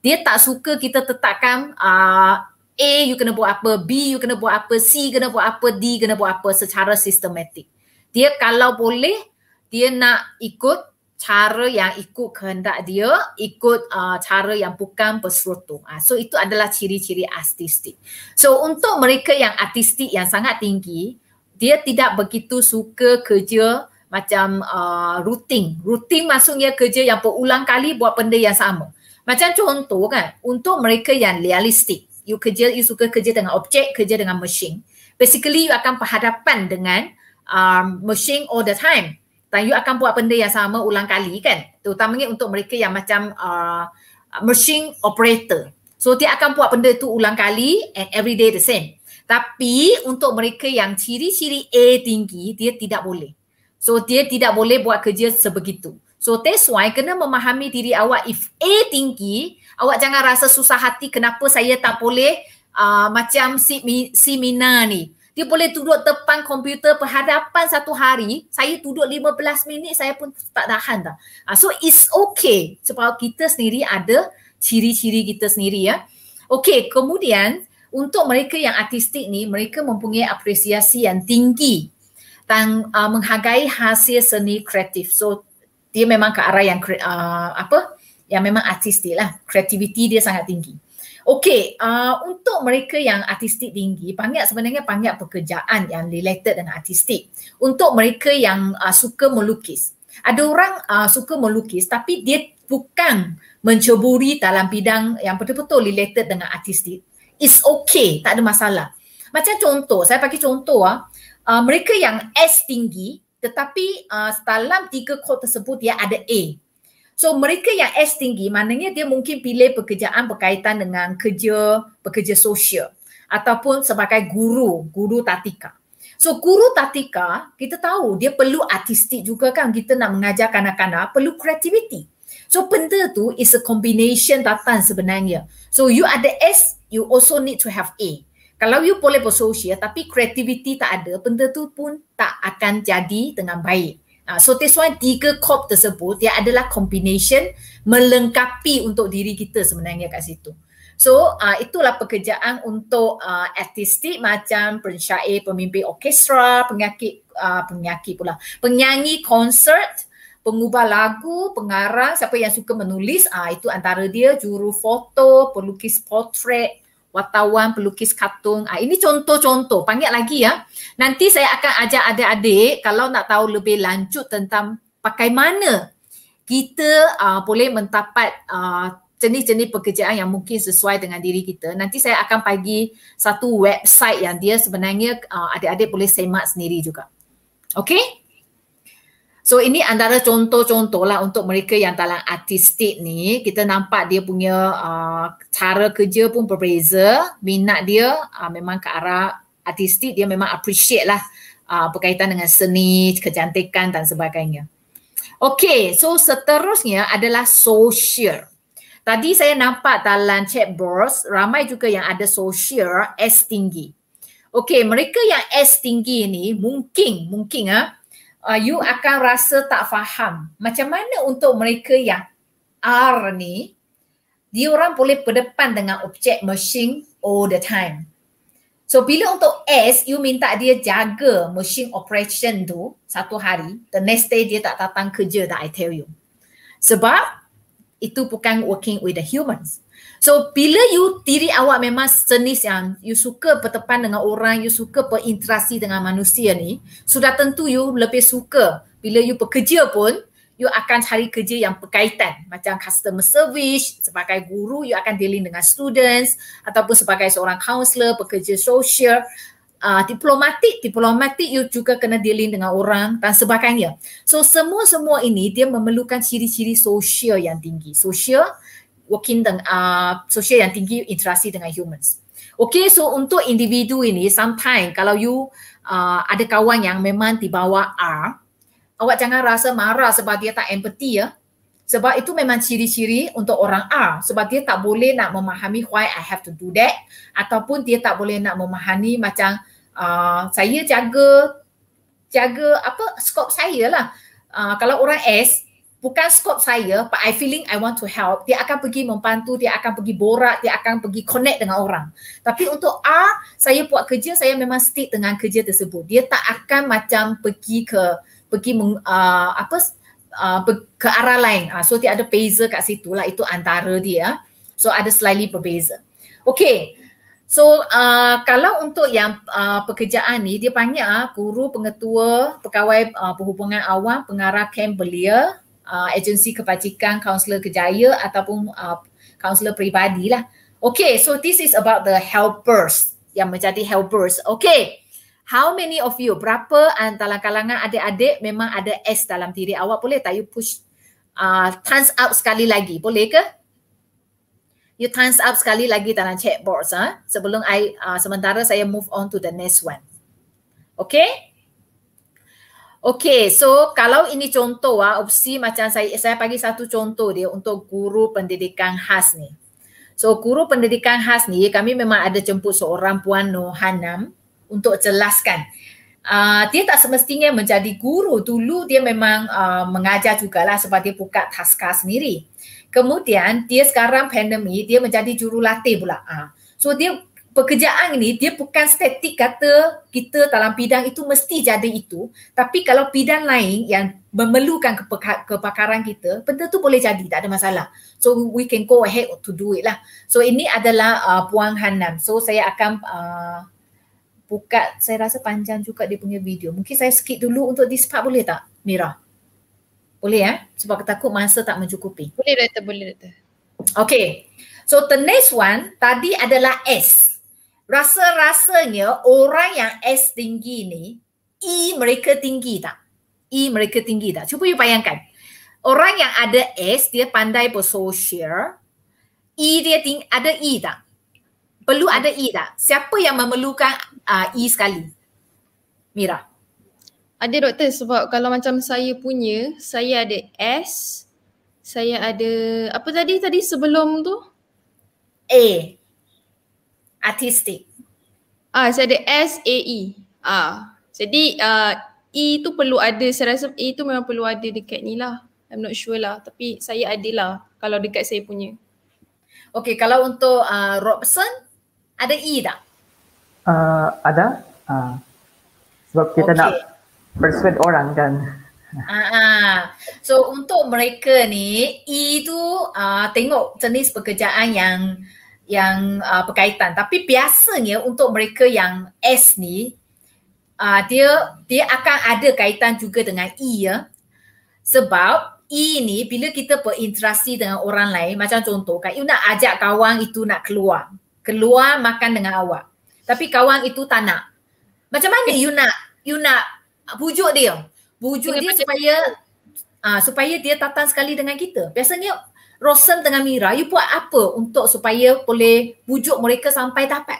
Dia tak suka kita tetapkan uh, A you kena buat apa, B you kena buat apa, C kena buat apa, D kena buat apa secara sistematik. Dia kalau boleh, dia nak ikut cara yang ikut kehendak dia, ikut uh, cara yang bukan berseroto. Uh, so itu adalah ciri-ciri artistik. So untuk mereka yang artistik yang sangat tinggi, dia tidak begitu suka kerja macam uh, routing. Routing maksudnya kerja yang berulang kali buat benda yang sama. Macam contoh kan, untuk mereka yang realistik, you kerja, you suka kerja dengan objek, kerja dengan mesin. Basically, you akan berhadapan dengan um, mesin all the time. Dan you akan buat benda yang sama ulang kali kan. Terutamanya untuk mereka yang macam uh, mesin operator. So, dia akan buat benda tu ulang kali and every day the same. Tapi untuk mereka yang ciri-ciri A tinggi, dia tidak boleh. So dia tidak boleh buat kerja sebegitu. So that's why kena memahami diri awak if A tinggi, awak jangan rasa susah hati kenapa saya tak boleh uh, macam si, si Mina ni. Dia boleh duduk depan komputer perhadapan satu hari, saya duduk 15 minit saya pun tak tahan dah. Uh, so it's okay sebab kita sendiri ada ciri-ciri kita sendiri ya. Okay, kemudian untuk mereka yang artistik ni, mereka mempunyai apresiasi yang tinggi tentang uh, menghargai hasil seni kreatif. So dia memang ke arah yang uh, apa? Yang memang artistik lah. Kreativiti dia sangat tinggi. Okey, uh, untuk mereka yang artistik tinggi, banyak sebenarnya banyak pekerjaan yang related dengan artistik. Untuk mereka yang uh, suka melukis. Ada orang uh, suka melukis tapi dia bukan menceburi dalam bidang yang betul-betul related dengan artistik. It's okay, tak ada masalah. Macam contoh, saya bagi contoh ah, uh, mereka yang S tinggi tetapi uh, ah, dalam tiga kod tersebut dia ada A. So mereka yang S tinggi maknanya dia mungkin pilih pekerjaan berkaitan dengan kerja, pekerja sosial ataupun sebagai guru, guru tatika. So guru tatika kita tahu dia perlu artistik juga kan kita nak mengajar kanak-kanak perlu kreativiti. So benda tu is a combination datang sebenarnya. So you are the S, you also need to have A. Kalau you boleh bersosial tapi kreativiti tak ada, benda tu pun tak akan jadi dengan baik. Uh, so that's why tiga cop tersebut dia adalah combination melengkapi untuk diri kita sebenarnya kat situ. So uh, itulah pekerjaan untuk uh, artistik macam pensyair, pemimpin orkestra, penyakit uh, penyakit pula, penyanyi konsert, pengubah lagu, pengarang, siapa yang suka menulis, ah uh, itu antara dia juru foto, pelukis portret wartawan, pelukis katung. Ah, ini contoh-contoh. Panggil lagi ya. Nanti saya akan ajak adik-adik kalau nak tahu lebih lanjut tentang pakai mana kita uh, boleh mentapat uh, ah, jenis-jenis pekerjaan yang mungkin sesuai dengan diri kita. Nanti saya akan pagi satu website yang dia sebenarnya uh, adik-adik boleh semak sendiri juga. Okay? So ini antara contoh-contoh lah untuk mereka yang dalam artistik ni kita nampak dia punya uh, cara kerja pun berbeza minat dia uh, memang ke arah artistik dia memang appreciate lah uh, berkaitan dengan seni, kecantikan dan sebagainya. Okay so seterusnya adalah social. Tadi saya nampak dalam chat box ramai juga yang ada social S tinggi. Okay mereka yang S tinggi ni mungkin, mungkin ah. Uh, uh, you akan rasa tak faham macam mana untuk mereka yang R ni dia orang boleh berdepan dengan objek machine all the time. So bila untuk S, you minta dia jaga machine operation tu satu hari, the next day dia tak datang kerja that I tell you. Sebab itu bukan working with the humans. So bila you tiri awak memang jenis yang you suka berteman dengan orang, you suka berinteraksi dengan manusia ni, sudah tentu you lebih suka bila you bekerja pun, you akan cari kerja yang berkaitan macam customer service, sebagai guru you akan dealing dengan students ataupun sebagai seorang counselor, pekerja sosial, uh, ah, diplomatik, diplomatik you juga kena dealing dengan orang dan sebagainya. So semua-semua ini dia memerlukan ciri-ciri sosial yang tinggi. Sosial working dengan uh, sosial yang tinggi interaksi dengan humans. Okay, so untuk individu ini, sometimes kalau you uh, ada kawan yang memang di bawah R, awak jangan rasa marah sebab dia tak empathy ya. Sebab itu memang ciri-ciri untuk orang A Sebab dia tak boleh nak memahami why I have to do that. Ataupun dia tak boleh nak memahami macam uh, saya jaga jaga apa skop saya lah. Uh, kalau orang S, bukan skop saya but I feeling I want to help dia akan pergi membantu dia akan pergi borak dia akan pergi connect dengan orang tapi untuk A, saya buat kerja saya memang stick dengan kerja tersebut dia tak akan macam pergi ke pergi meng, uh, apa uh, ke arah lain uh, so dia ada beza kat situ lah itu antara dia so ada slightly berbeza okay So uh, kalau untuk yang uh, pekerjaan ni dia panggil uh, guru pengetua pegawai uh, perhubungan awam pengarah camp belia uh, agensi kebajikan, kaunselor kejaya ataupun kaunselor uh, lah. Okay, so this is about the helpers yang menjadi helpers. Okay, how many of you, berapa dalam kalangan adik-adik memang ada S dalam diri awak? Boleh tak you push, uh, thumbs up sekali lagi? Boleh ke? You thumbs up sekali lagi dalam chat box. Huh? Ah. Sebelum I, uh, sementara saya move on to the next one. Okay? Okey, so kalau ini contoh ah, opsi macam saya saya bagi satu contoh dia untuk guru pendidikan khas ni. So guru pendidikan khas ni kami memang ada jemput seorang puan Nohanam untuk jelaskan. Uh, dia tak semestinya menjadi guru. Dulu dia memang uh, mengajar jugalah sebab dia buka taska sendiri. Kemudian dia sekarang pandemi, dia menjadi jurulatih pula. Uh. So dia pekerjaan ni dia bukan statik kata kita dalam bidang itu mesti jadi itu tapi kalau bidang lain yang memerlukan kepeka- kepakaran kita benda tu boleh jadi tak ada masalah so we can go ahead to do it lah so ini adalah uh, puang hanam so saya akan uh, buka saya rasa panjang juga dia punya video mungkin saya skip dulu untuk this part boleh tak Mira boleh ya eh? sebab takut masa tak mencukupi boleh doktor boleh doktor okay so the next one tadi adalah S rasa-rasanya orang yang S tinggi ni E mereka tinggi tak? E mereka tinggi tak? Cuba you bayangkan. Orang yang ada S dia pandai bersosial. E dia ting ada E tak? Perlu ada E tak? Siapa yang memerlukan uh, E sekali? Mira. Ada doktor sebab kalau macam saya punya, saya ada S, saya ada apa tadi tadi sebelum tu? A artistik. Ah saya ada S A E. Ah jadi uh, E tu perlu ada saya rasa E tu memang perlu ada dekat ni lah. I'm not sure lah tapi saya ada lah kalau dekat saya punya. Okay kalau untuk uh, Robson ada E tak? Uh, ada. Uh, sebab kita okay. nak persuade orang kan. Ah, so untuk mereka ni E tu uh, tengok jenis pekerjaan yang yang uh, berkaitan tapi biasanya untuk mereka yang S ni uh, dia dia akan ada kaitan juga dengan E ya sebab E ni bila kita berinteraksi dengan orang lain macam contoh kan you nak ajak kawan itu nak keluar keluar makan dengan awak tapi kawan itu tak nak macam mana you nak you nak bujuk dia bujuk dia supaya uh, supaya dia datang sekali dengan kita biasanya Rosam dengan Mira, you buat apa untuk supaya boleh pujuk mereka sampai dapat?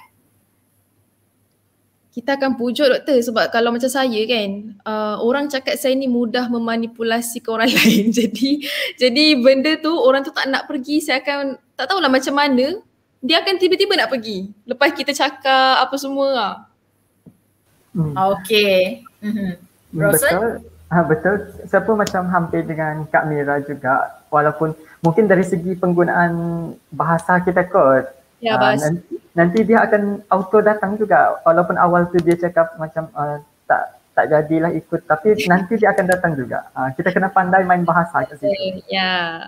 Kita akan pujuk doktor sebab kalau macam saya kan, uh, orang cakap saya ni mudah memanipulasi ke orang (laughs) lain. Jadi jadi benda tu orang tu tak nak pergi, saya akan tak tahulah macam mana, dia akan tiba-tiba nak pergi lepas kita cakap apa semua lah. Hmm. Okay. Mm-hmm. Rosan? Ah betul. Saya pun macam hampir dengan Kak Mira juga walaupun mungkin dari segi penggunaan bahasa kita kot. Ya, uh, ah, nanti, nanti dia akan auto datang juga walaupun awal tu dia cakap macam uh, tak tak jadilah ikut tapi (laughs) nanti dia akan datang juga. Uh, kita kena pandai main bahasa kat situ. Ya.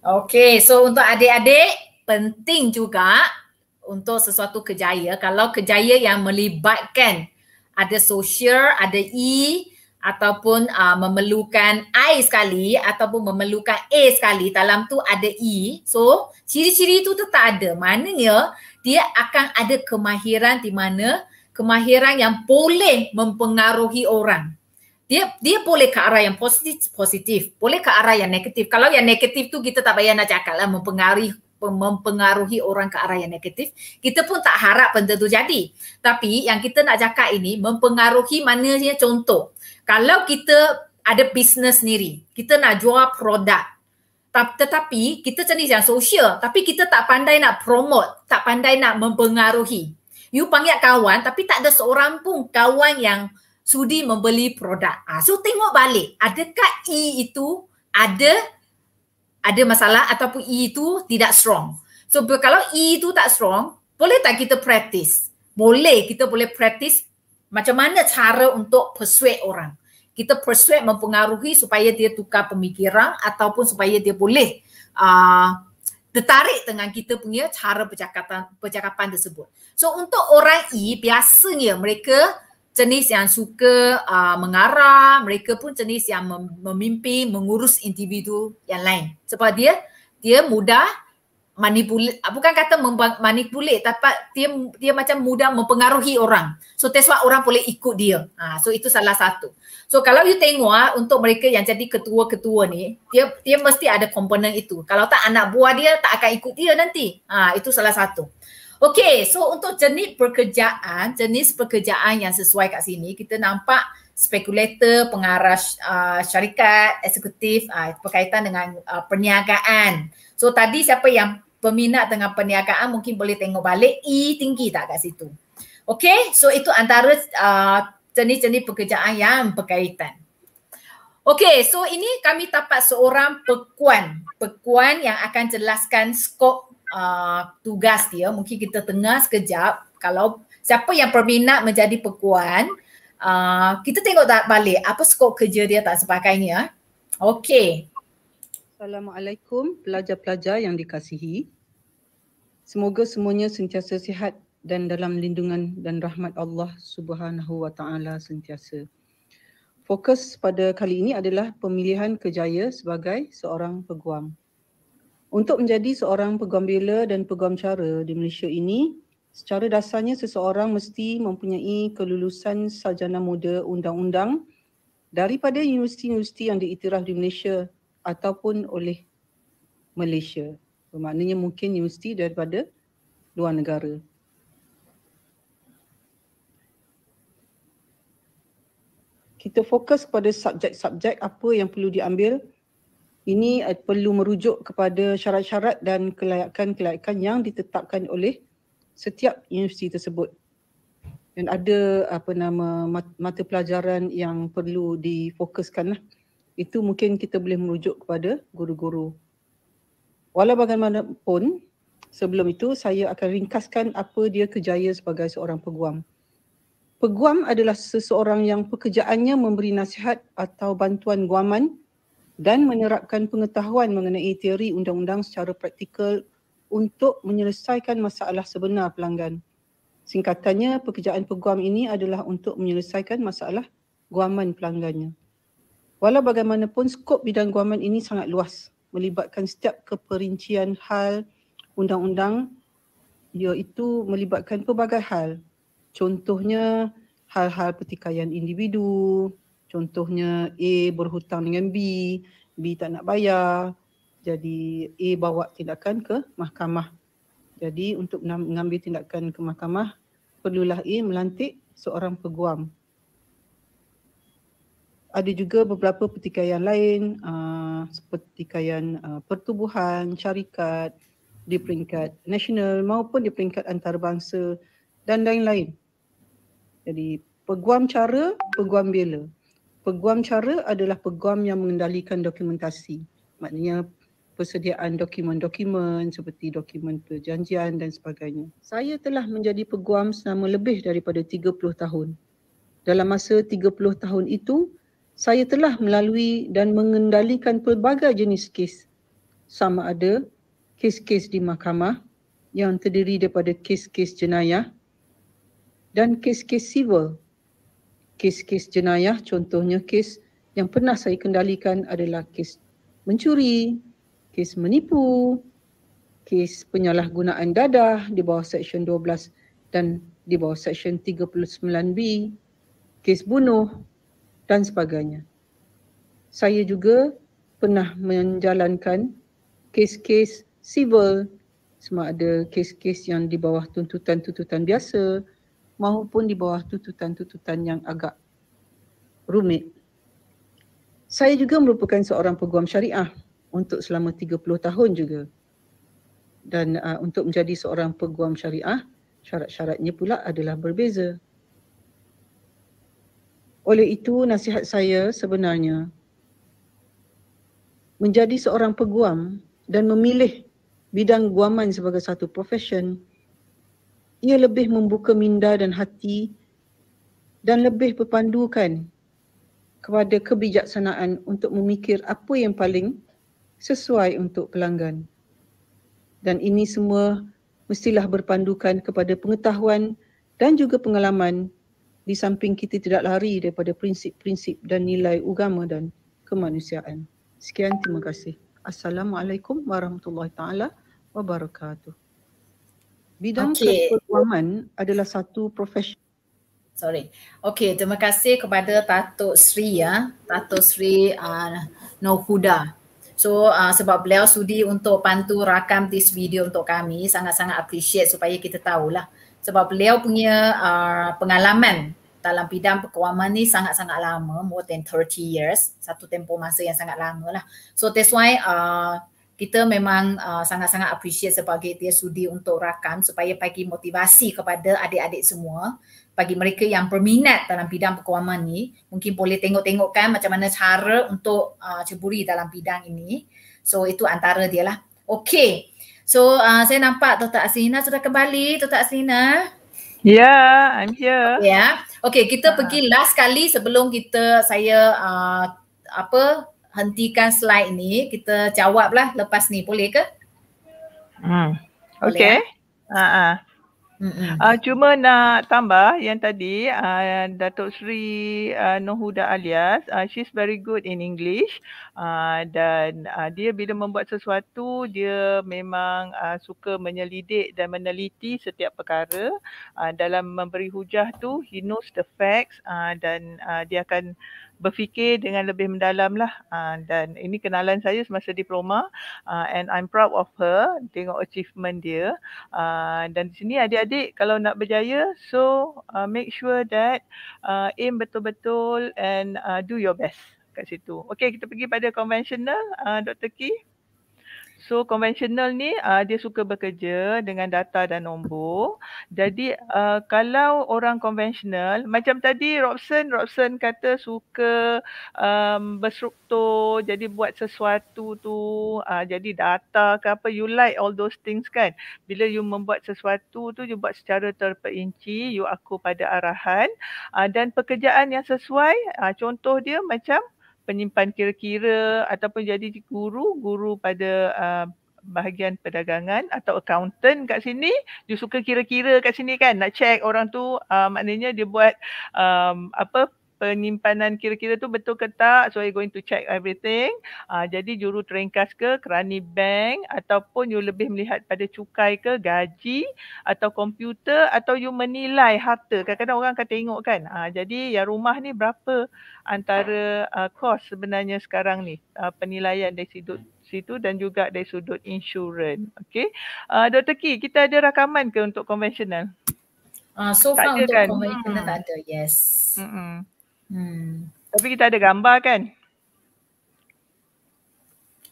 Okey, so untuk adik-adik penting juga untuk sesuatu kejaya kalau kejaya yang melibatkan ada sosial, ada e ataupun uh, memerlukan I sekali ataupun memerlukan A sekali dalam tu ada E. So ciri-ciri itu tu tak ada. Maknanya dia akan ada kemahiran di mana kemahiran yang boleh mempengaruhi orang. Dia dia boleh ke arah yang positif, positif. boleh ke arah yang negatif. Kalau yang negatif tu kita tak payah nak cakap lah mempengaruhi mempengaruhi orang ke arah yang negatif, kita pun tak harap benda tu jadi. Tapi yang kita nak cakap ini mempengaruhi mananya contoh kalau kita ada bisnes sendiri, kita nak jual produk. Tetapi kita jenis yang sosial, tapi kita tak pandai nak promote, tak pandai nak mempengaruhi. You panggil kawan tapi tak ada seorang pun kawan yang sudi membeli produk. Ah, so tengok balik, adakah E itu ada ada masalah ataupun E itu tidak strong. So kalau E itu tak strong, boleh tak kita praktis? Boleh, kita boleh praktis macam mana cara untuk persuade orang kita persuade mempengaruhi supaya dia tukar pemikiran ataupun supaya dia boleh uh, tertarik dengan kita punya cara percakapan percakapan tersebut. So untuk orang E biasanya mereka jenis yang suka uh, mengarah, mereka pun jenis yang mem- memimpin, mengurus individu yang lain. Sebab dia dia mudah manipulate bukan kata manipulate tapi dia dia macam mudah mempengaruhi orang. So that's why orang boleh ikut dia. Ha, so itu salah satu. So kalau you tengok ah, untuk mereka yang jadi ketua-ketua ni, dia dia mesti ada komponen itu. Kalau tak anak buah dia tak akan ikut dia nanti. Ha, itu salah satu. Okay, so untuk jenis pekerjaan, jenis pekerjaan yang sesuai kat sini, kita nampak spekulator, pengarah uh, syarikat, eksekutif uh, berkaitan dengan uh, perniagaan. So tadi siapa yang peminat dengan perniagaan mungkin boleh tengok balik E tinggi tak kat situ. Okay, so itu antara uh, jenis-jenis pekerjaan yang berkaitan. Okey, so ini kami dapat seorang pekuan. Pekuan yang akan jelaskan skop uh, tugas dia. Mungkin kita tengah sekejap. Kalau siapa yang berminat menjadi pekuan, uh, kita tengok tak balik apa skop kerja dia tak sebagainya. Okey. Assalamualaikum pelajar-pelajar yang dikasihi. Semoga semuanya sentiasa sihat dan dalam lindungan dan rahmat Allah Subhanahu wa taala sentiasa. Fokus pada kali ini adalah pemilihan kejaya sebagai seorang peguam. Untuk menjadi seorang peguam bela dan peguam cara di Malaysia ini, secara dasarnya seseorang mesti mempunyai kelulusan sarjana muda undang-undang daripada universiti-universiti yang diiktiraf di Malaysia ataupun oleh Malaysia. Bermaknanya mungkin universiti daripada luar negara. kita fokus kepada subjek-subjek apa yang perlu diambil. Ini eh, perlu merujuk kepada syarat-syarat dan kelayakan-kelayakan yang ditetapkan oleh setiap universiti tersebut. Dan ada apa nama mata pelajaran yang perlu difokuskan. Itu mungkin kita boleh merujuk kepada guru-guru. Walau bagaimanapun, sebelum itu saya akan ringkaskan apa dia kejaya sebagai seorang peguam. Peguam adalah seseorang yang pekerjaannya memberi nasihat atau bantuan guaman dan menerapkan pengetahuan mengenai teori undang-undang secara praktikal untuk menyelesaikan masalah sebenar pelanggan. Singkatannya, pekerjaan peguam ini adalah untuk menyelesaikan masalah guaman pelanggannya. Walau bagaimanapun, skop bidang guaman ini sangat luas, melibatkan setiap keperincian hal undang-undang iaitu melibatkan pelbagai hal Contohnya hal-hal pertikaian individu, contohnya A berhutang dengan B, B tak nak bayar, jadi A bawa tindakan ke mahkamah. Jadi untuk mengambil tindakan ke mahkamah, perlulah A melantik seorang peguam. Ada juga beberapa pertikaian lain ah, seperti pertikaian ah, pertubuhan, syarikat di peringkat nasional maupun di peringkat antarabangsa dan lain-lain. Jadi peguam cara, peguam bela. Peguam cara adalah peguam yang mengendalikan dokumentasi. Maknanya persediaan dokumen-dokumen seperti dokumen perjanjian dan sebagainya. Saya telah menjadi peguam selama lebih daripada 30 tahun. Dalam masa 30 tahun itu, saya telah melalui dan mengendalikan pelbagai jenis kes. Sama ada kes-kes di mahkamah yang terdiri daripada kes-kes jenayah, dan kes-kes sivil, Kes-kes jenayah contohnya kes yang pernah saya kendalikan adalah kes mencuri, kes menipu, kes penyalahgunaan dadah di bawah Seksyen 12 dan di bawah Seksyen 39B, kes bunuh dan sebagainya. Saya juga pernah menjalankan kes-kes civil sama ada kes-kes yang di bawah tuntutan-tuntutan biasa maupun di bawah tututan-tututan yang agak rumit. Saya juga merupakan seorang peguam syariah untuk selama 30 tahun juga. Dan uh, untuk menjadi seorang peguam syariah, syarat-syaratnya pula adalah berbeza. Oleh itu, nasihat saya sebenarnya menjadi seorang peguam dan memilih bidang guaman sebagai satu profession ia lebih membuka minda dan hati dan lebih berpandukan kepada kebijaksanaan untuk memikir apa yang paling sesuai untuk pelanggan. Dan ini semua mestilah berpandukan kepada pengetahuan dan juga pengalaman di samping kita tidak lari daripada prinsip-prinsip dan nilai agama dan kemanusiaan. Sekian terima kasih. Assalamualaikum warahmatullahi taala wabarakatuh. Bidang okay. keuangan adalah satu profesi. Sorry. okay, terima kasih kepada Tato Sri ya. Tatuk Sri uh, Nohuda. So uh, sebab beliau sudi untuk bantu rakam this video untuk kami, sangat-sangat appreciate supaya kita tahu lah Sebab beliau punya uh, pengalaman dalam bidang perkawaman ni sangat-sangat lama, more than 30 years. Satu tempoh masa yang sangat lama lah. So that's why uh, kita memang uh, sangat-sangat appreciate sebagai dia sudi untuk rakam supaya bagi motivasi kepada adik-adik semua bagi mereka yang berminat dalam bidang perkawaman ni mungkin boleh tengok-tengokkan macam mana cara untuk uh, ceburi dalam bidang ini so itu antara dia lah okay so uh, saya nampak Dr. Aslina sudah kembali Dr. Aslina Ya, yeah, I'm here. Ya. Yeah. Okey, kita uh. pergi last sekali sebelum kita saya uh, apa hentikan slide ni kita jawablah lepas ni boleh ke? Hmm. Okey. Ha ah. Uh, cuma nak tambah yang tadi uh, Datuk Sri uh, Nohuda alias uh, she's very good in English uh, dan uh, dia bila membuat sesuatu dia memang uh, suka menyelidik dan meneliti setiap perkara uh, dalam memberi hujah tu he knows the facts uh, dan uh, dia akan berfikir dengan lebih mendalam lah. Ah, dan ini kenalan saya semasa diploma ah, and I'm proud of her. Tengok achievement dia. Ah, dan di sini adik-adik kalau nak berjaya, so make sure that aim betul-betul and do your best kat situ. Okay, kita pergi pada conventional, Dr. Key. So conventional ni uh, dia suka bekerja dengan data dan nombor. Jadi uh, kalau orang conventional macam tadi Robson Robson kata suka um, berstruktur jadi buat sesuatu tu uh, jadi data ke apa you like all those things kan. Bila you membuat sesuatu tu you buat secara terperinci you aku pada arahan uh, dan pekerjaan yang sesuai uh, contoh dia macam penyimpan kira-kira ataupun jadi guru, guru pada uh, bahagian perdagangan atau accountant kat sini, dia suka kira-kira kat sini kan nak check orang tu uh, maknanya dia buat um, apa penyimpanan kira-kira tu betul ke tak so you going to check everything uh, jadi juru teringkas ke kerani bank ataupun you lebih melihat pada cukai ke gaji atau komputer atau you menilai harta kadang-kadang orang akan tengok kan uh, jadi yang rumah ni berapa antara uh, ah, kos sebenarnya sekarang ni uh, penilaian dari sudut situ dan juga dari sudut insurans Okay, uh, Dr. Ki kita ada rakaman ke untuk konvensional Uh, so tak far untuk kan? komen hmm. tak ada, yes. Hmm. Hmm. Tapi kita ada gambar kan?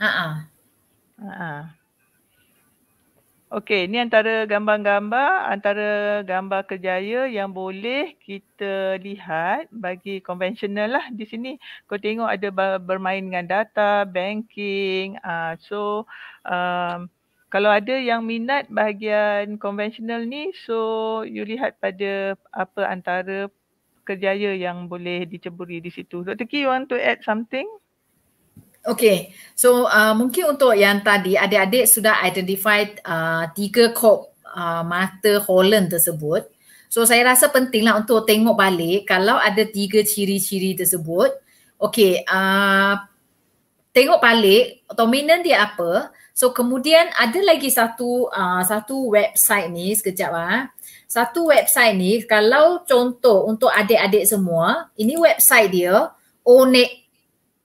Haa. Haa. Okey, ni antara gambar-gambar, antara gambar kerjaya yang boleh kita lihat bagi konvensional lah di sini. Kau tengok ada bermain dengan data, banking. Uh, so, um, kalau ada yang minat bahagian konvensional ni, so you lihat pada apa antara kerjaya yang boleh diceburi di situ. Dr. K, you want to add something? Okay, so uh, mungkin untuk yang tadi adik-adik sudah identify uh, tiga kop uh, mata Holland tersebut. So saya rasa pentinglah untuk tengok balik kalau ada tiga ciri-ciri tersebut. Okay, uh, tengok balik dominan dia apa. So kemudian ada lagi satu uh, satu website ni sekejap ah satu website ni kalau contoh untuk adik-adik semua ini website dia onet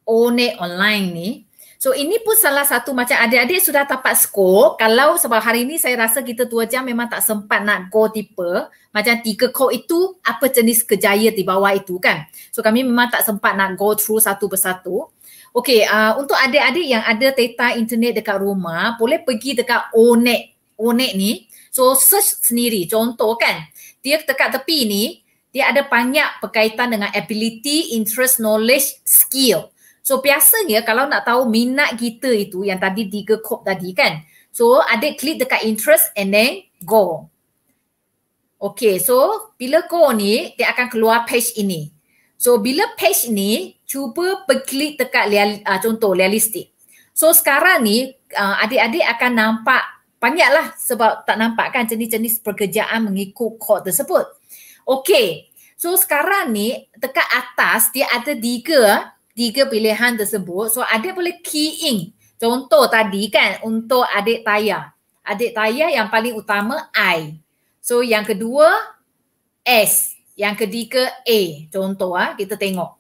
onet online ni so ini pun salah satu macam adik-adik sudah dapat skor kalau sebab hari ini saya rasa kita dua jam memang tak sempat nak go tipe macam tiga kau itu apa jenis kejaya di bawah itu kan so kami memang tak sempat nak go through satu persatu Okey, uh, untuk adik-adik yang ada data internet dekat rumah, boleh pergi dekat Onet. Onet ni, So search sendiri. Contoh kan, dia dekat tepi ni, dia ada banyak berkaitan dengan ability, interest, knowledge, skill. So biasanya kalau nak tahu minat kita itu yang tadi tiga kop tadi kan. So ada klik dekat interest and then go. Okay, so bila go ni, dia akan keluar page ini. So bila page ni, cuba berklik dekat uh, contoh realistic. So sekarang ni, uh, adik-adik akan nampak panjat lah sebab tak nampak kan jenis-jenis pekerjaan mengikut kod tersebut. Okey, so sekarang ni dekat atas dia ada tiga, tiga pilihan tersebut. So ada boleh key in. Contoh tadi kan untuk adik Taya. Adik Taya yang paling utama I. So yang kedua S. Yang ketiga A. Contoh ah kita tengok.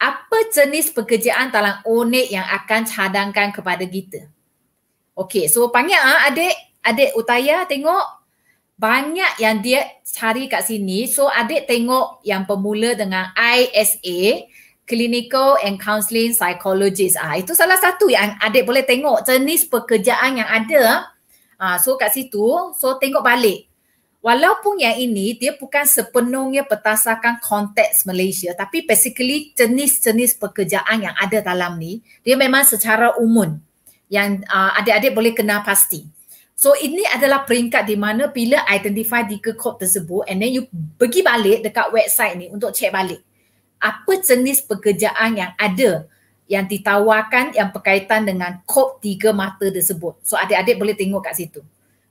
Apa jenis pekerjaan dalam unit yang akan cadangkan kepada kita? Okay, so panggil ah adik, adik Utaya tengok banyak yang dia cari kat sini. So adik tengok yang pemula dengan ISA, Clinical and Counseling Psychologist. Ah, itu salah satu yang adik boleh tengok jenis pekerjaan yang ada. Ah, so kat situ, so tengok balik. Walaupun yang ini dia bukan sepenuhnya bertasarkan konteks Malaysia tapi basically jenis-jenis pekerjaan yang ada dalam ni dia memang secara umum yang uh, adik-adik boleh kenal pasti. So ini adalah peringkat di mana bila identify di kod tersebut and then you pergi balik dekat website ni untuk check balik apa jenis pekerjaan yang ada yang ditawarkan yang berkaitan dengan kod tiga mata tersebut. So adik-adik boleh tengok kat situ.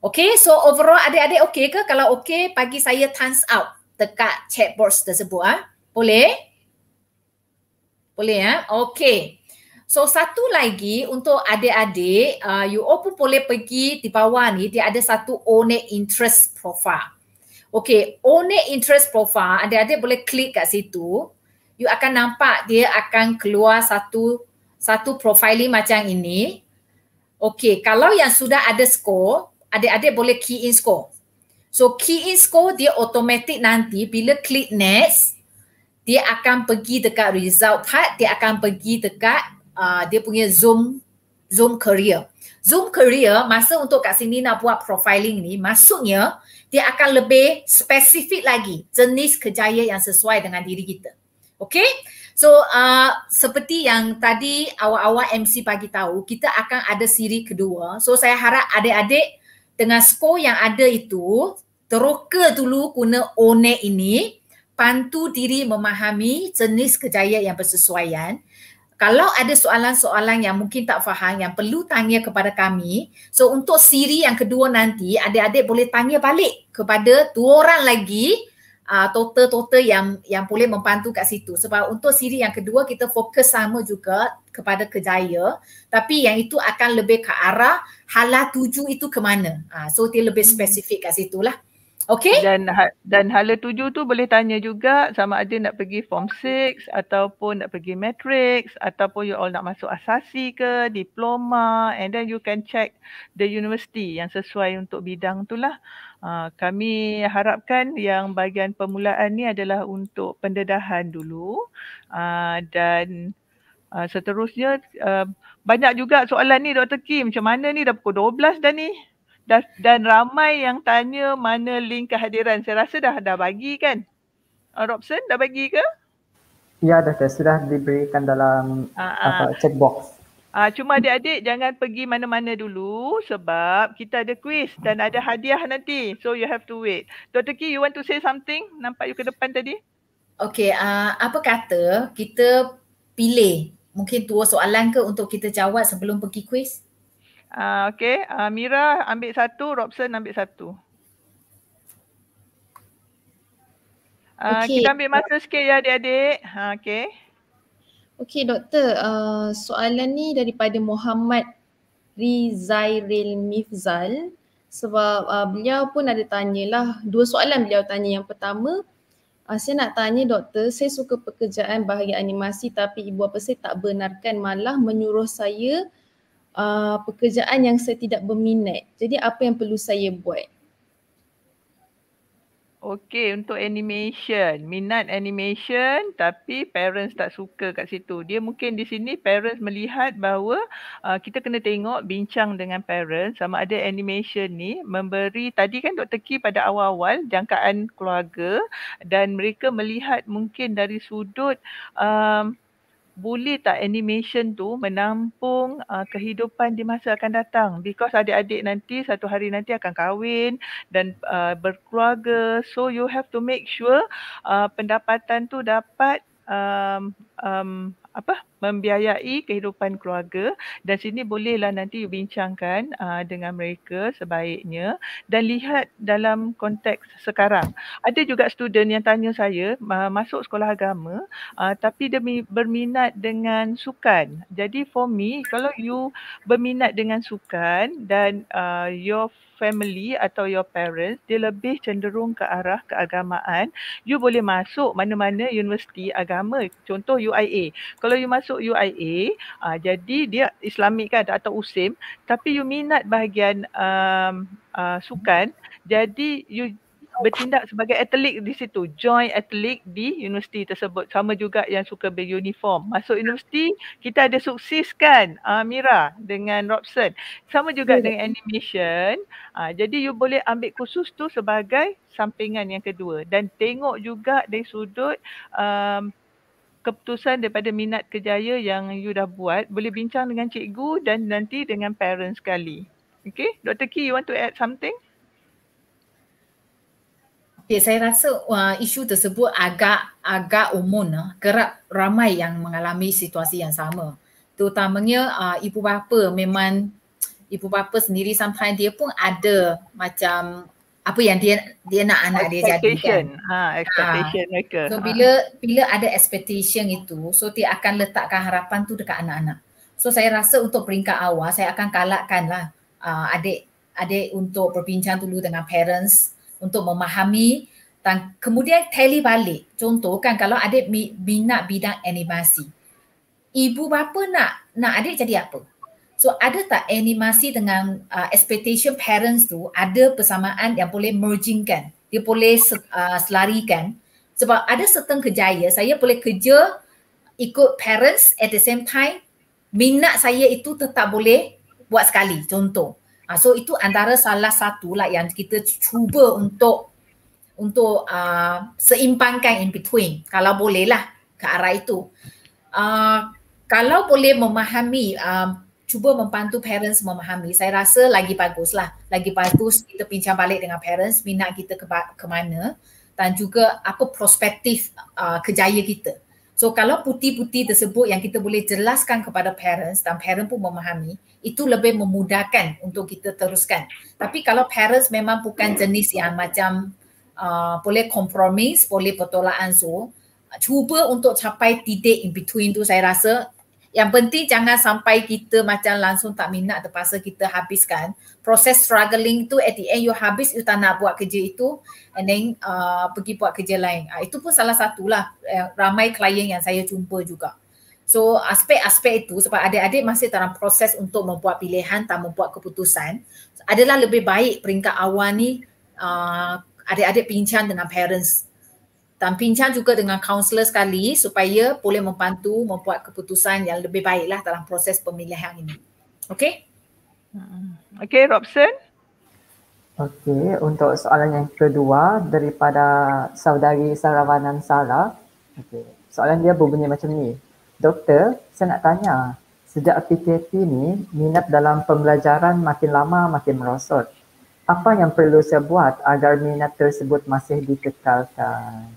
Okay, so overall adik-adik okay ke? Kalau okay, bagi saya thumbs up dekat chat box tersebut. Ha? Boleh? Boleh ya? Okay. So satu lagi untuk adik-adik, uh, you all pun boleh pergi di bawah ni, dia ada satu owner interest profile. Okay, owner interest profile, adik-adik boleh klik kat situ. You akan nampak dia akan keluar satu satu profiling macam ini. Okay, kalau yang sudah ada score, adik-adik boleh key in score. So key in score dia automatic nanti bila klik next, dia akan pergi dekat result part, dia akan pergi dekat Ah, dia punya Zoom Zoom career. Zoom career masa untuk kat sini nak buat profiling ni maksudnya dia akan lebih spesifik lagi jenis kerjaya yang sesuai dengan diri kita. Okay? So uh, seperti yang tadi awal-awal MC bagi tahu kita akan ada siri kedua. So saya harap adik-adik dengan skor yang ada itu teroka dulu guna ONE ini bantu diri memahami jenis kerjaya yang bersesuaian kalau ada soalan-soalan yang mungkin tak faham yang perlu tanya kepada kami so untuk siri yang kedua nanti adik-adik boleh tanya balik kepada dua orang lagi uh, total-total yang yang boleh membantu kat situ sebab untuk siri yang kedua kita fokus sama juga kepada kejaya tapi yang itu akan lebih ke arah hala tuju itu ke mana uh, so dia lebih hmm. spesifik kat situlah lah Okay. Dan ha, dan hala tuju tu boleh tanya juga sama ada nak pergi form 6 ataupun nak pergi matrix ataupun you all nak masuk asasi ke, diploma and then you can check the university yang sesuai untuk bidang tu lah. Uh, kami harapkan yang bahagian permulaan ni adalah untuk pendedahan dulu uh, dan uh, seterusnya uh, banyak juga soalan ni Dr. Kim macam mana ni dah pukul 12 dah ni dan, dan ramai yang tanya mana link kehadiran. Saya rasa dah dah bagi kan? Ah, Robson dah bagi ke? Ya dah, dah sudah diberikan dalam ah, ah. apa, checkbox. Ah, cuma adik-adik jangan pergi mana-mana dulu sebab kita ada quiz dan ada hadiah nanti. So you have to wait. Dr. Ki, you want to say something? Nampak you ke depan tadi? Okay, uh, apa kata kita pilih mungkin dua soalan ke untuk kita jawab sebelum pergi quiz? Uh, ah, okay, uh, ah, Mira ambil satu, Robson ambil satu. Uh, ah, okay. Kita ambil masa sikit ya adik-adik. Uh, okay. Okay doktor, uh, soalan ni daripada Muhammad Rizairil Mifzal sebab uh, beliau pun ada tanyalah, dua soalan beliau tanya. Yang pertama, uh, saya nak tanya doktor, saya suka pekerjaan bahagian animasi tapi ibu apa saya tak benarkan malah menyuruh saya uh, pekerjaan yang saya tidak berminat. Jadi apa yang perlu saya buat? Okey, untuk animation. Minat animation tapi parents tak suka kat situ. Dia mungkin di sini parents melihat bahawa uh, kita kena tengok bincang dengan parents sama ada animation ni memberi tadi kan Dr. Ki pada awal-awal jangkaan keluarga dan mereka melihat mungkin dari sudut um, boleh tak animation tu menampung uh, kehidupan di masa akan datang because adik-adik nanti satu hari nanti akan kahwin dan uh, berkeluarga so you have to make sure uh, pendapatan tu dapat um, um, apa membiayai kehidupan keluarga dan sini bolehlah nanti bincangkan uh, dengan mereka sebaiknya dan lihat dalam konteks sekarang ada juga student yang tanya saya uh, masuk sekolah agama uh, tapi demi berminat dengan sukan jadi for me kalau you berminat dengan sukan dan uh, your family atau your parents dia lebih cenderung ke arah keagamaan you boleh masuk mana-mana universiti agama contoh UIA kalau you masuk UIA uh, ah, jadi dia islamik kan atau usim tapi you minat bahagian um, uh, sukan jadi you bertindak sebagai atlet di situ join atlet di universiti tersebut sama juga yang suka beruniform masuk universiti kita ada sukseskan uh, Mira dengan Robson sama juga yeah. Hmm. dengan animation uh, jadi you boleh ambil khusus tu sebagai sampingan yang kedua dan tengok juga dari sudut um, keputusan daripada minat kejaya yang you dah buat boleh bincang dengan cikgu dan nanti dengan parents sekali Okay, Dr. Ki, you want to add something Okay, ya, saya rasa uh, isu tersebut agak agak umum uh, kerap ramai yang mengalami situasi yang sama. Terutamanya uh, ibu bapa memang ibu bapa sendiri sometimes dia pun ada macam apa yang dia dia nak anak dia jadi kan. Ha, expectation ha. Ah. mereka. So ha. bila ha. bila ada expectation itu, so dia akan letakkan harapan tu dekat anak-anak. So saya rasa untuk peringkat awal saya akan kalakkanlah uh, adik adik untuk berbincang dulu dengan parents untuk memahami dan kemudian tele balik. Contoh kan kalau adik minat bidang animasi. Ibu bapa nak nak adik jadi apa? So ada tak animasi dengan uh, expectation parents tu ada persamaan yang boleh mergingkan, Dia boleh uh, selarikan. Sebab ada certain kejaya saya boleh kerja ikut parents at the same time minat saya itu tetap boleh buat sekali contoh. Uh, so itu antara salah satu lah yang kita cuba untuk untuk uh, seimbangkan in between kalau bolehlah ke arah itu. Uh, kalau boleh memahami, uh, cuba membantu parents memahami, saya rasa lagi bagus lah. Lagi bagus kita pincang balik dengan parents, minat kita ke, ke mana dan juga apa prospektif uh, kejaya kita. So kalau putih-putih tersebut yang kita boleh jelaskan kepada parents dan parents pun memahami, itu lebih memudahkan untuk kita teruskan. Tapi kalau parents memang bukan jenis yang macam uh, boleh kompromis, boleh bertolak ansur, cuba untuk capai titik in between tu saya rasa yang penting jangan sampai kita macam langsung tak minat terpaksa kita habiskan proses struggling tu at the end you habis you tak nak buat kerja itu and then uh, pergi buat kerja lain. Uh, itu pun salah satulah uh, ramai klien yang saya jumpa juga. So aspek-aspek itu sebab adik-adik masih dalam proses untuk membuat pilihan tak membuat keputusan adalah lebih baik peringkat awal ni uh, adik-adik pincang dengan parents dan pincang juga dengan kaunselor sekali supaya boleh membantu membuat keputusan yang lebih baiklah dalam proses pemilihan ini. Okay? Mm-hmm. Okay, Robson. Okay, untuk soalan yang kedua daripada saudari Saravanan Sara. Okay. Soalan dia berbunyi macam ni. Doktor, saya nak tanya. Sejak PKP ni, minat dalam pembelajaran makin lama makin merosot. Apa yang perlu saya buat agar minat tersebut masih dikekalkan?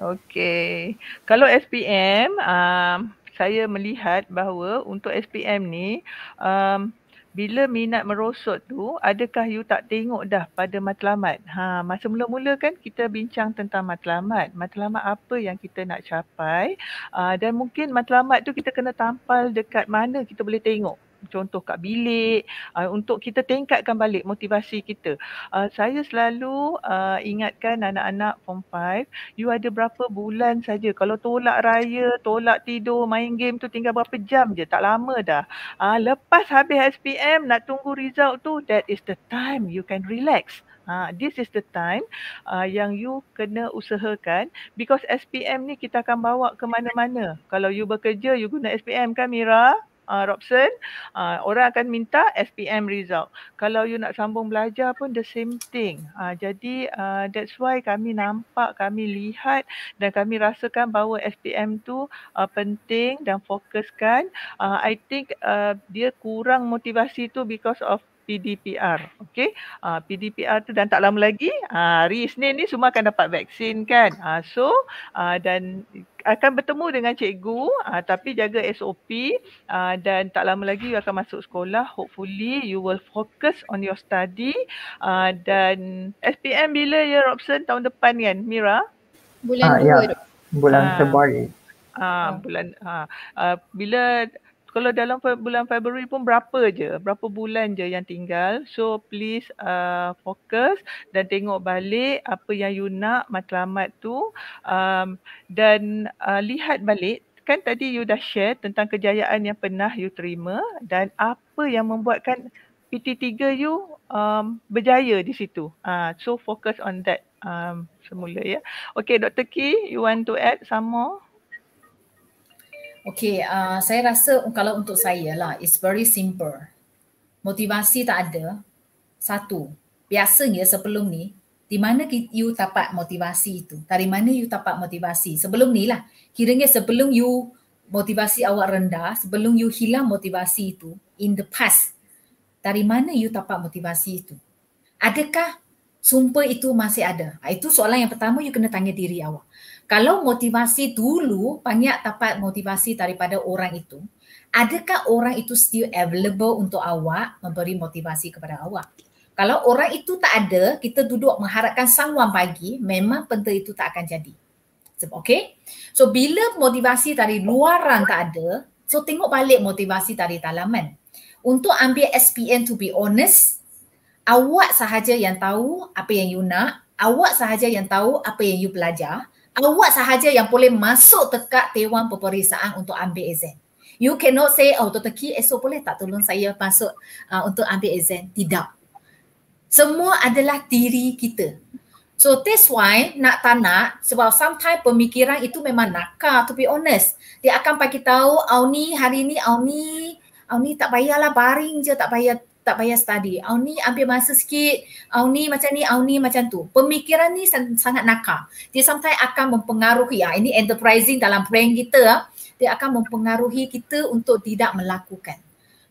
Okey. Kalau SPM, um, saya melihat bahawa untuk SPM ni, um, bila minat merosot tu adakah you tak tengok dah pada matlamat ha masa mula-mula kan kita bincang tentang matlamat matlamat apa yang kita nak capai uh, dan mungkin matlamat tu kita kena tampal dekat mana kita boleh tengok contoh kat bilik uh, untuk kita tingkatkan balik motivasi kita. Uh, saya selalu uh, ingatkan anak-anak form 5, you ada berapa bulan saja kalau tolak raya, tolak tidur, main game tu tinggal berapa jam je, tak lama dah. Uh, lepas habis SPM nak tunggu result tu that is the time you can relax. Uh, this is the time uh, yang you kena usahakan because SPM ni kita akan bawa ke mana-mana. Kalau you bekerja, you guna SPM kan Mira? uh, Robson, uh, orang akan minta SPM result. Kalau you nak sambung belajar pun the same thing. Uh, jadi uh, that's why kami nampak, kami lihat dan kami rasakan bahawa SPM tu uh, penting dan fokuskan. Uh, I think uh, dia kurang motivasi tu because of PDPR. Okey. Uh, ah, PDPR tu dan tak lama lagi uh, hari Isnin ni semua akan dapat vaksin kan. Uh, so uh, dan akan bertemu dengan cikgu uh, tapi jaga SOP uh, dan tak lama lagi you akan masuk sekolah. Hopefully you will focus on your study uh, dan SPM bila ya Robson tahun depan kan Mira? Bulan 2. ya. Bulan Februari. Uh, ah uh, bulan ah uh, bila kalau dalam fe- bulan Februari pun berapa je, berapa bulan je yang tinggal. So please uh, fokus dan tengok balik apa yang you nak matlamat tu um, dan uh, lihat balik kan tadi you dah share tentang kejayaan yang pernah you terima dan apa yang membuatkan PT3 you um, berjaya di situ. Uh, so focus on that um, semula ya. Okay Dr. Ki, you want to add some more? Okay, uh, saya rasa kalau untuk saya lah, it's very simple. Motivasi tak ada. Satu, biasanya sebelum ni, di mana you dapat motivasi itu? Dari mana you dapat motivasi? Sebelum ni lah, kiranya sebelum you motivasi awak rendah, sebelum you hilang motivasi itu, in the past, dari mana you dapat motivasi itu? Adakah sumpah itu masih ada? Ah, itu soalan yang pertama you kena tanya diri awak kalau motivasi dulu banyak dapat motivasi daripada orang itu adakah orang itu still available untuk awak memberi motivasi kepada awak kalau orang itu tak ada kita duduk mengharapkan someone pagi memang benda itu tak akan jadi okay so bila motivasi dari luaran tak ada so tengok balik motivasi dari dalaman untuk ambil SPN to be honest awak sahaja yang tahu apa yang you nak awak sahaja yang tahu apa yang you belajar awak sahaja yang boleh masuk dekat Dewan Peperiksaan untuk ambil exam. You cannot say, oh Dr. Ki, esok boleh tak tolong saya masuk uh, untuk ambil exam? Tidak. Semua adalah diri kita. So that's why nak tak nak, sebab sometimes pemikiran itu memang nakal to be honest. Dia akan bagi tahu, Auni hari ni Auni, Auni tak payahlah baring je, tak payah tak payah study. Aw ni ambil masa sikit. Aw ni macam ni, aw ni macam tu. Pemikiran ni sangat nakal. Dia sampai akan mempengaruhi. Ya, ini enterprising dalam brand kita. Ah. Dia akan mempengaruhi kita untuk tidak melakukan.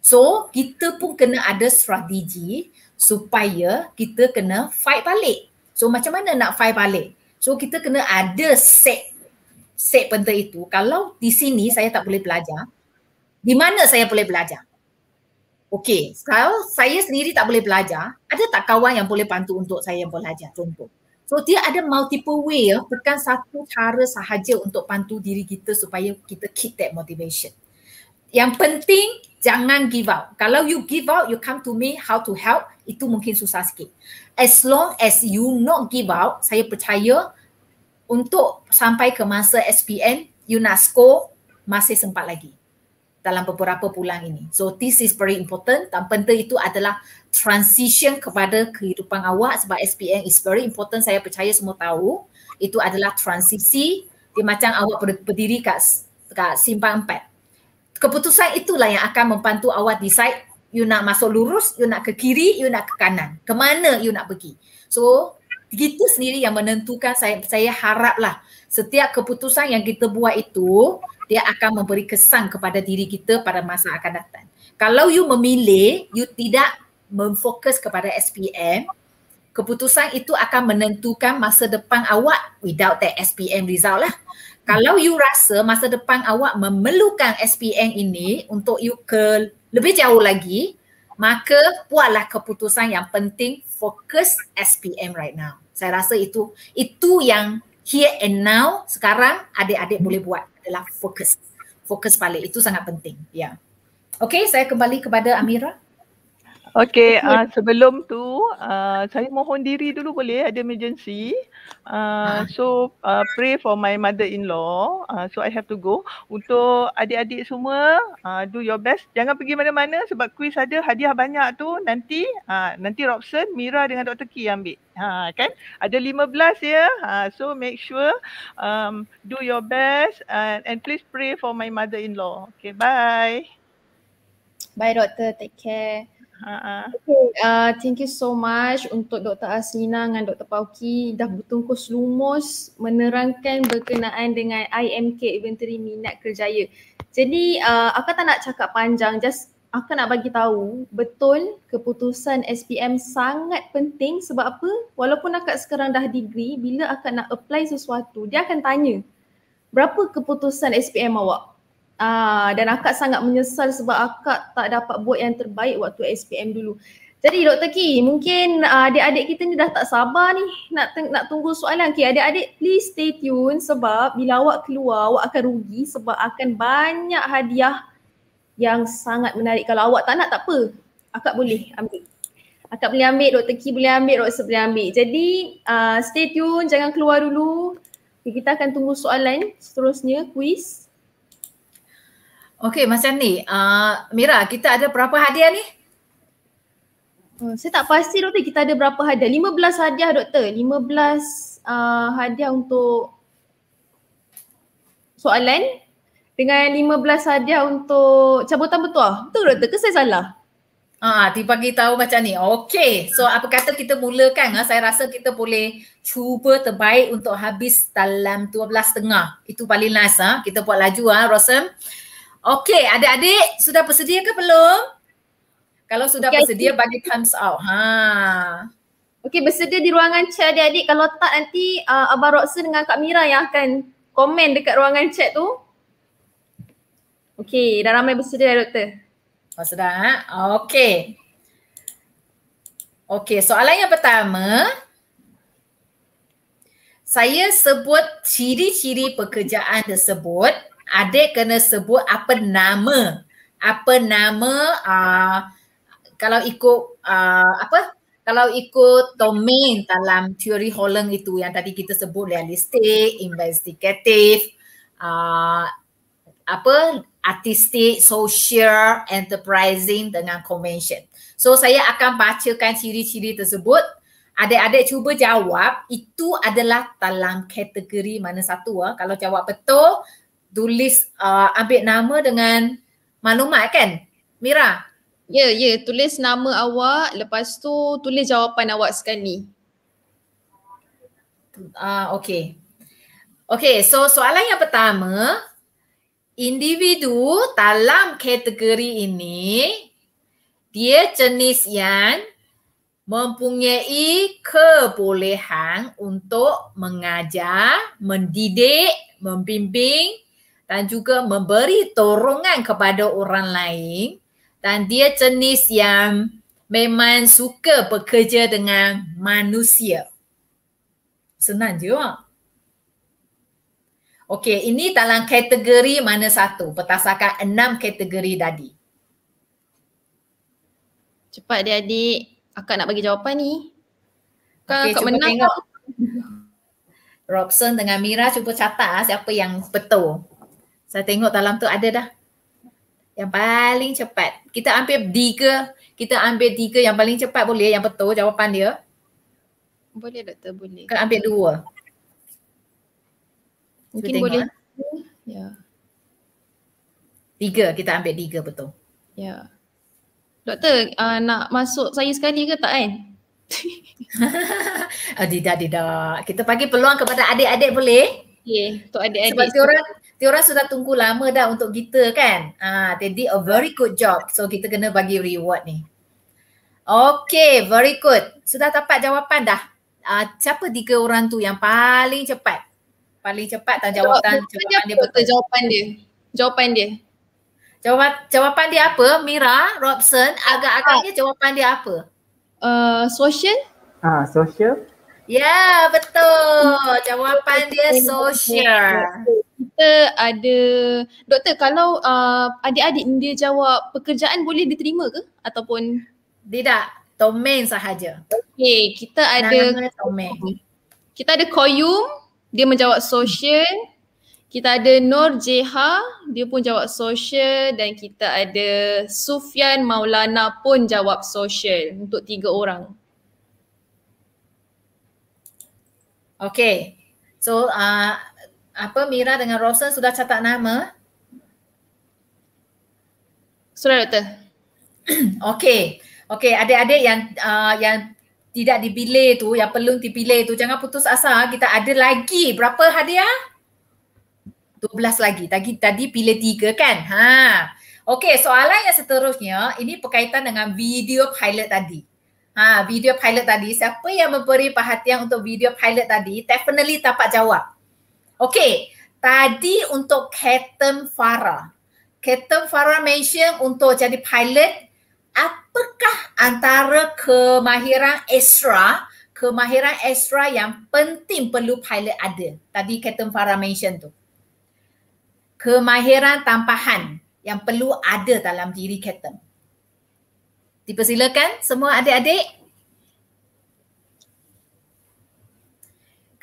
So, kita pun kena ada strategi supaya kita kena fight balik. So, macam mana nak fight balik? So, kita kena ada set set benda itu. Kalau di sini saya tak boleh belajar, di mana saya boleh belajar? Okey, kalau saya sendiri tak boleh belajar, ada tak kawan yang boleh bantu untuk saya belajar? Contoh. So, dia ada multiple way, ya, bukan satu cara sahaja untuk bantu diri kita supaya kita keep that motivation. Yang penting, jangan give out. Kalau you give out, you come to me, how to help, itu mungkin susah sikit. As long as you not give out, saya percaya untuk sampai ke masa SPN, you nak score, masih sempat lagi dalam beberapa bulan ini. So this is very important dan penta itu adalah transition kepada kehidupan awak sebab SPM is very important saya percaya semua tahu itu adalah transisi di macam awak berdiri kat, kat simpan empat. Keputusan itulah yang akan membantu awak decide you nak masuk lurus, you nak ke kiri, you nak ke kanan. Kemana you nak pergi. So kita sendiri yang menentukan saya saya haraplah setiap keputusan yang kita buat itu dia akan memberi kesan kepada diri kita pada masa akan datang. Kalau you memilih, you tidak memfokus kepada SPM, keputusan itu akan menentukan masa depan awak without that SPM result lah. Kalau you rasa masa depan awak memerlukan SPM ini untuk you ke lebih jauh lagi, maka buatlah keputusan yang penting fokus SPM right now. Saya rasa itu itu yang here and now sekarang adik-adik boleh buat adalah fokus. Fokus pala itu sangat penting. Ya. Yeah. Okey, saya kembali kepada Amira. Okey, uh, sebelum tu uh, saya mohon diri dulu boleh ada emergency. Uh, ah. so uh, pray for my mother-in-law. Uh, so I have to go. Untuk adik-adik semua, uh, do your best. Jangan pergi mana-mana sebab kuis ada hadiah banyak tu. Nanti uh, nanti Robson, Mira dengan Dr. Ki ambil. Ha uh, kan? Ada 15 ya. Uh, so make sure um do your best and, and please pray for my mother-in-law. Okay, bye. Bye doktor, take care. Okay. Uh, thank you so much untuk Dr. Aslina dan Dr. Pauki dah bertungkus lumus menerangkan berkenaan dengan IMK Inventory Minat Kerjaya. Jadi uh, aku tak nak cakap panjang just aku nak bagi tahu betul keputusan SPM sangat penting sebab apa? Walaupun akak sekarang dah degree bila akak nak apply sesuatu dia akan tanya berapa keputusan SPM awak? Ah, dan akak sangat menyesal sebab akak tak dapat buat yang terbaik waktu SPM dulu. Jadi Dr. Ki, mungkin uh, adik-adik kita ni dah tak sabar ni nak nak tunggu soalan. Okay, adik-adik please stay tune sebab bila awak keluar awak akan rugi sebab akan banyak hadiah yang sangat menarik. Kalau awak tak nak tak apa. Akak boleh ambil. Akak boleh ambil, Dr. Ki boleh ambil, Roksa boleh ambil. Jadi uh, stay tune, jangan keluar dulu. Okay, kita akan tunggu soalan seterusnya, kuis. Okey, macam ni. Uh, Mira, kita ada berapa hadiah ni? Oh, saya tak pasti doktor kita ada berapa hadiah. 15 hadiah doktor. 15 uh, hadiah untuk soalan dengan 15 hadiah untuk cabutan bertuah. Betul doktor ke saya salah? Ah, uh, tiba bagi tahu macam ni. Okey. So apa kata kita mulakan? Uh, saya rasa kita boleh cuba terbaik untuk habis dalam 12 tengah. Itu paling last. Uh. Kita buat laju. Uh, ah, Rosam. Okey, adik-adik sudah bersedia ke belum? Kalau sudah okay, bersedia okay. bagi thumbs up. Ha. Okey, bersedia di ruangan chat adik-adik. Kalau tak nanti uh, Abang Roxa dengan Kak Mira yang akan komen dekat ruangan chat tu. Okey, dah ramai bersedia doktor. Oh, sudah. Ha? Okey. Okey, soalan yang pertama. Saya sebut ciri-ciri pekerjaan tersebut adik kena sebut apa nama apa nama uh, kalau ikut uh, apa kalau ikut domain dalam teori Holland itu yang tadi kita sebut realistic, investigative, uh, apa artistik, social, enterprising dengan convention. So saya akan bacakan ciri-ciri tersebut. Adik-adik cuba jawab itu adalah dalam kategori mana satu. Uh. Kalau jawab betul, tulis uh, ambil nama dengan maklumat kan Mira? Ya, yeah, ya. Yeah. Tulis nama awak. Lepas tu tulis jawapan awak sekarang ni. Uh, ah, okay. Okay, so soalan yang pertama. Individu dalam kategori ini, dia jenis yang mempunyai kebolehan untuk mengajar, mendidik, membimbing dan juga memberi torongan kepada orang lain dan dia jenis yang memang suka bekerja dengan manusia. Senang je. Okey, ini dalam kategori mana satu? Pertasakan enam kategori tadi. Cepat dia adik. Akak nak bagi jawapan ni. Kan okay, akak cuba menang. Tengok. Robson dengan Mira cuba catat ah, siapa yang betul. Saya tengok dalam tu ada dah. Yang paling cepat. Kita ambil tiga. Kita ambil tiga yang paling cepat boleh yang betul jawapan dia. Boleh doktor boleh. Kita ambil dua. Mungkin tengok, boleh. Eh. Ya. Tiga kita ambil tiga betul. Ya. Doktor uh, nak masuk saya sekali ke tak kan? tidak (laughs) tidak. Kita bagi peluang kepada adik-adik boleh? Okey, untuk adik-adik. Sebab so. orang Diorang sudah tunggu lama dah untuk kita kan. Ah, they did a very good job. So kita kena bagi reward ni. Okay, very good. Sudah dapat jawapan dah? Ah, siapa tiga orang tu yang paling cepat? Paling cepat tak jawapan, jawapan, jawapan dia betul. Jawapan dia. Jawapan dia. Jawapan, jawapan dia apa? Mira, Robson, agak-agaknya ah. jawapan dia apa? Uh, social. Ah, social. Ya, yeah, betul. Jawapan dia social kita ada doktor kalau uh, adik-adik dia jawab pekerjaan boleh diterima ke ataupun tidak domain sahaja. Okey, kita ada domain. Kita ada Koyum, dia menjawab social. Kita ada Nur Jeha, dia pun jawab social dan kita ada Sufyan Maulana pun jawab social untuk tiga orang. Okay, so uh, apa Mira dengan Rosen sudah catat nama? Sudah doktor. (clears throat) Okey. Okey, adik-adik yang uh, yang tidak dipilih tu, yang perlu dipilih tu jangan putus asa. Kita ada lagi berapa hadiah? 12 lagi. Tadi tadi pilih 3 kan? Ha. Okey, soalan yang seterusnya ini berkaitan dengan video pilot tadi. Ha, video pilot tadi, siapa yang memberi perhatian untuk video pilot tadi definitely dapat jawab. Okay, tadi untuk Captain Farah. Captain Farah mention untuk jadi pilot, apakah antara kemahiran extra, kemahiran extra yang penting perlu pilot ada? Tadi Captain Farah mention tu. Kemahiran tambahan yang perlu ada dalam diri Captain. Dipersilakan semua adik-adik.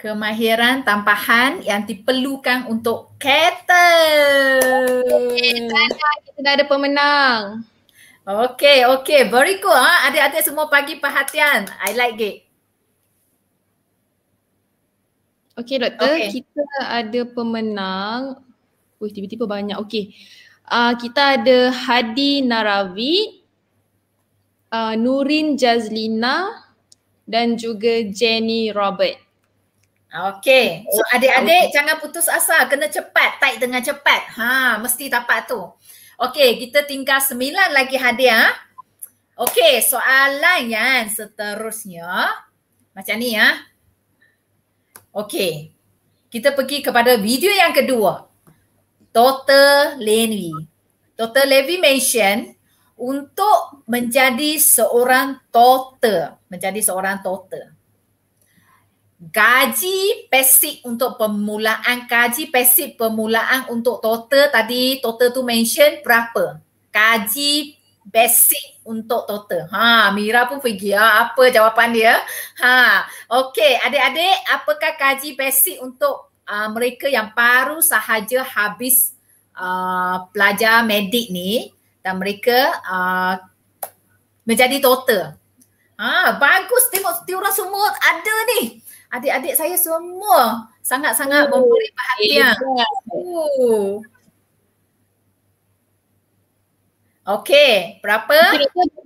kemahiran tambahan yang diperlukan untuk kettle. Okay, tanya kita dah ada pemenang. Okay, okay. Berikut ha? adik-adik semua pagi perhatian. I like it. Okay doktor, okay. kita ada pemenang. Wih, tiba-tiba banyak. Okay. Uh, ah, kita ada Hadi Naravi, uh, Nurin Jazlina dan juga Jenny Robert. Okay. So oh, adik-adik jangan putus asa. Kena cepat. Tight dengan cepat. Ha, mesti dapat tu. Okay. Kita tinggal sembilan lagi hadiah. Okay. Soalan yang seterusnya. Macam ni ya. Okay. Kita pergi kepada video yang kedua. Total Levy. Total Levy mention untuk menjadi seorang total, Menjadi seorang total gaji basic untuk permulaan gaji basic permulaan untuk total tadi total tu mention berapa gaji basic untuk total ha mira pun pergi ha, apa jawapan dia ha okey adik-adik apakah gaji basic untuk uh, mereka yang baru sahaja habis uh, pelajar medik ni dan mereka uh, menjadi total ha bagus tengok tiura semua ada ni adik-adik saya semua sangat-sangat Ooh. memberi perhatian. Okey, berapa?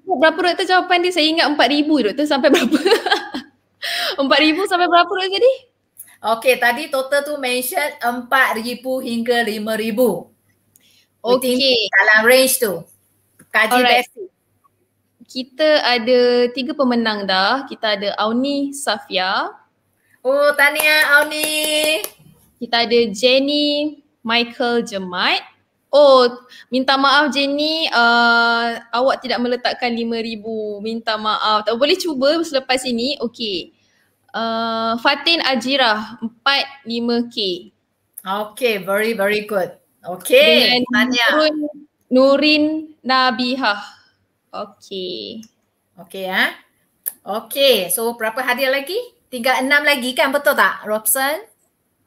Berapa doktor jawapan dia? Saya ingat 4,000 doktor sampai berapa? 4,000 (laughs) sampai berapa doktor tadi? Okey, tadi total tu mention 4,000 hingga 5,000. Okey, Dalam range tu. Kaji best. Kita ada tiga pemenang dah. Kita ada Auni Safia. Oh, tanya Auni. Kita ada Jenny Michael Jemat. Oh, minta maaf Jenny, uh, awak tidak meletakkan 5000. Minta maaf. Tak boleh cuba selepas ini. Okey. Uh, Fatin Ajirah 45k. Okay, very very good. Okay, Dengan Nurin, Nurin Nabihah. Okay. Okay, ha? Ah. Okay, so berapa hadiah lagi? Tinggal enam lagi kan betul tak Robson?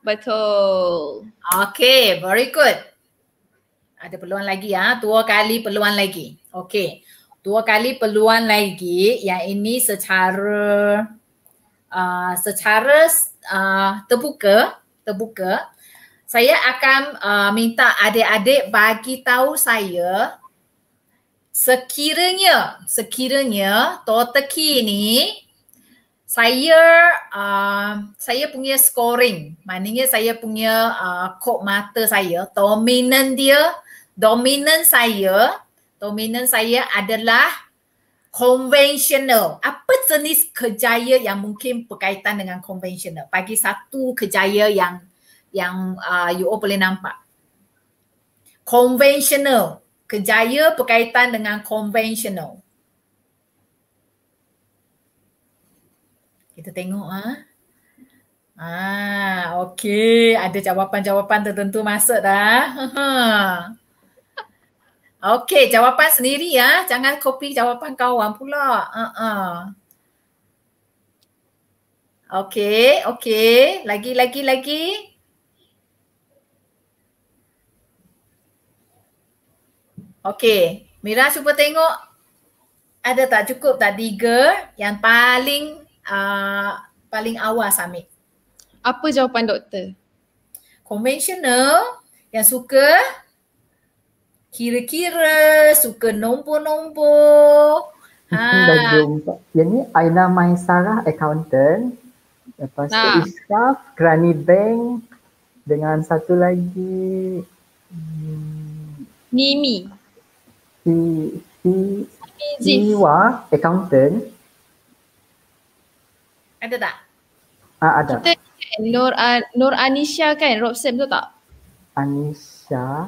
Betul. Okay, very good. Ada peluang lagi ya, dua kali peluang lagi. Okay, dua kali peluang lagi yang ini secara uh, secara uh, terbuka terbuka. Saya akan uh, minta adik-adik bagi tahu saya sekiranya sekiranya Tote Key ni saya uh, saya punya scoring maknanya saya punya uh, kod mata saya dominan dia dominan saya dominan saya adalah conventional apa jenis kejaya yang mungkin berkaitan dengan conventional bagi satu kejaya yang yang uh, you all boleh nampak conventional kejaya berkaitan dengan conventional Kita tengok ah. Ha? Ah, okey, ada jawapan-jawapan tertentu masuk dah. Ha. (laughs) okey, jawapan sendiri ya. Ah. Jangan kopi jawapan kawan pula. Ha ah. Okey, okey. Lagi lagi lagi. Okey, Mira cuba tengok ada tak cukup tak tiga yang paling Ah, paling awal summit. Apa jawapan doktor? Conventional yang suka kira-kira, suka nombor-nombor. Ha. (laughs) Yang ni Aina Maisarah accountant. Lepas nah. tu Granny Bank dengan satu lagi Nimi. Si Si Siwa accountant. Ada tak? Ah, ada. Kita Nur, uh, Nur Anisha kan? Robson tu tak? Anisha.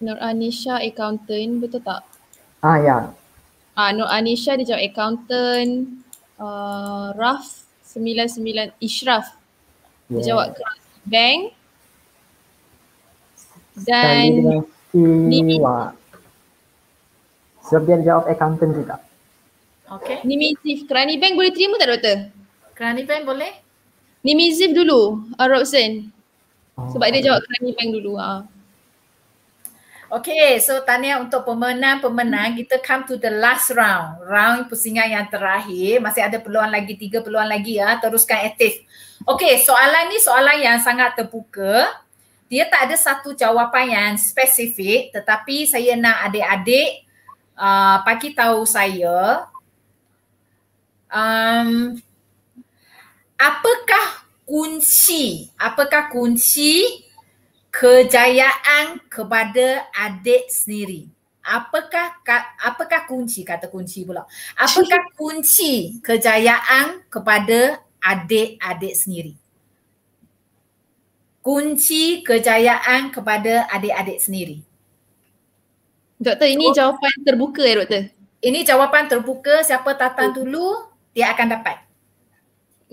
Nur Anisha accountant betul tak? Ah ya. Ah Nur Anisha dia jawab accountant. Uh, Raf 99 Ishraf. Dia jawab bank. Dan Nibi. Sebab dia jawab accountant juga. Ah Okay. Nimizif. Kerani bank boleh terima tak doktor? Kerani bank boleh. Nimizif dulu uh, oh. Robson. Sebab oh. dia jawab kerani bank dulu. Uh. Ah. Okay so tanya untuk pemenang-pemenang kita come to the last round. Round pusingan yang terakhir. Masih ada peluang lagi, tiga peluang lagi ya. Uh. Teruskan aktif. Okay soalan ni soalan yang sangat terbuka. Dia tak ada satu jawapan yang spesifik tetapi saya nak adik-adik uh, bagi tahu saya um, apakah kunci apakah kunci kejayaan kepada adik sendiri apakah apakah kunci kata kunci pula apakah kunci kejayaan kepada adik-adik sendiri kunci kejayaan kepada adik-adik sendiri doktor ini so, oh. jawapan terbuka ya doktor ini jawapan terbuka siapa tatan oh. dulu dia akan dapat.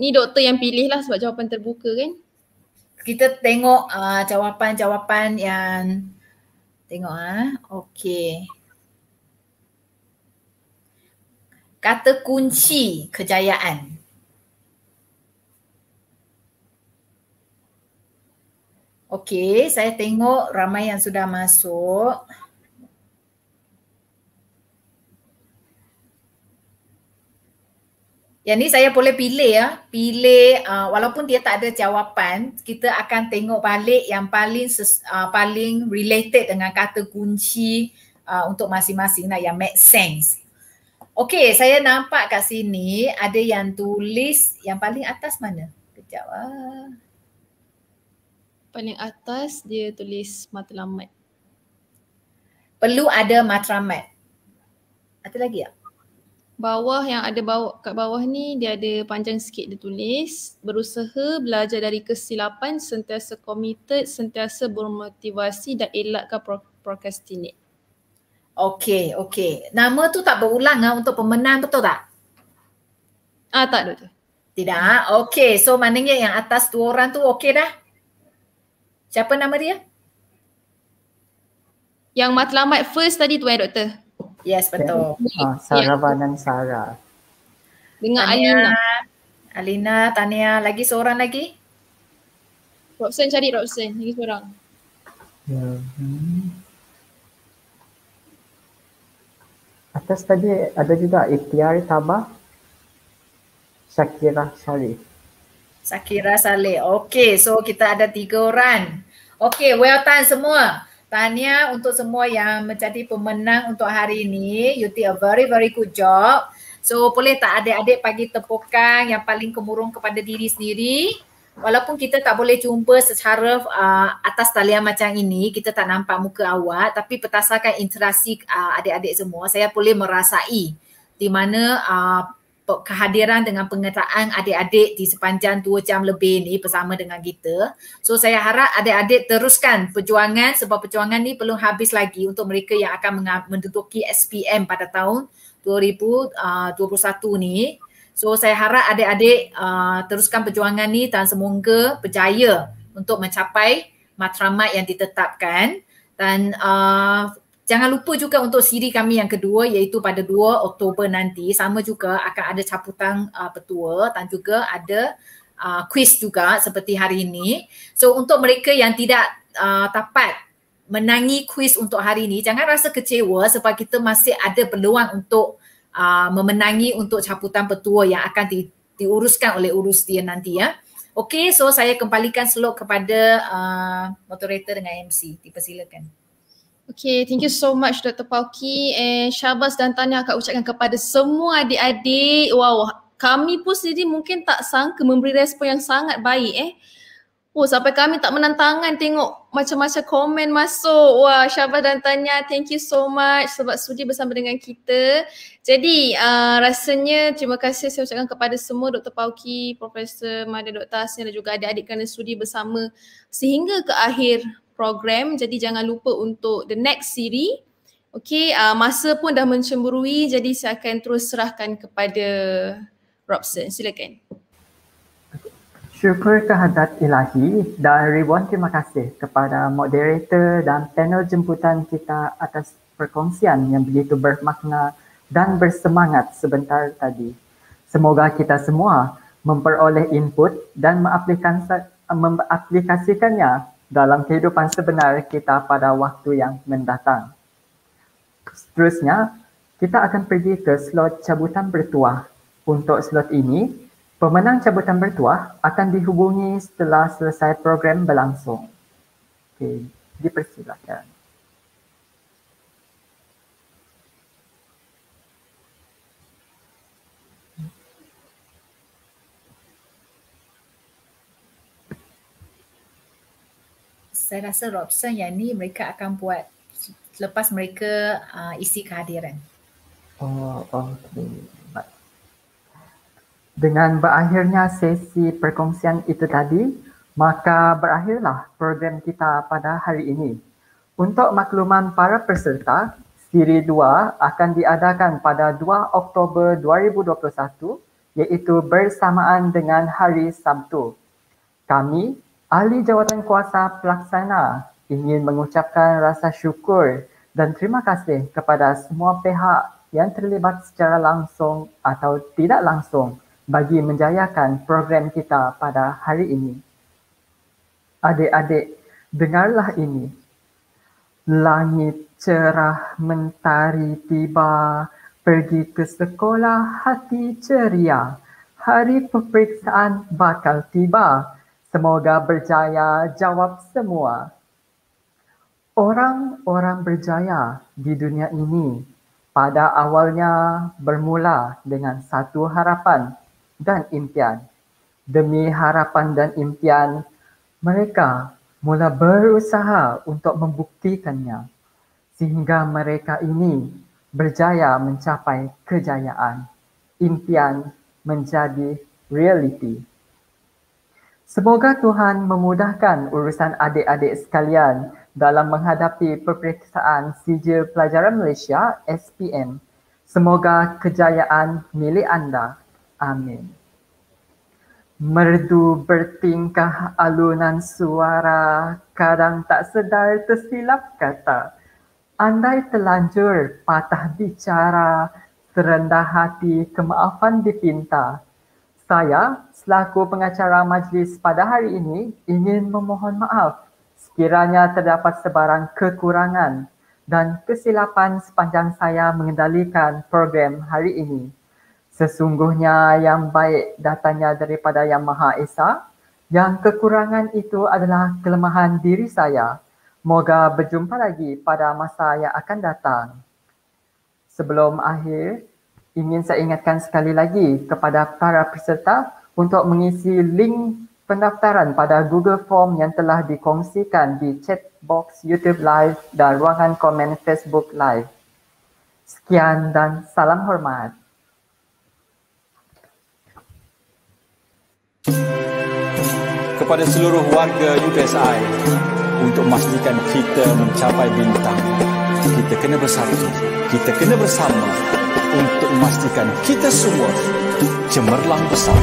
Ni doktor yang pilih lah sebab jawapan terbuka kan? Kita tengok uh, jawapan-jawapan yang tengok ah. Uh. Okey. Kata kunci kejayaan. Okey, saya tengok ramai yang sudah masuk. Yang ni saya boleh pilih ya. Pilih uh, walaupun dia tak ada jawapan, kita akan tengok balik yang paling ses, uh, paling related dengan kata kunci uh, untuk masing-masing lah yang make sense. Okey, saya nampak kat sini ada yang tulis yang paling atas mana? Kejap ah. Paling atas dia tulis matlamat. Perlu ada matlamat. Ada lagi tak? Ya? bawah yang ada bawah kat bawah ni dia ada panjang sikit dia tulis berusaha belajar dari kesilapan sentiasa committed sentiasa bermotivasi dan elakkan procrastinate. Okay, okay. Nama tu tak berulang ah untuk pemenang betul tak? Ah tak betul. Tidak. Okay. so maknanya yang atas dua orang tu okay dah. Siapa nama dia? Yang matlamat first tadi tu eh doktor. Yes, betul. Ah, Sarah dan Sarah. Dengan Tania. Alina. Alina, Tania, lagi seorang lagi? Robson cari Robson, lagi seorang. Ya, hmm. Atas tadi ada juga Ikhtiar Tabah Sakira Saleh Sakira Saleh, okay. so kita ada tiga orang Okay, well done semua Tahniah untuk semua yang menjadi pemenang untuk hari ini. You did a very very good job. So boleh tak adik-adik bagi tepukan yang paling kemurung kepada diri sendiri? Walaupun kita tak boleh jumpa secara uh, atas talian macam ini, kita tak nampak muka awak tapi petasakan interaksi uh, adik-adik semua, saya boleh merasai di mana uh, kehadiran dengan pengetahuan adik-adik di sepanjang dua jam lebih ni bersama dengan kita. So saya harap adik-adik teruskan perjuangan sebab perjuangan ni perlu habis lagi untuk mereka yang akan menduduki SPM pada tahun 2021 uh, ni. So saya harap adik-adik uh, teruskan perjuangan ni dan semoga berjaya untuk mencapai matlamat yang ditetapkan dan uh, Jangan lupa juga untuk siri kami yang kedua iaitu pada 2 Oktober nanti sama juga akan ada caputang uh, petua dan juga ada uh, quiz juga seperti hari ini. So untuk mereka yang tidak uh, dapat menangi quiz untuk hari ini jangan rasa kecewa sebab kita masih ada peluang untuk uh, memenangi untuk caputang petua yang akan di, diuruskan oleh urus dia nanti ya. Okey so saya kembalikan slot kepada uh, moderator dengan MC. Dipersilakan. Okay. Okay, thank you so much Dr. Pauki and syabas dan tanya akan ucapkan kepada semua adik-adik. Wow, kami pun sendiri mungkin tak sangka memberi respon yang sangat baik eh. Oh, sampai kami tak menantangan tengok macam-macam komen masuk. Wah, syabas dan tanya. Thank you so much sebab sudi bersama dengan kita. Jadi, uh, rasanya terima kasih saya ucapkan kepada semua Dr. Pauki, Profesor Mada Dr. Asin dan juga adik-adik kerana sudi bersama sehingga ke akhir program. Jadi jangan lupa untuk the next siri. Okay, uh, masa pun dah mencemburui jadi saya akan terus serahkan kepada Robson. Silakan. Syukur kehadrat ilahi dan ribuan terima kasih kepada moderator dan panel jemputan kita atas perkongsian yang begitu bermakna dan bersemangat sebentar tadi. Semoga kita semua memperoleh input dan mengaplikasikannya dalam kehidupan sebenar kita pada waktu yang mendatang. Seterusnya, kita akan pergi ke slot cabutan bertuah. Untuk slot ini, pemenang cabutan bertuah akan dihubungi setelah selesai program berlangsung. Okay, dipersilakan. saya rasa Robson yang ni mereka akan buat lepas mereka uh, isi kehadiran. Oh, okay. dengan berakhirnya sesi perkongsian itu tadi, maka berakhirlah program kita pada hari ini. Untuk makluman para peserta, siri 2 akan diadakan pada 2 Oktober 2021 iaitu bersamaan dengan hari Sabtu. Kami Ahli Jawatan Kuasa Pelaksana ingin mengucapkan rasa syukur dan terima kasih kepada semua pihak yang terlibat secara langsung atau tidak langsung bagi menjayakan program kita pada hari ini. Adik-adik, dengarlah ini. Langit cerah mentari tiba, pergi ke sekolah hati ceria. Hari peperiksaan bakal tiba. tiba. Semoga berjaya jawab semua. Orang-orang berjaya di dunia ini pada awalnya bermula dengan satu harapan dan impian. Demi harapan dan impian, mereka mula berusaha untuk membuktikannya sehingga mereka ini berjaya mencapai kejayaan. Impian menjadi realiti. Semoga Tuhan memudahkan urusan adik-adik sekalian dalam menghadapi peperiksaan sijil pelajaran Malaysia SPM. Semoga kejayaan milik anda. Amin. Merdu bertingkah alunan suara, kadang tak sedar tersilap kata. Andai telanjur patah bicara, terendah hati kemaafan dipinta. Saya selaku pengacara majlis pada hari ini ingin memohon maaf sekiranya terdapat sebarang kekurangan dan kesilapan sepanjang saya mengendalikan program hari ini. Sesungguhnya yang baik datanya daripada Yang Maha Esa, yang kekurangan itu adalah kelemahan diri saya. Moga berjumpa lagi pada masa yang akan datang. Sebelum akhir, ingin saya ingatkan sekali lagi kepada para peserta untuk mengisi link pendaftaran pada Google Form yang telah dikongsikan di chat box YouTube Live dan ruangan komen Facebook Live. Sekian dan salam hormat. Kepada seluruh warga UPSI, untuk memastikan kita mencapai bintang, kita kena bersatu, kita kena bersama. Kita kena bersama untuk memastikan kita semua cemerlang besar.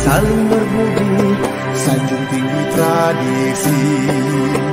Saling berbudi, sanjung tinggi tradisi.